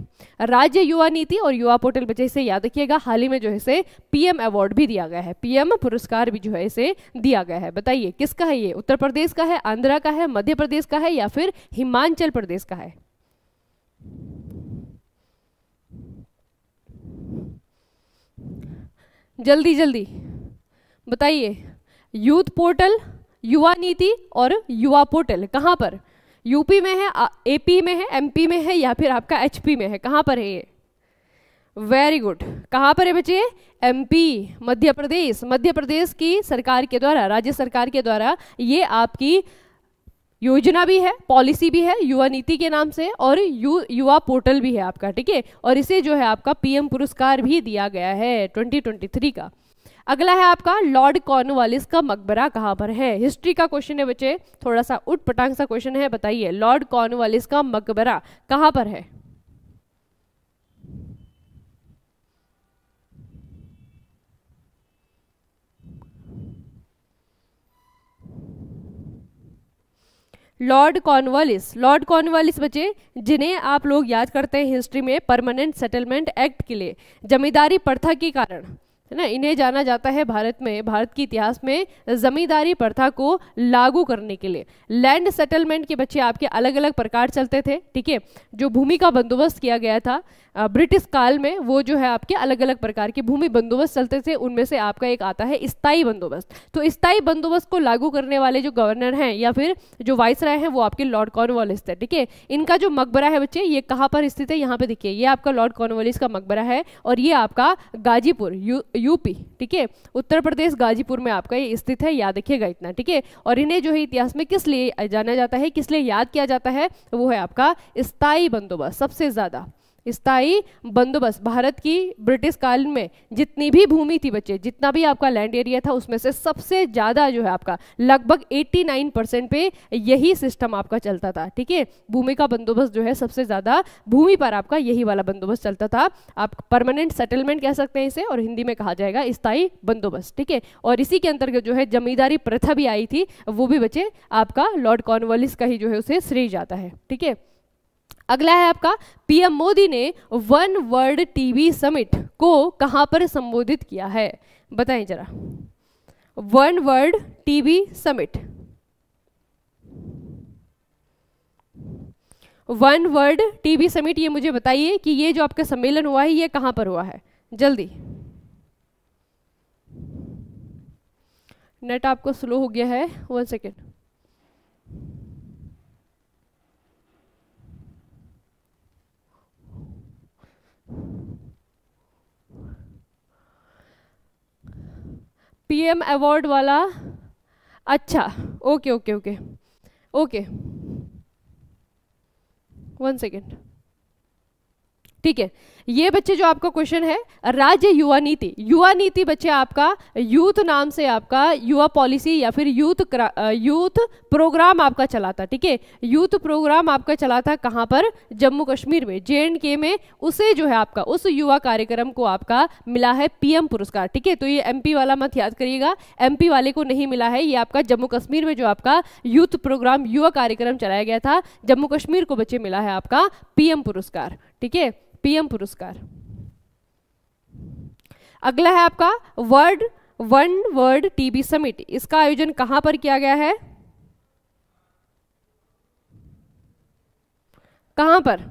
राज्य युवा नीति और युवा पोर्टल बच्चे से याद रखिएगा हाल ही में जो है इसे पीएम अवार्ड भी दिया गया है पीएम पुरस्कार भी जो है इसे दिया गया है बताइए किसका है ये उत्तर प्रदेश का है आंध्रा का है मध्य प्रदेश का है या फिर हिमाचल प्रदेश का है जल्दी जल्दी बताइए यूथ पोर्टल युवा नीति और युवा पोर्टल कहाँ पर यूपी में है एपी में है एमपी में है या फिर आपका एचपी में है कहाँ पर है ये वेरी गुड कहाँ पर है बच्चे एमपी मध्य प्रदेश मध्य प्रदेश की सरकार के द्वारा राज्य सरकार के द्वारा ये आपकी योजना भी है पॉलिसी भी है युवा नीति के नाम से और यु युवा पोर्टल भी है आपका ठीक है और इसे जो है आपका पीएम पुरस्कार भी दिया गया है 2023 का अगला है आपका लॉर्ड कॉर्नवालिस का मकबरा कहाँ पर है हिस्ट्री का क्वेश्चन है बच्चे थोड़ा सा उठ पटांग सा क्वेश्चन है बताइए लॉर्ड कॉर्नवालिस का मकबरा कहाँ पर है लॉर्ड कॉर्नवालिस लॉर्ड कॉर्नवालिस बचे जिन्हें आप लोग याद करते हैं हिस्ट्री में परमानेंट सेटलमेंट एक्ट के लिए जमींदारी प्रथा के कारण है ना इन्हें जाना जाता है भारत में भारत के इतिहास में जमींदारी प्रथा को लागू करने के लिए लैंड सेटलमेंट के बच्चे आपके अलग अलग प्रकार चलते थे ठीक है जो भूमि का बंदोबस्त किया गया था ब्रिटिश काल में वो जो है आपके अलग अलग प्रकार के भूमि बंदोबस्त चलते थे उनमें से आपका एक आता है स्थायी बंदोबस्त तो स्थायी बंदोबस्त को लागू करने वाले जो गवर्नर हैं या फिर जो वाइस राय हैं वो आपके लॉर्ड कॉर्नवालिस थे ठीक है इनका जो मकबरा है बच्चे ये कहाँ पर स्थित है यहाँ पे देखिए ये आपका लॉर्ड कॉर्नवालिस का मकबरा है और ये आपका गाजीपुर यू यूपी ठीक है उत्तर प्रदेश गाजीपुर में आपका ये स्थित है याद रखिएगा इतना ठीक है और इन्हें जो है इतिहास में किस लिए जाना जाता है किस लिए याद किया जाता है वो है आपका स्थायी बंदोबस्त सबसे ज़्यादा स्थाई बंदोबस्त भारत की ब्रिटिश काल में जितनी भी भूमि थी बच्चे जितना भी आपका लैंड एरिया था उसमें से सबसे ज़्यादा जो है आपका लगभग 89 परसेंट पे यही सिस्टम आपका चलता था ठीक है भूमि का बंदोबस्त जो है सबसे ज़्यादा भूमि पर आपका यही वाला बंदोबस्त चलता था आप परमानेंट सेटलमेंट कह सकते हैं इसे और हिंदी में कहा जाएगा स्थाई बंदोबस्त ठीक है और इसी के अंतर्गत जो है जमींदारी प्रथा भी आई थी वो भी बच्चे आपका लॉर्ड कॉर्नवालिस का ही जो है उसे श्रेय जाता है ठीक है अगला है आपका पीएम मोदी ने वन वर्ल्ड टीवी समिट को कहां पर संबोधित किया है बताएं जरा one world TV summit one world TV summit ये मुझे बताइए कि ये जो आपका सम्मेलन हुआ है ये कहां पर हुआ है जल्दी नेट आपको स्लो हो गया है वन सेकेंड पीएम अवार्ड वाला अच्छा okay okay okay okay one second ठीक है ये बच्चे जो आपका क्वेश्चन है राज्य युवा नीति युवा नीति बच्चे आपका यूथ नाम से आपका युवा पॉलिसी या फिर यूथ यूथ प्रोग्राम आपका चला था ठीक है यूथ प्रोग्राम आपका चला था कहाँ पर जम्मू कश्मीर में जे के में उसे जो है आपका उस युवा कार्यक्रम को आपका मिला है पीएम पुरस्कार ठीक है तो ये एमपी वाला मत याद करिएगा एम वाले को नहीं मिला है ये आपका जम्मू कश्मीर में जो आपका यूथ प्रोग्राम युवा कार्यक्रम चलाया गया था जम्मू कश्मीर को बच्चे मिला है आपका पीएम पुरस्कार ठीक है पीएम पुरस्कार अगला है आपका world one world TB summit इसका आयोजन कहां पर किया गया है कहां पर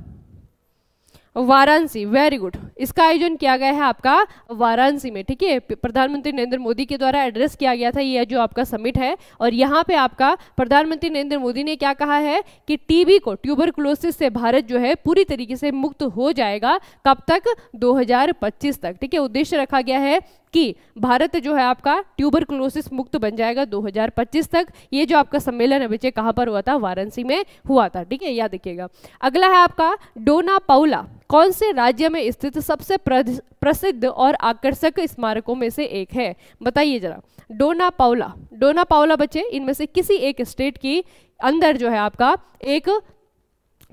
वाराणसी वेरी गुड इसका आयोजन किया गया है आपका वाराणसी में ठीक है प्रधानमंत्री नरेंद्र मोदी के द्वारा एड्रेस किया गया था ये जो आपका समिट है और यहाँ पे आपका प्रधानमंत्री नरेंद्र मोदी ने क्या कहा है कि टीबी को ट्यूबरक्लोसिस से भारत जो है पूरी तरीके से मुक्त हो जाएगा कब तक 2025 तक ठीक है उद्देश्य रखा गया है कि भारत जो है आपका ट्यूबर मुक्त बन जाएगा 2025 तक ये जो आपका सम्मेलन है कहाँ पर हुआ था वाराणसी में हुआ था ठीक है याद देखिएगा अगला है आपका डोना पाउला कौन से राज्य में स्थित सबसे प्रसिद्ध और आकर्षक स्मारकों में से एक है बताइए जरा डोना पाउला डोना पाउला बच्चे इनमें से किसी एक स्टेट की अंदर जो है आपका एक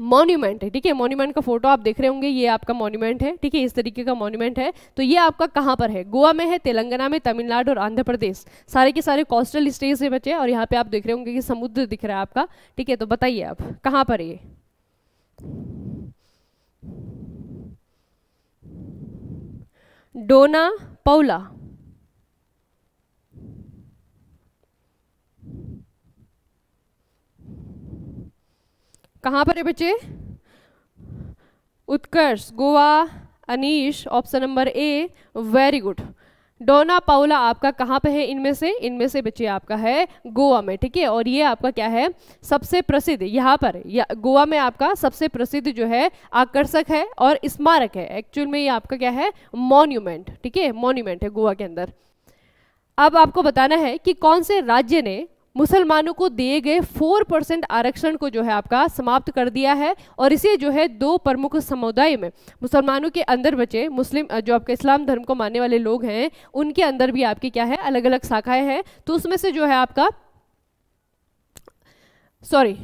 मॉन्यूमेंट है ठीक है मोन्यूमेंट का फोटो आप देख रहे होंगे ये आपका मोन्यूमेंट है ठीक है इस तरीके का मॉन्यूमेंट है तो ये आपका कहाँ पर है गोवा में है तेलंगाना में तमिलनाडु और आंध्र प्रदेश सारे के सारे कोस्टल स्टेट से बचे और यहाँ पे आप देख रहे होंगे कि समुद्र दिख रहा है आपका ठीक है तो बताइए आप कहाँ पर ये डोना पौला कहाँ पर है बच्चे Utkarsh Goa Anish option number A very good Dona Paula आपका कहाँ पे है इनमें से इनमें से बच्चे आपका है गोवा में ठीक है और ये आपका क्या है सबसे प्रसिद्ध यहाँ पर या गोवा में आपका सबसे प्रसिद्ध जो है आकर्षक है और स्मारक है एक्चुअल में ये आपका क्या है मॉन्यूमेंट ठीक है मॉन्यूमेंट है गोवा के अंदर अब आपको बताना है कि कौन से राज्य ने मुसलमानों को दिए गए फोर परसेंट आरक्षण को जो है आपका समाप्त कर दिया है और इसे जो है दो प्रमुख समुदाय में मुसलमानों के अंदर बचे मुस्लिम जो आपके इस्लाम धर्म को मानने वाले लोग हैं उनके अंदर भी आपकी क्या है अलग अलग शाखाएं हैं तो उसमें से जो है आपका सॉरी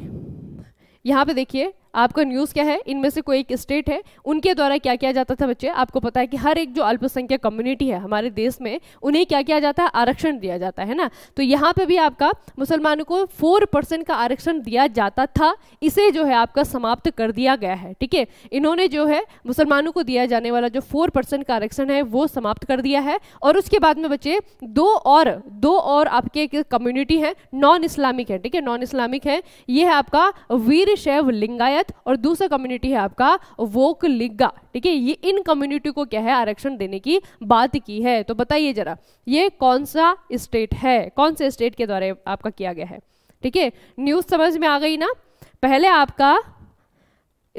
यहाँ पे देखिए आपका न्यूज़ क्या है इनमें से कोई एक स्टेट है उनके द्वारा क्या किया जाता था बच्चे आपको पता है कि हर एक जो अल्पसंख्यक कम्युनिटी है हमारे देश में उन्हें क्या किया जाता है आरक्षण दिया जाता है ना तो यहाँ पे भी आपका मुसलमानों को फोर परसेंट का आरक्षण दिया जाता था इसे जो है आपका समाप्त कर दिया गया है ठीक है इन्होंने जो है मुसलमानों को दिया जाने वाला जो फोर का आरक्षण है वो समाप्त कर दिया है और उसके बाद में बच्चे दो और दो और आपके एक कम्युनिटी है नॉन इस्लामिक है ठीक है नॉन इस्लामिक है ये है आपका वीर शैव लिंगायत पंचायत और दूसरा कम्युनिटी है आपका वोक लिग्गा ठीक है ये इन कम्युनिटी को क्या है आरक्षण देने की बात की है तो बताइए जरा ये कौन सा स्टेट है कौन से स्टेट के द्वारा आपका किया गया है ठीक है न्यूज समझ में आ गई ना पहले आपका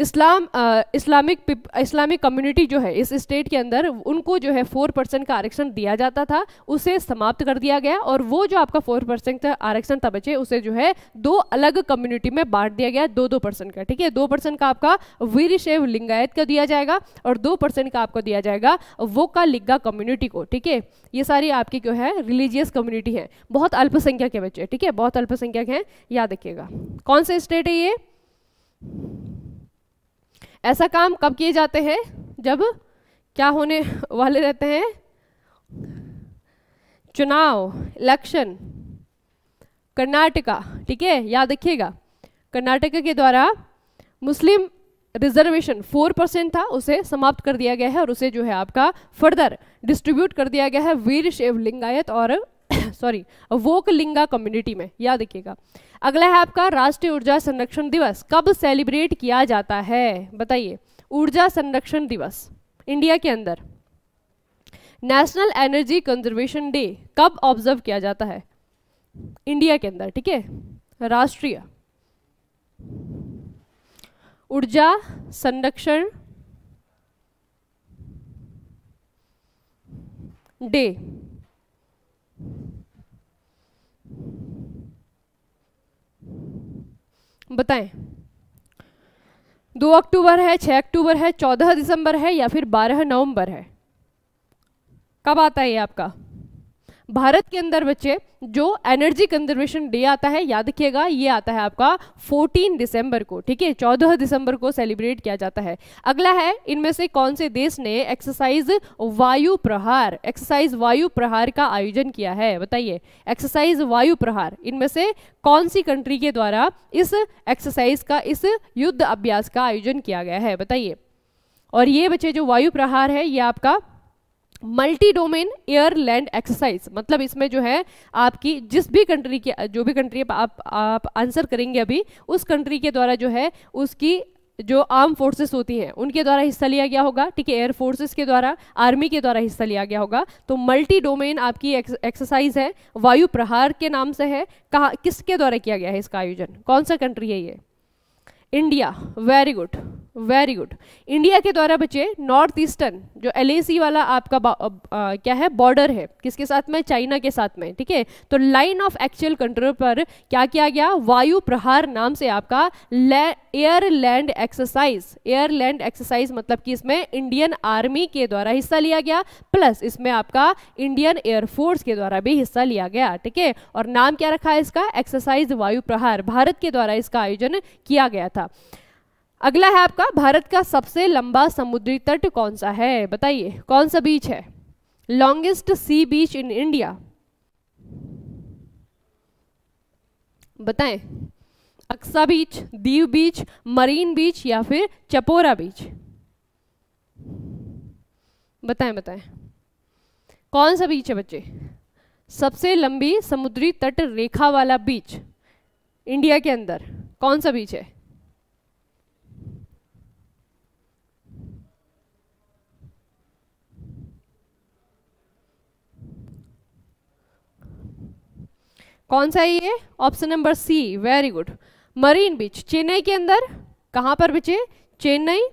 इस्लाम इस्लामिक इस्लामिक कम्युनिटी जो है इस स्टेट के अंदर उनको जो है फोर परसेंट का आरक्षण दिया जाता था उसे समाप्त कर दिया गया और वो जो आपका फोर परसेंट आरक्षण था बचे उसे जो है दो अलग कम्युनिटी में बांट दिया गया दो दो परसेंट का ठीक है दो परसेंट का आपका वीर शैव लिंगायत का दिया जाएगा और दो परसेंट का आपको दिया जाएगा वो का लिग्गा कम्युनिटी को ठीक है ये सारी आपकी जो है रिलीजियस कम्युनिटी है बहुत अल्पसंख्यक है बच्चे ठीक है बहुत अल्पसंख्यक हैं याद रखिएगा कौन से स्टेट है ये ऐसा काम कब किए जाते हैं जब क्या होने वाले रहते हैं चुनाव इलेक्शन कर्नाटका ठीक है याद रखिएगा कर्नाटका के द्वारा मुस्लिम रिजर्वेशन फोर परसेंट था उसे समाप्त कर दिया गया है और उसे जो है आपका फर्दर डिस्ट्रीब्यूट कर दिया गया है वीर शैव लिंगायत और सॉरी वोक लिंगा कम्युनिटी में याद रखिएगा अगला है आपका राष्ट्रीय ऊर्जा संरक्षण दिवस कब सेलिब्रेट किया जाता है बताइए ऊर्जा संरक्षण दिवस इंडिया के अंदर नेशनल एनर्जी कंजर्वेशन डे कब ऑब्जर्व किया जाता है इंडिया के अंदर ठीक है राष्ट्रीय ऊर्जा संरक्षण डे बताएं दो अक्टूबर है छः अक्टूबर है चौदह दिसंबर है या फिर बारह नवंबर है कब आता है ये आपका भारत के अंदर बच्चे जो एनर्जी कंजर्वेशन डे आता है याद रखिएगा ये आता है आपका 14 दिसंबर को ठीक है 14 दिसंबर को सेलिब्रेट किया जाता है अगला है इनमें से कौन से देश ने एक्सरसाइज वायु प्रहार एक्सरसाइज वायु प्रहार का आयोजन किया है बताइए एक्सरसाइज वायु प्रहार इनमें से कौन सी कंट्री के द्वारा इस एक्सरसाइज का इस युद्ध अभ्यास का आयोजन किया गया है बताइए और ये बच्चे जो वायु प्रहार है ये आपका multi domain air land exercise मतलब इसमें जो है आपकी जिस भी कंट्री की जो भी कंट्री आप आप आंसर करेंगे अभी उस कंट्री के द्वारा जो है उसकी जो आर्म फोर्सेस होती हैं उनके द्वारा हिस्सा लिया गया होगा ठीक है एयर फोर्सेस के द्वारा आर्मी के द्वारा हिस्सा लिया गया होगा तो मल्टी डोमेन आपकी एक्सरसाइज है वायु प्रहार के नाम से है कहा किसके द्वारा किया गया है इसका आयोजन कौन सा कंट्री है ये India very good very good India के द्वारा बचे नॉर्थ ईस्टर्न जो एल वाला आपका आ, आ, क्या है बॉर्डर है किसके साथ में चाइना के साथ में ठीक है तो लाइन ऑफ एक्चुअल कंट्रोल पर क्या किया गया वायु प्रहार नाम से आपका air land exercise air land exercise मतलब कि इसमें इंडियन आर्मी के द्वारा हिस्सा लिया गया प्लस इसमें आपका इंडियन एयरफोर्स के द्वारा भी हिस्सा लिया गया ठीक है और नाम क्या रखा है इसका एक्सरसाइज वायु प्रहार भारत के द्वारा इसका आयोजन किया गया था था अगला है आपका भारत का सबसे लंबा समुद्री तट कौन सा है बताइए कौन सा बीच है longest C beach in India बताएं Aksa beach Diu beach Marine beach या फिर चपोरा बीच बताएं बताएं कौन सा बीच है बच्चे सबसे लंबी समुद्री तट रेखा वाला बीच इंडिया के अंदर कौन सा बीच है कौन सा है ये option number C very good Marine beach Chennai के अंदर कहाँ पर बिचे चेन्नई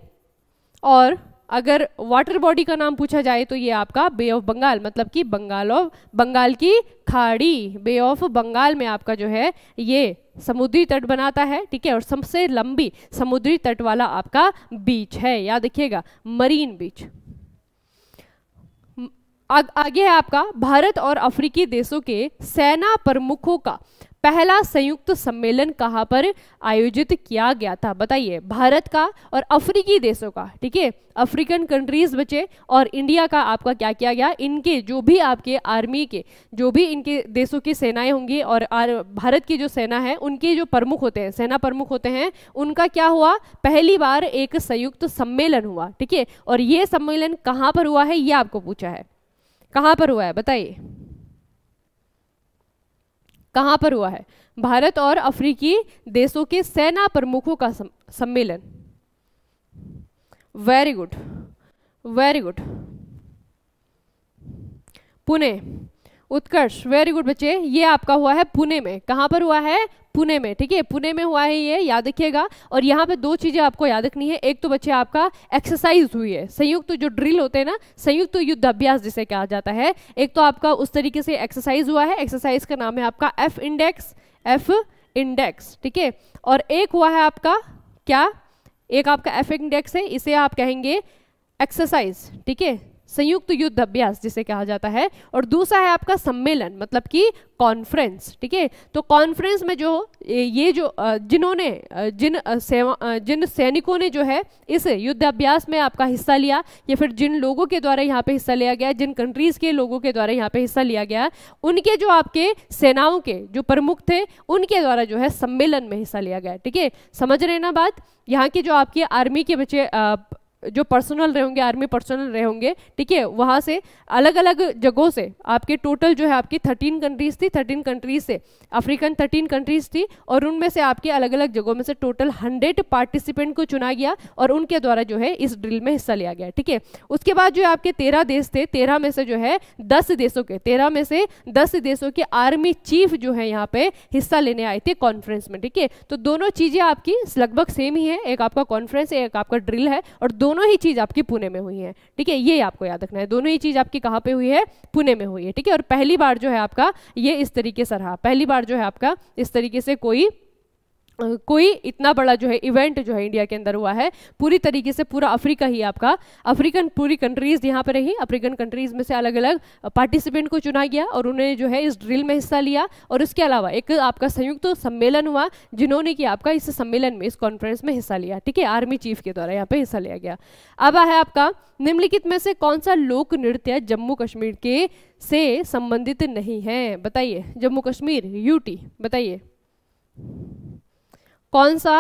और अगर वाटर बॉडी का नाम पूछा जाए तो ये आपका बे ऑफ बंगाल मतलब कि बंगाल ऑफ बंगाल की खाड़ी बे ऑफ बंगाल में आपका जो है ये समुद्री तट बनाता है ठीक है और सबसे लंबी समुद्री तट वाला आपका बीच है याद रखिएगा मरीन बीच आगे है आपका भारत और अफ्रीकी देशों के सेना प्रमुखों का पहला संयुक्त सम्मेलन कहाँ पर आयोजित किया गया था बताइए भारत का और अफ्रीकी देशों का ठीक है अफ्रीकन कंट्रीज बचे और इंडिया का आपका क्या किया गया इनके जो भी आपके आर्मी के जो भी इनके देशों की सेनाएं होंगी और आर, भारत की जो सेना है उनके जो प्रमुख होते हैं सेना प्रमुख होते हैं उनका क्या हुआ पहली बार एक संयुक्त सम्मेलन हुआ ठीक है और ये सम्मेलन कहाँ पर हुआ है ये आपको पूछा है कहां पर हुआ है बताइए कहां पर हुआ है भारत और अफ्रीकी देशों के सेना प्रमुखों का सम्मेलन very good very good Pune Utkarsh very good बच्चे ये आपका हुआ है पुणे में कहाँ पर हुआ है पुणे में ठीक है पुणे में हुआ है ये याद रखिएगा और यहाँ पे दो चीज़ें आपको याद रखनी है एक तो बच्चे आपका एक्सरसाइज हुई है संयुक्त तो जो ड्रिल होते हैं ना संयुक्त तो युद्धाभ्यास जिसे कहा जाता है एक तो आपका उस तरीके से एक्सरसाइज हुआ है एक्सरसाइज का नाम है आपका एफ इंडेक्स एफ इंडेक्स ठीक है और एक हुआ है आपका क्या एक आपका एफ इंडेक्स है इसे आप कहेंगे एक्सरसाइज ठीक है संयुक्त युद्ध अभ्यास जिसे कहा जाता है और दूसरा है आपका सम्मेलन मतलब कि कॉन्फ्रेंस ठीक है तो कॉन्फ्रेंस में जो ये जो जिन्होंने जिन सेवा जिन सैनिकों ने जो है इस युद्ध अभ्यास में आपका हिस्सा लिया या फिर जिन लोगों के द्वारा यहाँ पे हिस्सा लिया गया जिन कंट्रीज़ के लोगों के द्वारा यहाँ पे हिस्सा लिया गया उनके जो आपके सेनाओं के जो प्रमुख थे उनके द्वारा जो है सम्मेलन में हिस्सा लिया गया ठीक है समझ रहे ना बात यहाँ की जो आपकी आर्मी के बच्चे जो पर्सनल रह होंगे आर्मी पर्सनल रह होंगे ठीक है वहाँ से अलग अलग जगहों से आपके टोटल जो है आपकी थर्टीन कंट्रीज थी थर्टीन कंट्रीज से अफ्रीकन थर्टीन कंट्रीज थी और उनमें से आपके अलग अलग जगहों में से टोटल हंड्रेड पार्टिसिपेंट को चुना गया और उनके द्वारा जो है इस ड्रिल में हिस्सा लिया गया ठीक है उसके बाद जो आपके तेरह देश थे तेरह में से जो है दस देशों के तेरह में से दस देशों के आर्मी चीफ जो है यहाँ पे हिस्सा लेने आए थे कॉन्फ्रेंस में ठीक है तो दोनों चीज़ें आपकी लगभग सेम ही है एक आपका कॉन्फ्रेंस है एक आपका ड्रिल है और दोनों दोनों ही चीज़ आपकी पुणे में हुई है ठीक है ये आपको याद रखना है दोनों ही चीज़ आपकी कहाँ पर हुई है पुणे में हुई है ठीक है और पहली बार जो है आपका ये इस तरीके से रहा पहली बार जो है आपका इस तरीके से कोई कोई इतना बड़ा जो है इवेंट जो है इंडिया के अंदर हुआ है पूरी तरीके से पूरा अफ्रीका ही आपका अफ्रीकन पूरी कंट्रीज यहाँ पर रही अफ्रीकन कंट्रीज में से अलग अलग पार्टिसिपेंट को चुना गया और उन्होंने जो है इस ड्रिल में हिस्सा लिया और इसके अलावा एक आपका संयुक्त तो सम्मेलन हुआ जिन्होंने कि आपका इस सम्मेलन में इस कॉन्फ्रेंस में हिस्सा लिया ठीक है आर्मी चीफ के द्वारा यहाँ पर हिस्सा लिया गया अब है आपका निम्नलिखित में से कौन सा लोक नृत्य जम्मू कश्मीर के से संबंधित नहीं है बताइए जम्मू कश्मीर यूटी बताइए कौन सा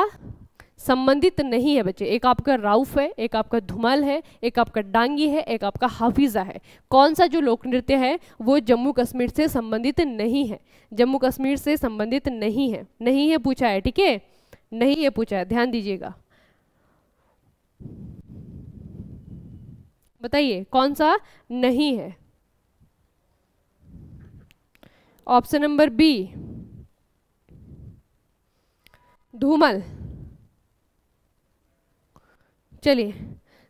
संबंधित नहीं है बच्चे एक आपका राउफ है एक आपका धुमल है एक आपका डांगी है एक आपका हाफिज़ा है कौन सा जो लोक नृत्य है वो जम्मू कश्मीर से संबंधित नहीं है जम्मू कश्मीर से संबंधित नहीं है नहीं है पूछा है ठीक है नहीं है पूछा है ध्यान दीजिएगा बताइए कौन सा नहीं है ऑप्शन नंबर बी धूमल चलिए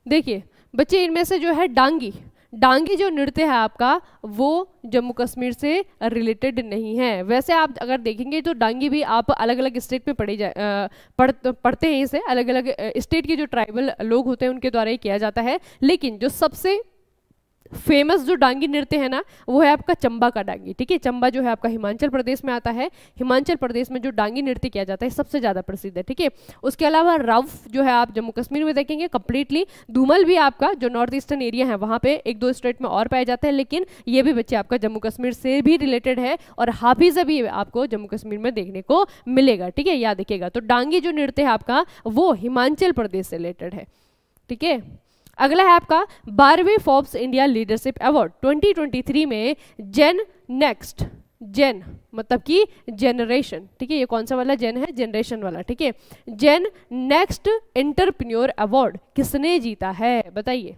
देखिए बच्चे इनमें से जो है डांगी डांगी जो नृत्य है आपका वो जम्मू कश्मीर से रिलेटेड नहीं है वैसे आप अगर देखेंगे तो डांगी भी आप अलग अलग स्टेट में पढ़े जाए पढ़ पढ़ते हैं इसे अलग अलग स्टेट के जो ट्राइबल लोग होते हैं उनके द्वारा ही किया जाता है लेकिन जो सबसे फेमस जो डांगी नृत्य है ना वो है आपका चंबा का डांगी ठीक है चंबा जो है आपका हिमाचल प्रदेश में आता है हिमाचल प्रदेश में जो डांगी नृत्य किया जाता है सबसे ज़्यादा प्रसिद्ध है ठीक है उसके अलावा रव जो है आप जम्मू कश्मीर में देखेंगे कंप्लीटली धूमल भी आपका जो नॉर्थ ईस्टर्न एरिया है वहाँ पर एक दो स्टेट में और पाया जाता है लेकिन ये भी बच्चे आपका जम्मू कश्मीर से भी रिलेटेड है और हाफिज़ भी आपको जम्मू कश्मीर में देखने को मिलेगा ठीक है याद रखिएगा तो डांगी जो नृत्य है आपका वो हिमाचल प्रदेश से रिलेटेड है ठीक है अगला है आपका बारहवें फोर्ब्स इंडिया लीडरशिप अवार्ड 2023 में जेन नेक्स्ट जेन मतलब कि जेनरेशन ठीक है ये कौन सा वाला जेन है जेनरेशन वाला ठीक है जेन नेक्स्ट इंटरप्रन्योर अवार्ड किसने जीता है बताइए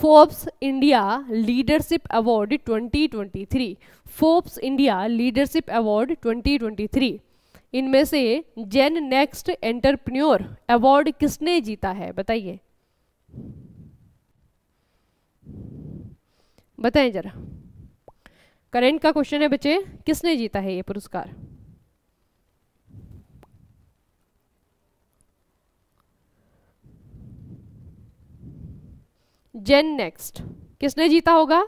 Forbes India leadership award 2023 Forbes India leadership award 2023 इनमें से जेन नेक्स्ट एंटरप्रन्योर अवार्ड किसने जीता है बताइए बताएं जरा करंट का क्वेश्चन है बच्चे किसने जीता है ये पुरस्कार जेन नेक्स्ट किसने जीता होगा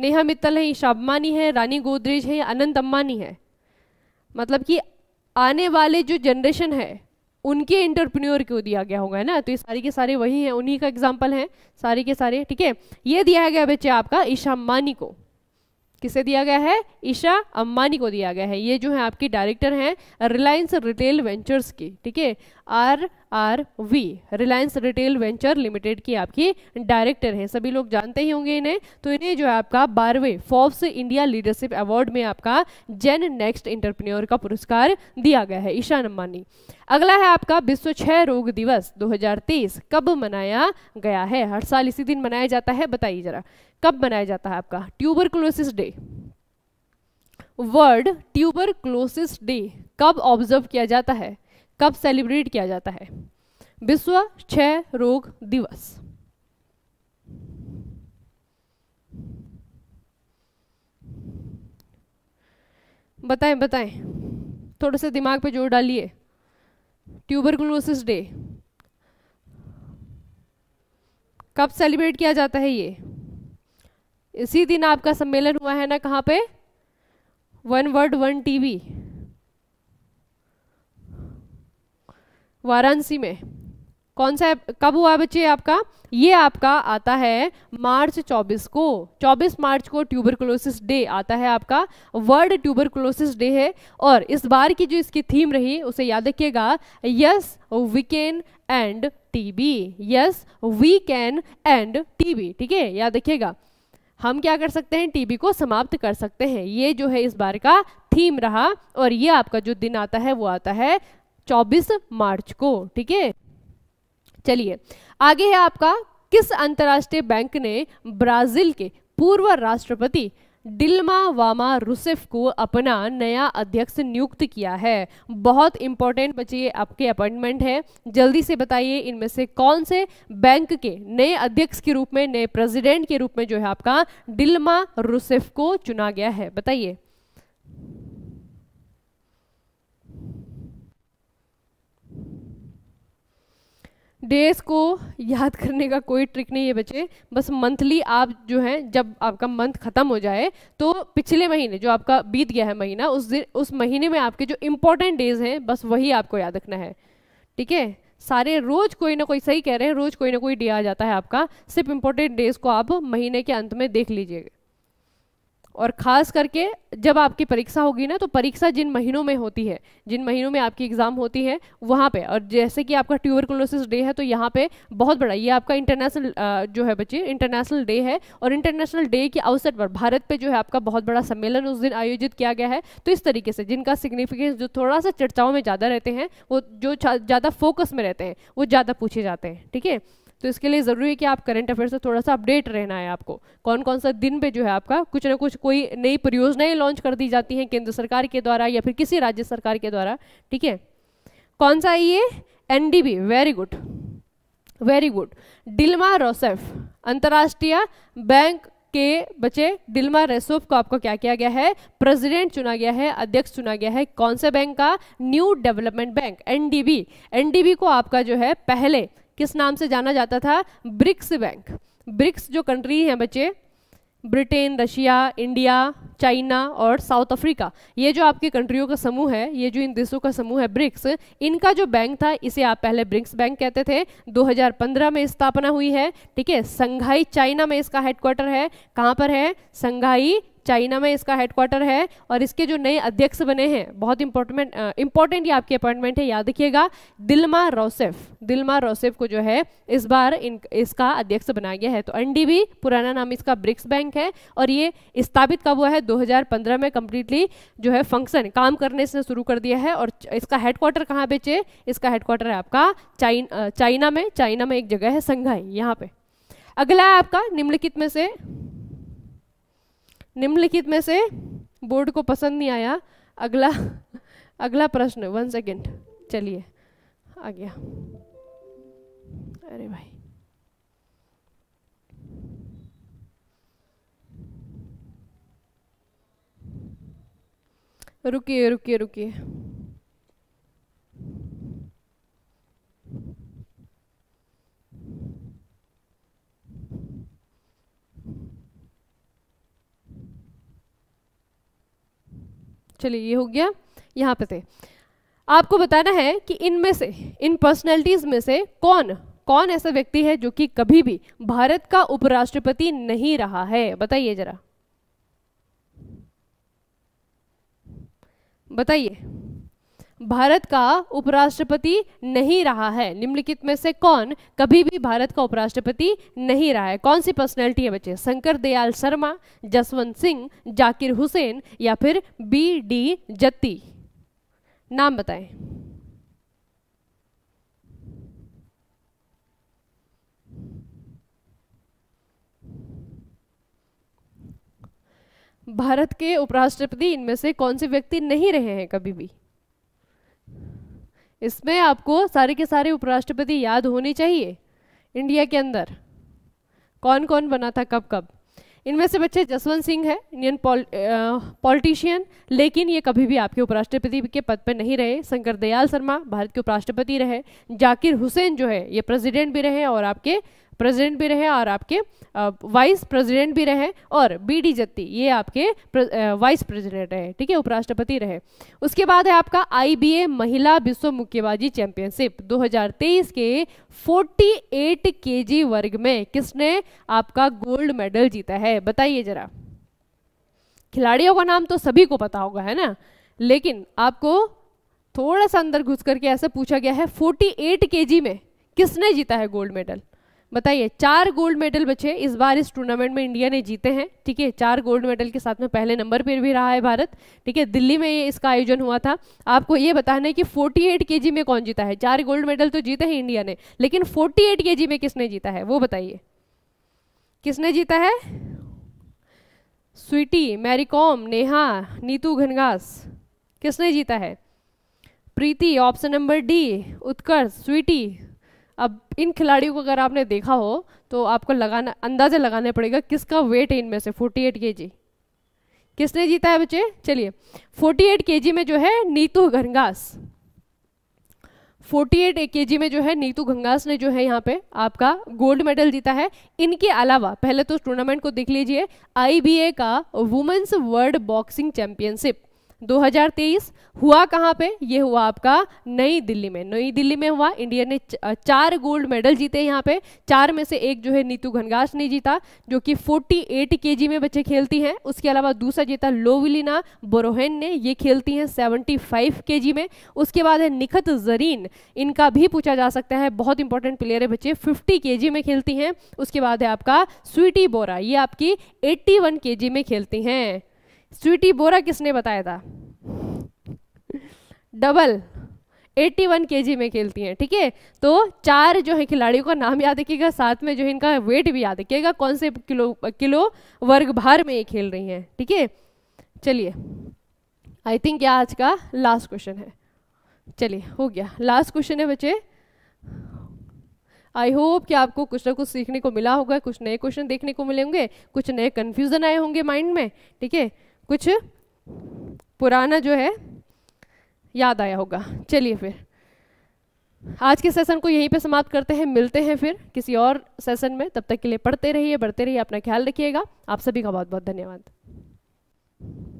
नेहा मित्तल है ईशा अम्बानी है रानी गोदरेज है या अनंत अम्बानी है मतलब कि आने वाले जो जनरेशन है उनके इंटरप्रन्योर क्यों दिया गया होगा है ना तो ये सारे के सारे वही हैं उन्हीं का एग्जाम्पल है सारे के सारे ठीक है ये दिया गया बच्चे आपका ईशा मानी को किसे दिया गया है ईशा अम्बानी को दिया गया है ये जो है आपकी डायरेक्टर हैं रिलायंस रिटेल वेंचर्स की ठीक है R R V Reliance retail venture limited की आपकी डायरेक्टर हैं सभी लोग जानते ही होंगे इन्हें तो इन्हें जो है आपका बारहवें फोर्ब्स इंडिया लीडरशिप अवार्ड में आपका जेन नेक्स्ट इंटरप्रन्योर का पुरस्कार दिया गया है ईशान अम्बानी अगला है आपका विश्व क्षय रोग दिवस 2023 कब मनाया गया है हर साल इसी दिन मनाया जाता है बताइए जरा कब मनाया जाता है आपका tuber day world tuber day कब ऑब्जर्व किया जाता है कब सेलिब्रेट किया जाता है विश्व क्षय रोग दिवस बताएं बताएं थोड़ा सा दिमाग पे जोर डालिए ट्यूबर डे कब सेलिब्रेट किया जाता है ये इसी दिन आपका सम्मेलन हुआ है ना कहाँ पे one word one TV Varanasi में कौन सा कब हुआ बच्चे आपका ये आपका आता है मार्च 24 को 24 मार्च को ट्यूबरकुलोसिस डे आता है आपका वर्ल्ड ट्यूबरकुलोसिस डे है और इस बार की जो इसकी थीम रही उसे याद रखिएगा yes we can end TB yes we can end TB ठीक है याद रखिएगा हम क्या कर सकते हैं टीबी को समाप्त कर सकते हैं ये जो है इस बार का थीम रहा और ये आपका जो दिन आता है वो आता है 24 मार्च को ठीक है चलिए आगे है आपका किस अंतर्राष्ट्रीय बैंक ने ब्राजील के पूर्व राष्ट्रपति डिल्मा वामा रूसेफ को अपना नया अध्यक्ष नियुक्त किया है बहुत इंपॉर्टेंट बच्चे आपके अपॉइंटमेंट है जल्दी से बताइए इनमें से कौन से बैंक के नए अध्यक्ष के रूप में नए प्रेसिडेंट के रूप में जो है आपका डिल्मा रूसेफ को चुना गया है बताइए डेज को याद करने का कोई ट्रिक नहीं है बच्चे बस मंथली आप जो है जब आपका मंथ खत्म हो जाए तो पिछले महीने जो आपका बीत गया है महीना उस दिन उस महीने में आपके जो इम्पोर्टेंट डेज हैं बस वही आपको याद रखना है ठीक है सारे रोज कोई ना कोई सही कह रहे हैं रोज कोई ना कोई डे आ जाता है आपका सिर्फ इम्पोर्टेंट डेज को आप महीने के अंत में देख लीजिएगा और ख़ास करके जब आपकी परीक्षा होगी ना तो परीक्षा जिन महीनों में होती है जिन महीनों में आपकी एग्ज़ाम होती है वहाँ पे और जैसे कि आपका ट्यूबरकुलोसिस डे है तो यहाँ पे बहुत बड़ा ये आपका इंटरनेशनल जो है बच्चे इंटरनेशनल डे है और इंटरनेशनल डे के अवसर पर भारत पे जो है आपका बहुत बड़ा सम्मेलन उस दिन आयोजित किया गया है तो इस तरीके से जिनका सिग्निफिकेंस जो थोड़ा सा चर्चाओं में ज़्यादा रहते हैं वो जो ज़्यादा फोकस में रहते हैं वो ज़्यादा पूछे जाते हैं ठीक है तो इसके लिए ज़रूरी है कि आप करंट अफेयर से थोड़ा सा अपडेट रहना है आपको कौन कौन सा दिन पे जो है आपका कुछ ना कुछ कोई नई परियोजनाएं लॉन्च कर दी जाती हैं केंद्र सरकार के द्वारा या फिर किसी राज्य सरकार के द्वारा ठीक है कौन सा ये एन very good very good Dilma Rousseff अंतर्राष्ट्रीय बैंक के बच्चे डिल्मा रेसोफ को आपको क्या किया गया है प्रेसिडेंट चुना गया है अध्यक्ष चुना गया है कौन से बैंक का new development bank NDB NDB को आपका जो है पहले किस नाम से जाना जाता था ब्रिक्स बैंक ब्रिक्स जो कंट्री हैं बच्चे ब्रिटेन रशिया इंडिया चाइना और साउथ अफ्रीका ये जो आपके कंट्रियों का समूह है ये जो इन देशों का समूह है ब्रिक्स इनका जो बैंक था इसे आप पहले ब्रिक्स बैंक कहते थे 2015 में स्थापना हुई है ठीक है संघाई चाइना में इसका हेडक्वार्टर है कहाँ पर है संघाई चाइना में इसका हेडक्वार्टर है और इसके जो नए अध्यक्ष बने हैं बहुत इंपॉर्टमेंट इंपॉर्टेंट ये आपकी अपॉइंटमेंट है याद रखिएगा दिलमा रोसेफ दिलमा रोसेफ को जो है इस बार इन इसका अध्यक्ष बनाया गया है तो एनडीबी पुराना नाम इसका ब्रिक्स बैंक है और ये स्थापित कब हुआ है दो में कंप्लीटली जो है फंक्शन काम करने से शुरू कर दिया है और इसका हेडक्वार्टर कहाँ बेचे इसका हेडक्वार्टर है आपका चाइन चाइना में चाइना में एक जगह है संघाई यहाँ पे अगला है आपका निम्नलिखित में से निम्नलिखित में से बोर्ड को पसंद नहीं आया अगला अगला प्रश्न वन सेकेंड चलिए आ गया अरे भाई रुकिए रुकिए रुकिए चलिए ये हो गया यहाँ पे थे आपको बताना है कि इनमें से इन पर्सनैलिटीज़ में से कौन कौन ऐसा व्यक्ति है जो कि कभी भी भारत का उपराष्ट्रपति नहीं रहा है बताइए जरा बताइए भारत का उपराष्ट्रपति नहीं रहा है निम्नलिखित में से कौन कभी भी भारत का उपराष्ट्रपति नहीं रहा है कौन सी पर्सनैलिटी है बच्चे शंकर दयाल शर्मा जसवंत सिंह जाकिर हुसैन या फिर बी डी जत्ती नाम बताएं भारत के उपराष्ट्रपति इनमें से कौन से व्यक्ति नहीं रहे हैं कभी भी इसमें आपको सारे के सारे उपराष्ट्रपति याद होने चाहिए इंडिया के अंदर कौन कौन बना था कब कब इनमें से बच्चे जसवंत सिंह है इंडियन पॉलिटिशियन लेकिन ये कभी भी आपके उपराष्ट्रपति के पद पर नहीं रहे शंकर दयाल शर्मा भारत के उपराष्ट्रपति रहे जाकिर हुसैन जो है ये प्रेसिडेंट भी रहे और आपके प्रेसिडेंट भी रहे और आपके वाइस प्रेसिडेंट भी रहे और बी डी जत्ती ये आपके वाइस प्रेसिडेंट रहे ठीक है उपराष्ट्रपति रहे उसके बाद है आपका आईबीए महिला विश्व मुक्केबाजी चैंपियनशिप 2023 के 48 केजी वर्ग में किसने आपका गोल्ड मेडल जीता है बताइए जरा खिलाड़ियों का नाम तो सभी को पता होगा है ना लेकिन आपको थोड़ा सा अंदर घुस करके ऐसा पूछा गया है 48 केजी में किसने जीता है गोल्ड मेडल बताइए चार गोल्ड मेडल बचे इस बार इस टूर्नामेंट में इंडिया ने जीते हैं ठीक है चार गोल्ड मेडल के साथ में पहले नंबर पर भी रहा है भारत ठीक है दिल्ली में ये इसका आयोजन हुआ था आपको ये बताना है कि 48 एट में कौन जीता है चार गोल्ड मेडल तो जीते हैं इंडिया ने लेकिन 48 एट में किसने जीता है वो बताइए किसने जीता है स्वीटी मैरीकॉम नेहा नीतू घनघास किसने जीता है Preeti option number D Utkarsh Sweety अब इन खिलाड़ियों को अगर आपने देखा हो तो आपको लगाना अंदाजे लगाने पड़ेगा किसका वेट है इनमें से 48 जी किसने जीता है बच्चे चलिए 48 जी में जो है नीतू घनघास 48 जी में जो है नीतू घंगास ने जो है यहाँ पे आपका गोल्ड मेडल जीता है इनके अलावा पहले तो टूर्नामेंट को देख लीजिए ए का वुमेन्स वर्ल्ड बॉक्सिंग चैंपियनशिप 2023 हुआ कहाँ पे ये हुआ आपका नई दिल्ली में नई दिल्ली में हुआ इंडिया ने चार गोल्ड मेडल जीते यहाँ पे चार में से एक जो है नीतू घनगास ने जीता जो कि 48 एट में बच्चे खेलती हैं उसके अलावा दूसरा जीता लोविलिना बोरोहेन ने ये खेलती हैं 75 केजी में उसके बाद है निखत जरीन इनका भी पूछा जा सकता है बहुत इंपॉर्टेंट प्लेयर है बच्चे फिफ्टी के में खेलती हैं उसके बाद है आपका स्वीटी बोरा ये आपकी एट्टी वन में खेलती हैं स्वीटी बोरा किसने बताया था डबल 81 केजी में खेलती हैं ठीक है ठीके? तो चार जो है खिलाड़ियों का नाम याद रखिएगा साथ में जो है इनका वेट भी याद रखिएगा कौन से किलो किलो वर्ग भार में ये खेल रही हैं ठीक है चलिए आई थिंक यह आज का लास्ट क्वेश्चन है चलिए हो गया लास्ट क्वेश्चन है बच्चे आई होप कि आपको कुछ ना कुछ सीखने को मिला होगा कुछ नए क्वेश्चन देखने को मिलेंगे कुछ नए कन्फ्यूजन आए होंगे माइंड में ठीक है कुछ पुराना जो है याद आया होगा चलिए फिर आज के सेशन को यहीं पे समाप्त करते हैं मिलते हैं फिर किसी और सेशन में तब तक के लिए पढ़ते रहिए बढ़ते रहिए अपना ख्याल रखिएगा आप सभी का बहुत बहुत धन्यवाद